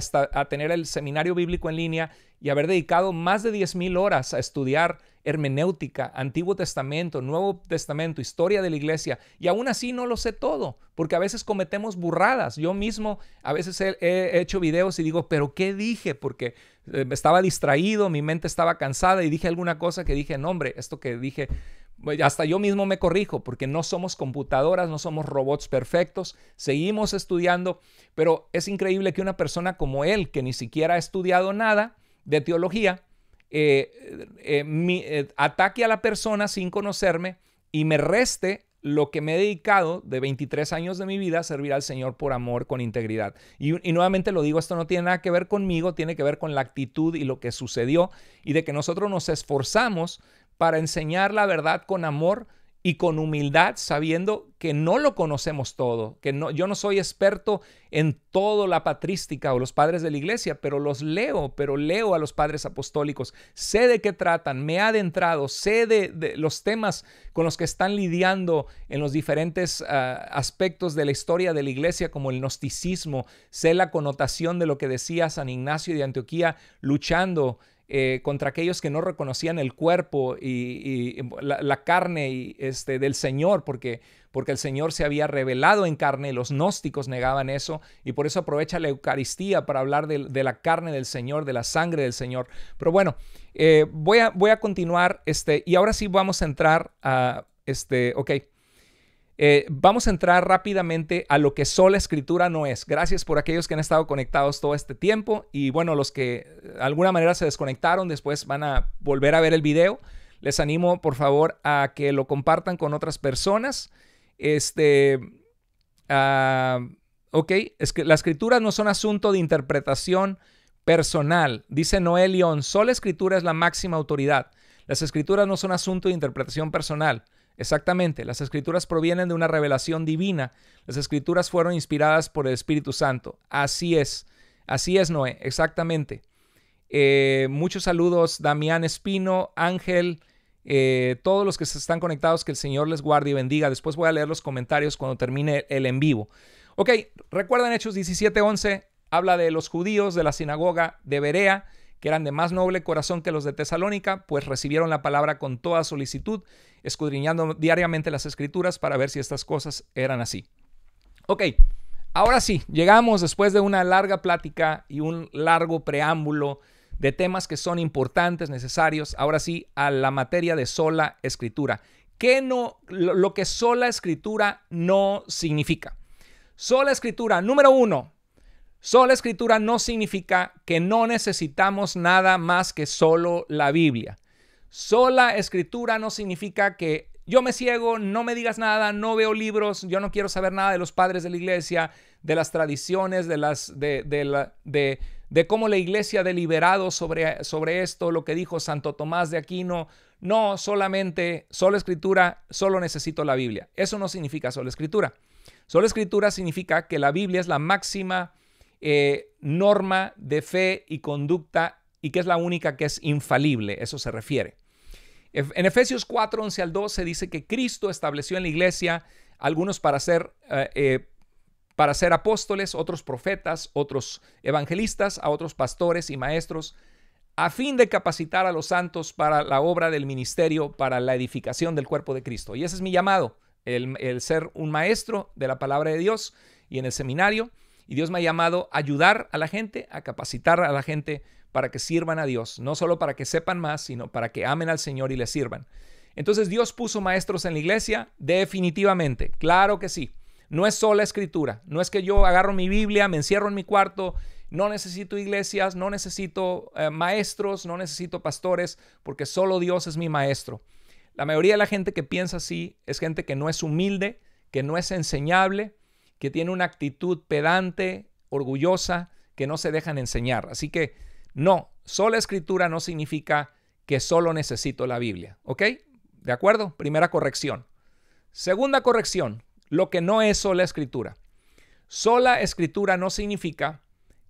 tener el seminario bíblico en línea y haber dedicado más de 10.000 horas a estudiar hermenéutica, Antiguo Testamento, Nuevo Testamento, historia de la iglesia, y aún así no lo sé todo, porque a veces cometemos burradas. Yo mismo a veces he, hecho videos y digo, pero ¿qué dije? Porque eh, estaba distraído, mi mente estaba cansada y dije alguna cosa que dije, no hombre, esto que dije hasta yo mismo me corrijo porque no somos computadoras, no somos robots perfectos, seguimos estudiando, pero es increíble que una persona como él, que ni siquiera ha estudiado nada de teología, eh, eh, eh, ataque a la persona sin conocerme y me reste lo que me he dedicado de 23 años de mi vida a servir al Señor por amor con integridad. Y, y, nuevamente lo digo, esto no tiene nada que ver conmigo, tiene que ver con la actitud y lo que sucedió y de que nosotros nos esforzamos para enseñar la verdad con amor y con humildad, sabiendo que no lo conocemos todo, que no, yo no soy experto en toda la patrística o los padres de la iglesia, pero los leo, pero leo a los padres apostólicos, sé de qué tratan, me he adentrado, sé de, los temas con los que están lidiando en los diferentes ah, aspectos de la historia de la iglesia, como el gnosticismo, sé la connotación de lo que decía San Ignacio de Antioquía luchando eh, contra aquellos que no reconocían el cuerpo y, la, carne y, este, del Señor, porque, porque el Señor se había revelado en carne, los gnósticos negaban eso, y por eso aprovecha la Eucaristía para hablar de, la carne del Señor, de la sangre del Señor. Pero bueno, eh, voy, a, voy a continuar, este, y ahora sí vamos a entrar a, este, eh, vamos a entrar rápidamente a lo que sola escritura no es. Gracias por aquellos que han estado conectados todo este tiempo y bueno, los que de eh, alguna manera se desconectaron, después van a volver a ver el video. Les animo por favor a que lo compartan con otras personas. Este, ah, ok, es que las escrituras no son asunto de interpretación personal. Dice Noel León, sola escritura es la máxima autoridad. Las escrituras no son asunto de interpretación personal. Exactamente, las escrituras provienen de una revelación divina. Las escrituras fueron inspiradas por el Espíritu Santo. Así es, así es Noé, exactamente. Eh, muchos saludos, Damián Espino, Ángel, eh, todos los que se están conectados, que el Señor les guarde y bendiga. Después voy a leer los comentarios cuando termine el en vivo. Ok, recuerdan Hechos 17:11, habla de los judíos de la sinagoga de Berea, que eran de más noble corazón que los de Tesalónica, pues recibieron la palabra con toda solicitud escudriñando diariamente las escrituras para ver si estas cosas eran así. Ok, ahora sí, llegamos después de una larga plática y un largo preámbulo de temas que son importantes, necesarios, ahora sí, a la materia de sola escritura. ¿Qué no, lo que sola escritura no significa? Sola escritura, número uno, sola escritura no significa que no necesitamos nada más que solo la Biblia. Sola escritura no significa que yo me ciego, no me digas nada, no veo libros, yo no quiero saber nada de los padres de la iglesia, de las tradiciones, de, las, de, de, cómo la iglesia ha deliberado sobre, sobre esto, lo que dijo Santo Tomás de Aquino. No, solamente, sola escritura, solo necesito la Biblia. Eso no significa sola escritura. Sola escritura significa que la Biblia es la máxima eh, norma de fe y conducta y que es la única que es infalible, eso se refiere. En Efesios 4, 11 al 12 dice que Cristo estableció en la iglesia algunos para ser, eh, eh, para ser apóstoles, otros profetas, otros evangelistas, a otros pastores y maestros, a fin de capacitar a los santos para la obra del ministerio, para la edificación del cuerpo de Cristo. Y ese es mi llamado, el, el ser un maestro de la palabra de Dios y en el seminario. Y Dios me ha llamado a ayudar a la gente, a capacitar a la gente para que sirvan a Dios, no solo para que sepan más, sino para que amen al Señor y le sirvan. Entonces Dios puso maestros en la iglesia, definitivamente, claro que sí. No es sola escritura, no es que yo agarro mi Biblia, me encierro en mi cuarto, no necesito iglesias, no necesito eh, maestros, no necesito pastores, porque solo Dios es mi maestro. La mayoría de la gente que piensa así es gente que no es humilde, que no es enseñable, que tiene una actitud pedante, orgullosa, que no se dejan enseñar. Así que no, sola escritura no significa que solo necesito la Biblia. ¿Ok? ¿De acuerdo? Primera corrección. Segunda corrección, lo que no es sola escritura. Sola escritura no significa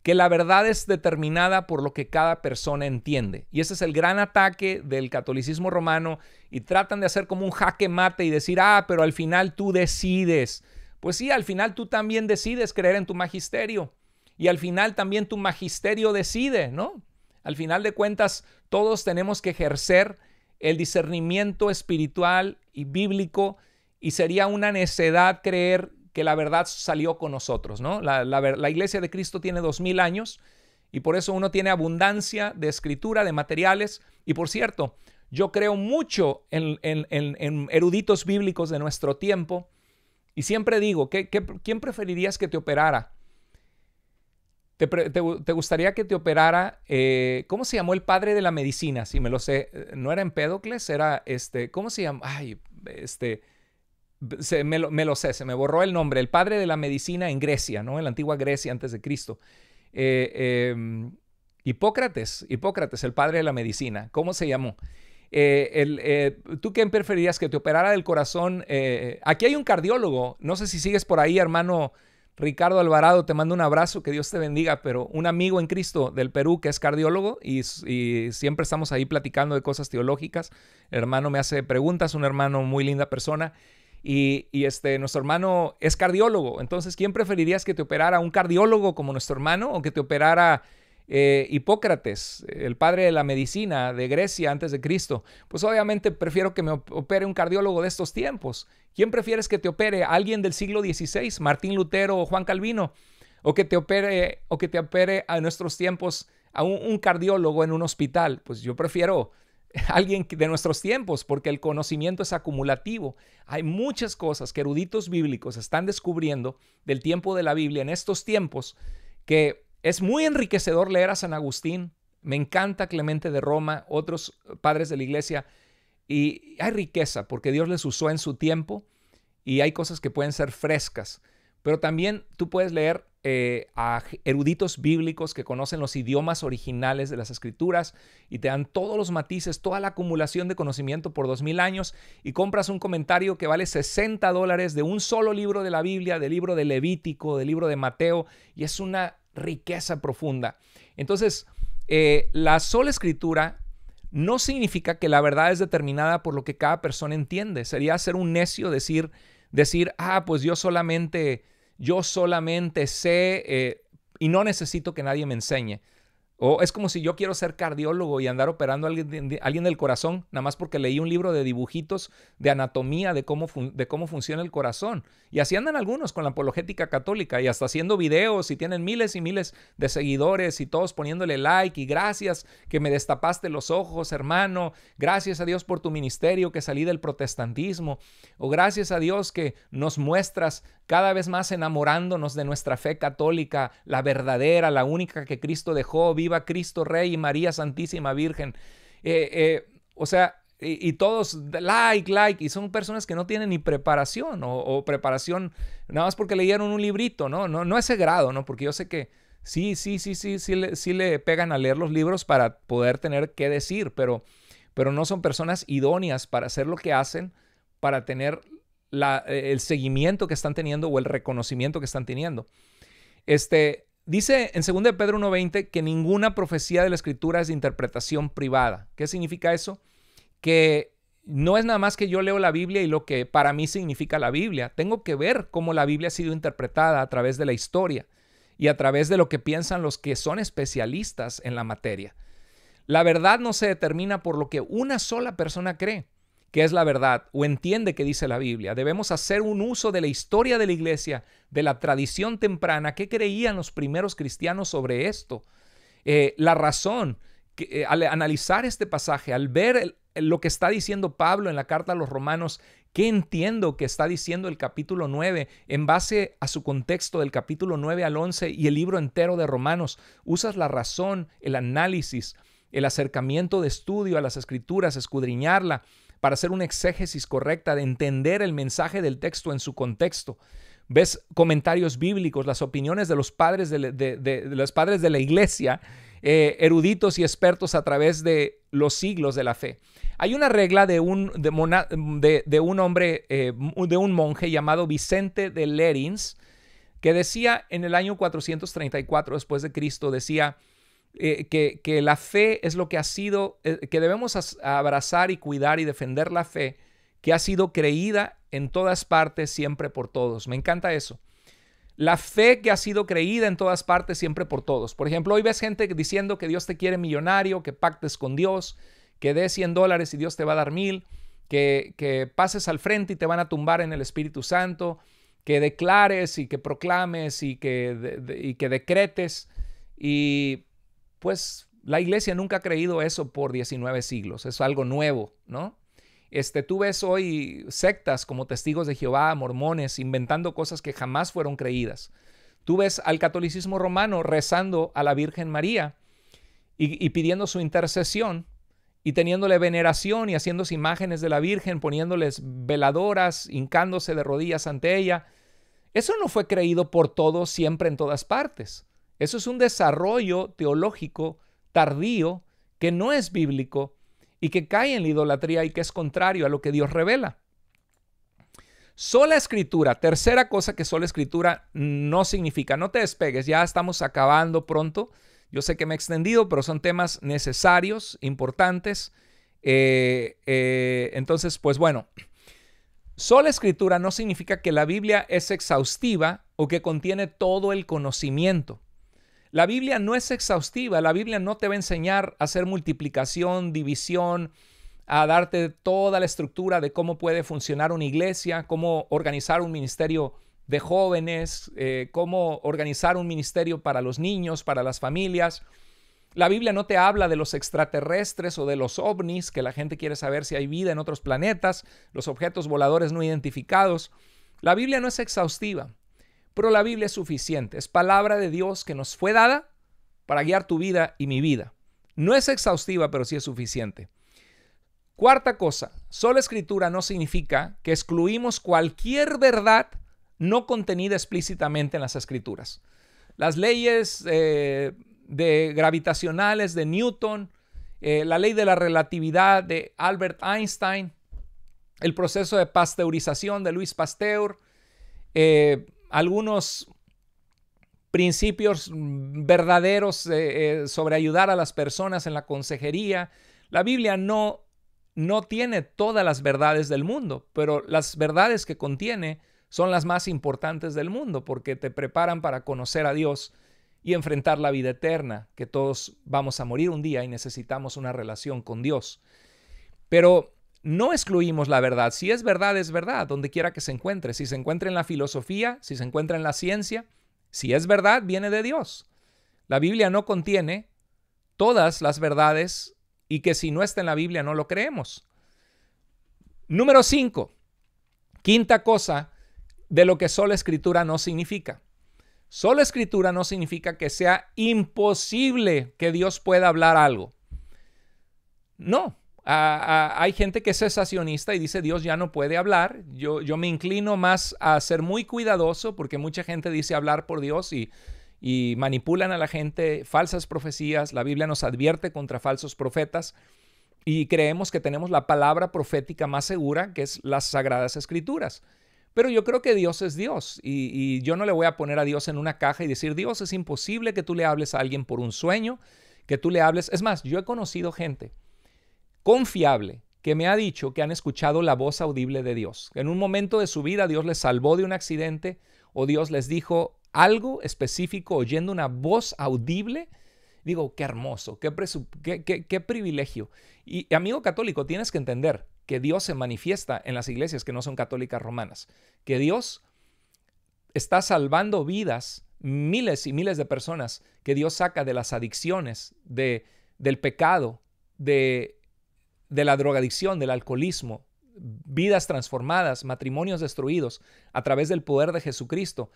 que la verdad es determinada por lo que cada persona entiende. Y ese es el gran ataque del catolicismo romano y tratan de hacer como un jaque mate y decir, ah, pero al final tú decides. Pues sí, al final tú también decides creer en tu magisterio. Y al final también tu magisterio decide, ¿no? Al final de cuentas, todos tenemos que ejercer el discernimiento espiritual y bíblico y sería una necedad creer que la verdad salió con nosotros, ¿no? La, iglesia de Cristo tiene dos mil años y por eso uno tiene abundancia de escritura, de materiales. Y por cierto, yo creo mucho en, eruditos bíblicos de nuestro tiempo y siempre digo, quién preferirías que te operara? Te, gustaría que te operara, eh, ¿cómo se llamó el padre de la medicina? Si me lo sé, eh, no era Empédocles, era este, ¿cómo se llama? Ay, este, me, lo, sé, se me borró el nombre, el padre de la medicina en Grecia, ¿no? En la antigua Grecia antes de Cristo. Eh, em, Hipócrates, Hipócrates, el padre de la medicina, ¿cómo se llamó? ¿Tú quién preferirías que te operara del corazón? aquí hay un cardiólogo, no sé si sigues por ahí, hermano. Ricardo Alvarado, te mando un abrazo, que Dios te bendiga, pero un amigo en Cristo del Perú que es cardiólogo y, siempre estamos ahí platicando de cosas teológicas. El hermano me hace preguntas, un hermano muy linda persona. Y, y este, nuestro hermano es cardiólogo, entonces, ¿quién preferirías que te operara un cardiólogo como nuestro hermano o que te operara eh, Hipócrates, el padre de la medicina de Grecia antes de Cristo, pues obviamente prefiero que me opere un cardiólogo de estos tiempos. ¿Quién prefieres que te opere? ¿Alguien del siglo XVI, Martín Lutero o Juan Calvino? ¿O que te opere, o que te opere a nuestros tiempos a un, un cardiólogo en un hospital? Pues yo prefiero alguien de nuestros tiempos, porque el conocimiento es acumulativo. Hay muchas cosas que eruditos bíblicos están descubriendo del tiempo de la Biblia en estos tiempos que es muy enriquecedor leer a San Agustín. Me encanta Clemente de Roma, otros padres de la iglesia. Y hay riqueza porque Dios les usó en su tiempo y hay cosas que pueden ser frescas. Pero también tú puedes leer eh, a eruditos bíblicos que conocen los idiomas originales de las escrituras y te dan todos los matices, toda la acumulación de conocimiento por dos mil años y compras un comentario que vale 60 dólares de un solo libro de la Biblia, del libro de Levítico, del libro de Mateo y es una riqueza profunda. Entonces, eh, la sola escritura no significa que la verdad es determinada por lo que cada persona entiende. Sería ser un necio decir, decir, ah, pues yo solamente, yo solamente sé eh, y no necesito que nadie me enseñe. O es como si yo quiero ser cardiólogo y andar operando a alguien, alguien, del corazón, nada más porque leí un libro de dibujitos de anatomía de cómo, de cómo funciona el corazón. Y así andan algunos con la apologética católica y hasta haciendo videos y tienen miles y miles de seguidores y todos poniéndole like y gracias que me destapaste los ojos, hermano. Gracias a Dios por tu ministerio que salí del protestantismo. O gracias a Dios que nos muestras cada vez más enamorándonos de nuestra fe católica, la verdadera, la única que Cristo dejó, viva Cristo Rey y María Santísima Virgen. Eh, eh, o sea, y, todos like, like, y son personas que no tienen ni preparación o, preparación, nada más porque leyeron un librito, ¿no? No, no ese grado, ¿no? Porque yo sé que sí, sí, sí, sí, sí le, sí le pegan a leer los libros para poder tener qué decir, pero, pero no son personas idóneas para hacer lo que hacen, para tener eh, el seguimiento que están teniendo o el reconocimiento que están teniendo. Este, dice en 2 Pedro 1.20 que ninguna profecía de la escritura es de interpretación privada. ¿Qué significa eso? Que no es nada más que yo leo la Biblia y lo que para mí significa la Biblia. Tengo que ver cómo la Biblia ha sido interpretada a través de la historia y a través de lo que piensan los que son especialistas en la materia. La verdad no se determina por lo que una sola persona cree, qué es la verdad o entiende que dice la Biblia. Debemos hacer un uso de la historia de la iglesia, de la tradición temprana, qué creían los primeros cristianos sobre esto. Eh, la razón, que, eh, al analizar este pasaje, al ver lo que está diciendo Pablo en la carta a los romanos, ¿qué entiendo que está diciendo el capítulo 9 en base a su contexto del capítulo 9 al 11 y el libro entero de Romanos? Usas la razón, el análisis, el acercamiento de estudio a las escrituras, escudriñarla para hacer una exégesis correcta, de entender el mensaje del texto en su contexto. Ves comentarios bíblicos, las opiniones de los padres de, los padres de la iglesia, eh, eruditos y expertos a través de los siglos de la fe. Hay una regla de un, un hombre, eh, de un monje llamado Vicente de Lerins, que decía en el año 434 después de Cristo, decía, eh, que, la fe es lo que ha sido, eh, que debemos abrazar y cuidar y defender la fe, que ha sido creída en todas partes, siempre por todos. Me encanta eso. La fe que ha sido creída en todas partes, siempre por todos. Por ejemplo, hoy ves gente diciendo que Dios te quiere millonario, que pactes con Dios, que des 100 dólares y Dios te va a dar mil, que, que pases al frente y te van a tumbar en el Espíritu Santo, que declares y que proclames y que, y que decretes. Y pues la iglesia nunca ha creído eso por 19 siglos, es algo nuevo, ¿no? Este, tú ves hoy sectas como testigos de Jehová, mormones, inventando cosas que jamás fueron creídas. Tú ves al catolicismo romano rezando a la Virgen María y, y pidiendo su intercesión y teniéndole veneración y haciéndose imágenes de la Virgen, poniéndoles veladoras, hincándose de rodillas ante ella. Eso no fue creído por todos siempre en todas partes. Eso es un desarrollo teológico tardío que no es bíblico y que cae en la idolatría y que es contrario a lo que Dios revela. Sola escritura, tercera cosa que sola escritura no significa, no te despegues, ya estamos acabando pronto. Yo sé que me he extendido, pero son temas necesarios, importantes. Eh, eh, entonces, pues bueno, sola escritura no significa que la Biblia es exhaustiva o que contiene todo el conocimiento. La Biblia no es exhaustiva, la Biblia no te va a enseñar a hacer multiplicación, división, a darte toda la estructura de cómo puede funcionar una iglesia, cómo organizar un ministerio de jóvenes, eh, cómo organizar un ministerio para los niños, para las familias. La Biblia no te habla de los extraterrestres o de los ovnis, que la gente quiere saber si hay vida en otros planetas, los objetos voladores no identificados. La Biblia no es exhaustiva. Pero la Biblia es suficiente, es palabra de Dios que nos fue dada para guiar tu vida y mi vida. No es exhaustiva, pero sí es suficiente. Cuarta cosa, sola escritura no significa que excluimos cualquier verdad no contenida explícitamente en las escrituras. Las leyes eh, de gravitacionales de Newton, eh, la ley de la relatividad de Albert Einstein, el proceso de pasteurización de Luis Pasteur, eh, algunos principios verdaderos eh, eh, sobre ayudar a las personas en la consejería. La Biblia no, no tiene todas las verdades del mundo, pero las verdades que contiene son las más importantes del mundo porque te preparan para conocer a Dios y enfrentar la vida eterna, que todos vamos a morir un día y necesitamos una relación con Dios. Pero no excluimos la verdad. Si es verdad, es verdad, donde quiera que se encuentre. Si se encuentra en la filosofía, si se encuentra en la ciencia, si es verdad, viene de Dios. La Biblia no contiene todas las verdades y que si no está en la Biblia no lo creemos. Número cinco. Quinta cosa de lo que sola escritura no significa. Sola escritura no significa que sea imposible que Dios pueda hablar algo. No, hay gente que es cesacionista y dice Dios ya no puede hablar. Yo, yo me inclino más a ser muy cuidadoso porque mucha gente dice hablar por Dios y, manipulan a la gente, falsas profecías. La Biblia nos advierte contra falsos profetas y creemos que tenemos la palabra profética más segura, que es las sagradas escrituras. Pero yo creo que Dios es Dios y, yo no le voy a poner a Dios en una caja y decir, Dios, es imposible que tú le hables a alguien por un sueño, que tú le hables. Es más, yo he conocido gente confiable que me ha dicho que han escuchado la voz audible de Dios. En un momento de su vida Dios les salvó de un accidente o Dios les dijo algo específico oyendo una voz audible. Digo, qué hermoso, qué, privilegio. Y amigo católico, tienes que entender que Dios se manifiesta en las iglesias que no son católicas romanas, que Dios está salvando vidas, miles y miles de personas que Dios saca de las adicciones, de, del pecado, de de la drogadicción, del alcoholismo, vidas transformadas, matrimonios destruidos a través del poder de Jesucristo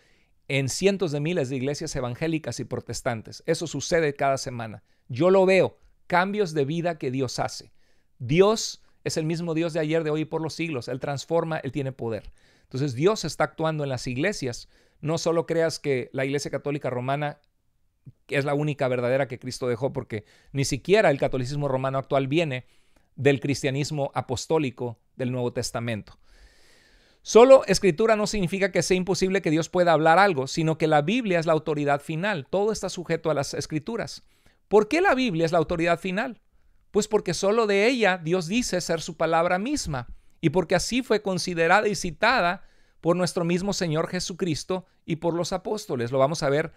en cientos de miles de iglesias evangélicas y protestantes. Eso sucede cada semana. Yo lo veo, cambios de vida que Dios hace. Dios es el mismo Dios de ayer, de hoy y por los siglos. Él transforma, Él tiene poder. Entonces Dios está actuando en las iglesias. No solo creas que la Iglesia Católica Romana es la única verdadera que Cristo dejó, porque ni siquiera el catolicismo romano actual viene del cristianismo apostólico del Nuevo Testamento. Solo escritura no significa que sea imposible que Dios pueda hablar algo, sino que la Biblia es la autoridad final. Todo está sujeto a las escrituras. ¿Por qué la Biblia es la autoridad final? Pues porque solo de ella Dios dice ser su palabra misma y porque así fue considerada y citada por nuestro mismo Señor Jesucristo y por los apóstoles. Lo vamos a ver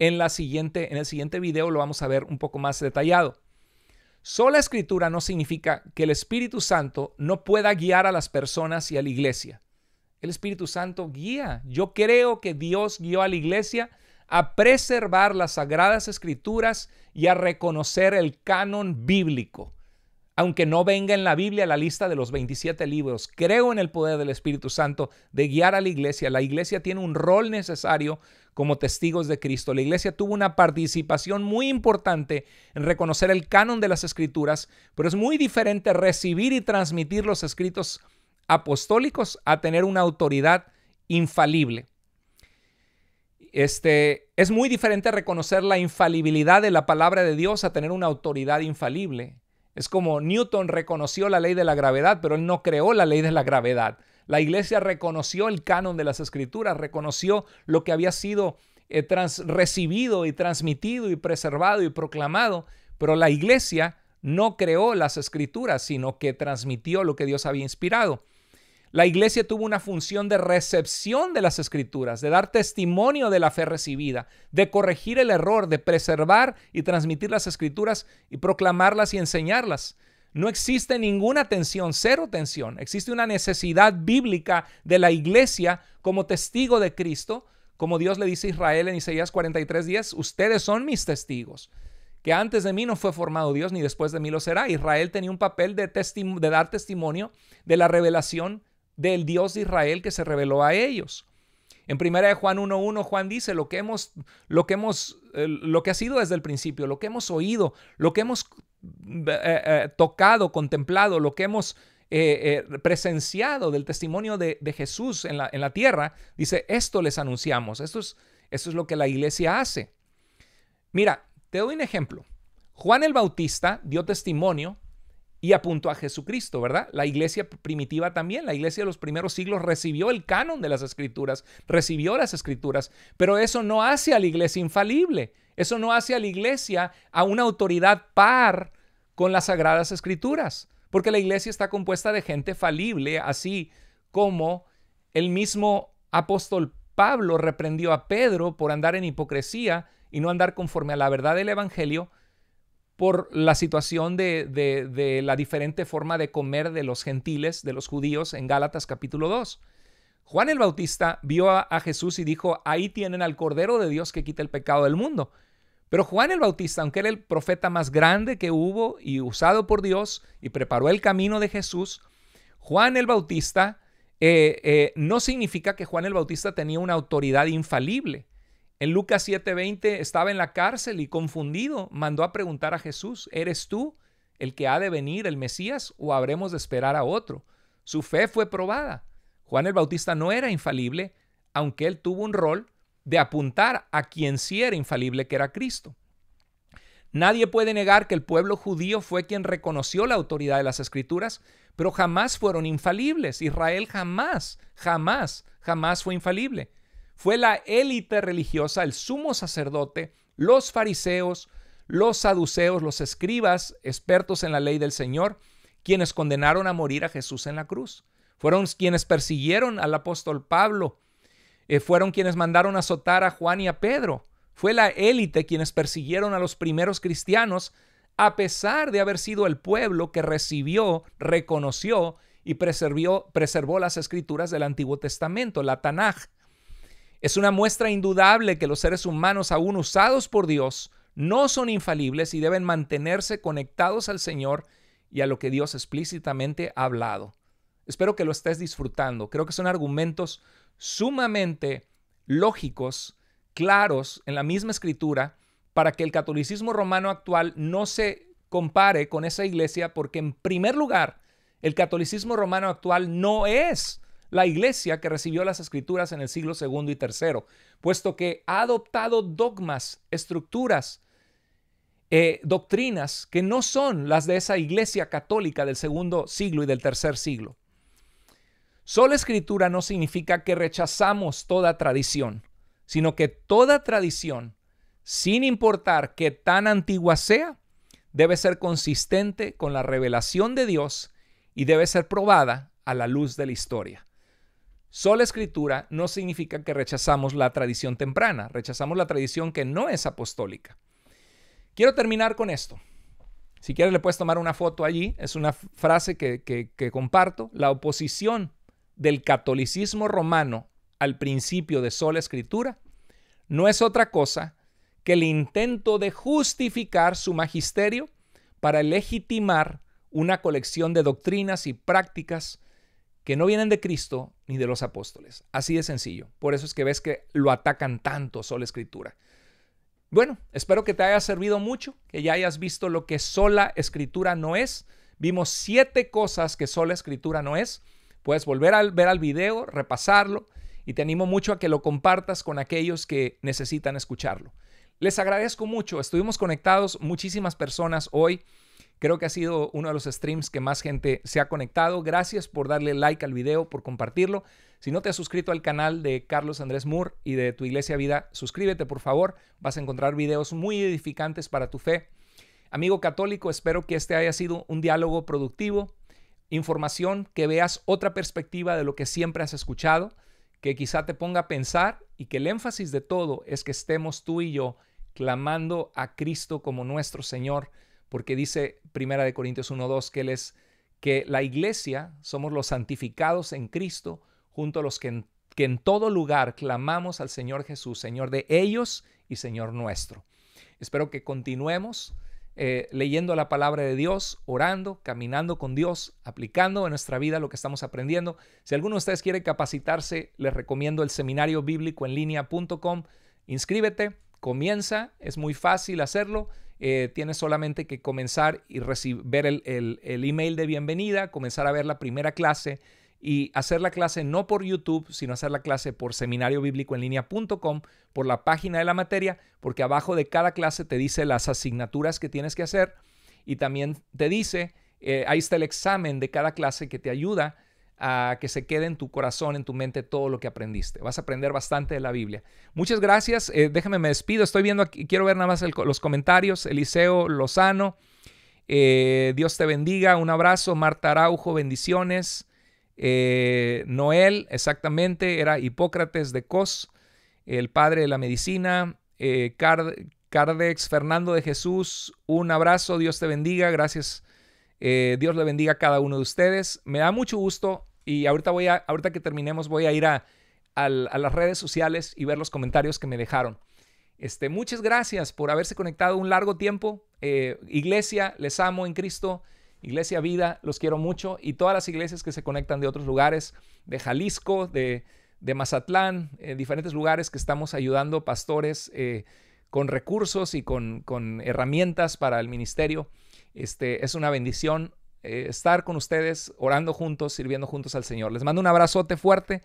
en, la siguiente, en el siguiente video, lo vamos a ver un poco más detallado. Sola escritura no significa que el Espíritu Santo no pueda guiar a las personas y a la iglesia. El Espíritu Santo guía. Yo creo que Dios guió a la iglesia a preservar las sagradas escrituras y a reconocer el canon bíblico aunque no venga en la Biblia la lista de los 27 libros. Creo en el poder del Espíritu Santo de guiar a la iglesia. La iglesia tiene un rol necesario como testigos de Cristo. La iglesia tuvo una participación muy importante en reconocer el canon de las escrituras, pero es muy diferente recibir y transmitir los escritos apostólicos a tener una autoridad infalible. Este, es muy diferente reconocer la infalibilidad de la palabra de Dios a tener una autoridad infalible. Es como Newton reconoció la ley de la gravedad, pero él no creó la ley de la gravedad. La iglesia reconoció el canon de las escrituras, reconoció lo que había sido eh, recibido y transmitido y preservado y proclamado, pero la iglesia no creó las escrituras, sino que transmitió lo que Dios había inspirado. La iglesia tuvo una función de recepción de las escrituras, de dar testimonio de la fe recibida, de corregir el error, de preservar y transmitir las escrituras y proclamarlas y enseñarlas. No existe ninguna tensión, cero tensión. Existe una necesidad bíblica de la iglesia como testigo de Cristo, como Dios le dice a Israel en Isaías 43:10, ustedes son mis testigos que antes de mí no fue formado Dios, ni después de mí lo será. Israel tenía un papel de, de, dar testimonio de la revelación del Dios de Israel que se reveló a ellos. En primera de Juan 1.1 Juan dice lo que hemos, lo que hemos, eh, lo que ha sido desde el principio, lo que hemos oído, lo que hemos eh, eh, tocado, contemplado, lo que hemos presenciado del testimonio de, Jesús en la, tierra, dice, esto les anunciamos, esto es, esto es lo que la iglesia hace. Mira, te doy un ejemplo. Juan el Bautista dio testimonio y apuntó a Jesucristo, ¿verdad? La iglesia primitiva también, la iglesia de los primeros siglos recibió el canon de las escrituras, recibió las escrituras, pero eso no hace a la iglesia infalible, eso no hace a la iglesia a una autoridad par con las sagradas escrituras, porque la iglesia está compuesta de gente falible, así como el mismo apóstol Pablo reprendió a Pedro por andar en hipocresía y no andar conforme a la verdad del Evangelio, por la situación de, la diferente forma de comer de los gentiles, de los judíos, en Gálatas capítulo 2. Juan el Bautista vio a, Jesús y dijo, ahí tienen al Cordero de Dios que quita el pecado del mundo. Pero Juan el Bautista, aunque era el profeta más grande que hubo y usado por Dios y preparó el camino de Jesús, Juan el Bautista eh, eh, no significa que Juan el Bautista tenía una autoridad infalible. En Lucas 7:20 estaba en la cárcel y confundido mandó a preguntar a Jesús, ¿eres tú el que ha de venir, el Mesías, o habremos de esperar a otro? Su fe fue probada. Juan el Bautista no era infalible, aunque él tuvo un rol de apuntar a quien sí era infalible, que era Cristo. Nadie puede negar que el pueblo judío fue quien reconoció la autoridad de las escrituras, pero jamás fueron infalibles. Israel jamás, jamás, jamás fue infalible. Fue la élite religiosa, el sumo sacerdote, los fariseos, los saduceos, los escribas, expertos en la ley del Señor, quienes condenaron a morir a Jesús en la cruz. Fueron quienes persiguieron al apóstol Pablo. Eh, fueron quienes mandaron azotar a Juan y a Pedro. Fue la élite quienes persiguieron a los primeros cristianos, a pesar de haber sido el pueblo que recibió, reconoció y preservó, preservó las escrituras del Antiguo Testamento, la Tanaj. Es una muestra indudable que los seres humanos aún usados por Dios no son infalibles y deben mantenerse conectados al Señor y a lo que Dios explícitamente ha hablado. Espero que lo estés disfrutando. Creo que son argumentos sumamente lógicos, claros en la misma escritura, para que el catolicismo romano actual no se compare con esa iglesia, porque en primer lugar, el catolicismo romano actual no es la iglesia que recibió las escrituras en el siglo segundo y tercero, puesto que ha adoptado dogmas, estructuras, eh, doctrinas que no son las de esa iglesia católica del segundo siglo y del tercer siglo. Solo escritura no significa que rechazamos toda tradición, sino que toda tradición, sin importar qué tan antigua sea, debe ser consistente con la revelación de Dios y debe ser probada a la luz de la historia. Sola escritura no significa que rechazamos la tradición temprana, rechazamos la tradición que no es apostólica. Quiero terminar con esto. Si quieres le puedes tomar una foto allí, es una frase que, que comparto. La oposición del catolicismo romano al principio de sola escritura no es otra cosa que el intento de justificar su magisterio para legitimar una colección de doctrinas y prácticas que no vienen de Cristo ni de los apóstoles. Así de sencillo. Por eso es que ves que lo atacan tanto sola escritura. Bueno, espero que te haya servido mucho, que ya hayas visto lo que sola escritura no es. Vimos siete cosas que sola escritura no es. Puedes volver a ver al video, repasarlo y te animo mucho a que lo compartas con aquellos que necesitan escucharlo. Les agradezco mucho, estuvimos conectados muchísimas personas hoy. Creo que ha sido uno de los streams que más gente se ha conectado. Gracias por darle like al video, por compartirlo. Si no te has suscrito al canal de Carlos Andrés Moore y de Tu Iglesia Vida, suscríbete por favor. Vas a encontrar videos muy edificantes para tu fe. Amigo católico, espero que este haya sido un diálogo productivo, información, que veas otra perspectiva de lo que siempre has escuchado, que quizá te ponga a pensar y que el énfasis de todo es que estemos tú y yo clamando a Cristo como nuestro Señor porque dice Primera de Corintios 1:2 que les que la iglesia somos los santificados en Cristo, junto a los que en, todo lugar clamamos al Señor Jesús, Señor de ellos y Señor nuestro. Espero que continuemos eh, leyendo la palabra de Dios, orando, caminando con Dios, aplicando en nuestra vida lo que estamos aprendiendo. Si alguno de ustedes quiere capacitarse, les recomiendo el seminario bíblico en línea.com. Inscríbete, comienza, es muy fácil hacerlo. Eh, tienes solamente que comenzar y ver el, el, email de bienvenida, comenzar a ver la primera clase y hacer la clase no por YouTube, sino hacer la clase por seminariobiblicoenlinea.com, por la página de la materia, porque abajo de cada clase te dice las asignaturas que tienes que hacer y también te dice, eh, ahí está el examen de cada clase que te ayuda a que se quede en tu corazón, en tu mente todo lo que aprendiste. Vas a aprender bastante de la Biblia. Muchas gracias. Eh, déjame, me despido. Estoy viendo aquí, quiero ver nada más los comentarios. Eliseo Lozano, eh, Dios te bendiga. Un abrazo. Marta Araujo, bendiciones. Eh, Noel, exactamente, era Hipócrates de Cos, el padre de la medicina. Card Cardex, Fernando de Jesús, un abrazo. Dios te bendiga. Gracias eh, Dios le bendiga a cada uno de ustedes. Me da mucho gusto y ahorita, voy a, ahorita que terminemos voy a ir a, las redes sociales y ver los comentarios que me dejaron. Este, muchas gracias por haberse conectado un largo tiempo. Eh, iglesia, les amo en Cristo. Iglesia Vida, los quiero mucho. Y todas las iglesias que se conectan de otros lugares, de Jalisco, de, de Mazatlán, en eh, diferentes lugares que estamos ayudando pastores con recursos y con, con herramientas para el ministerio. Este, es una bendición eh, estar con ustedes, orando juntos, sirviendo juntos al Señor. Les mando un abrazote fuerte.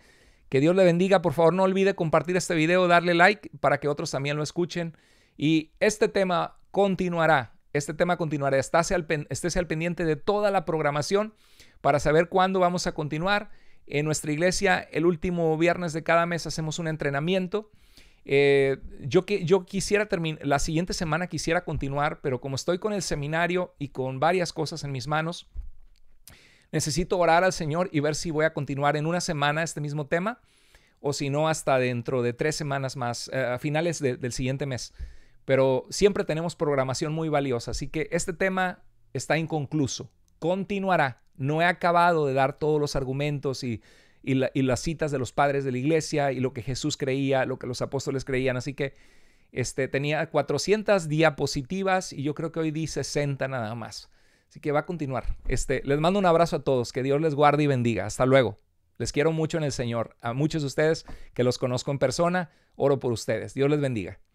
Que Dios le bendiga. Por favor, no olvide compartir este video, darle like para que otros también lo escuchen. Y este tema continuará. Este tema continuará. estése al pendiente de toda la programación para saber cuándo vamos a continuar. En nuestra iglesia, el último viernes de cada mes hacemos un entrenamiento eh, yo, que, yo quisiera terminar, la siguiente semana quisiera continuar, pero como estoy con el seminario y con varias cosas en mis manos, necesito orar al Señor y ver si voy a continuar en una semana este mismo tema o si no hasta dentro de tres semanas más, eh, a finales del siguiente mes. Pero siempre tenemos programación muy valiosa, así que este tema está inconcluso, continuará. No he acabado de dar todos los argumentos y y, las citas de los padres de la iglesia y lo que Jesús creía, lo que los apóstoles creían. Así que este, tenía 400 diapositivas y yo creo que hoy di 60 nada más. Así que va a continuar. Este, les mando un abrazo a todos. Que Dios les guarde y bendiga. Hasta luego. Les quiero mucho en el Señor. A muchos de ustedes que los conozco en persona, oro por ustedes. Dios les bendiga.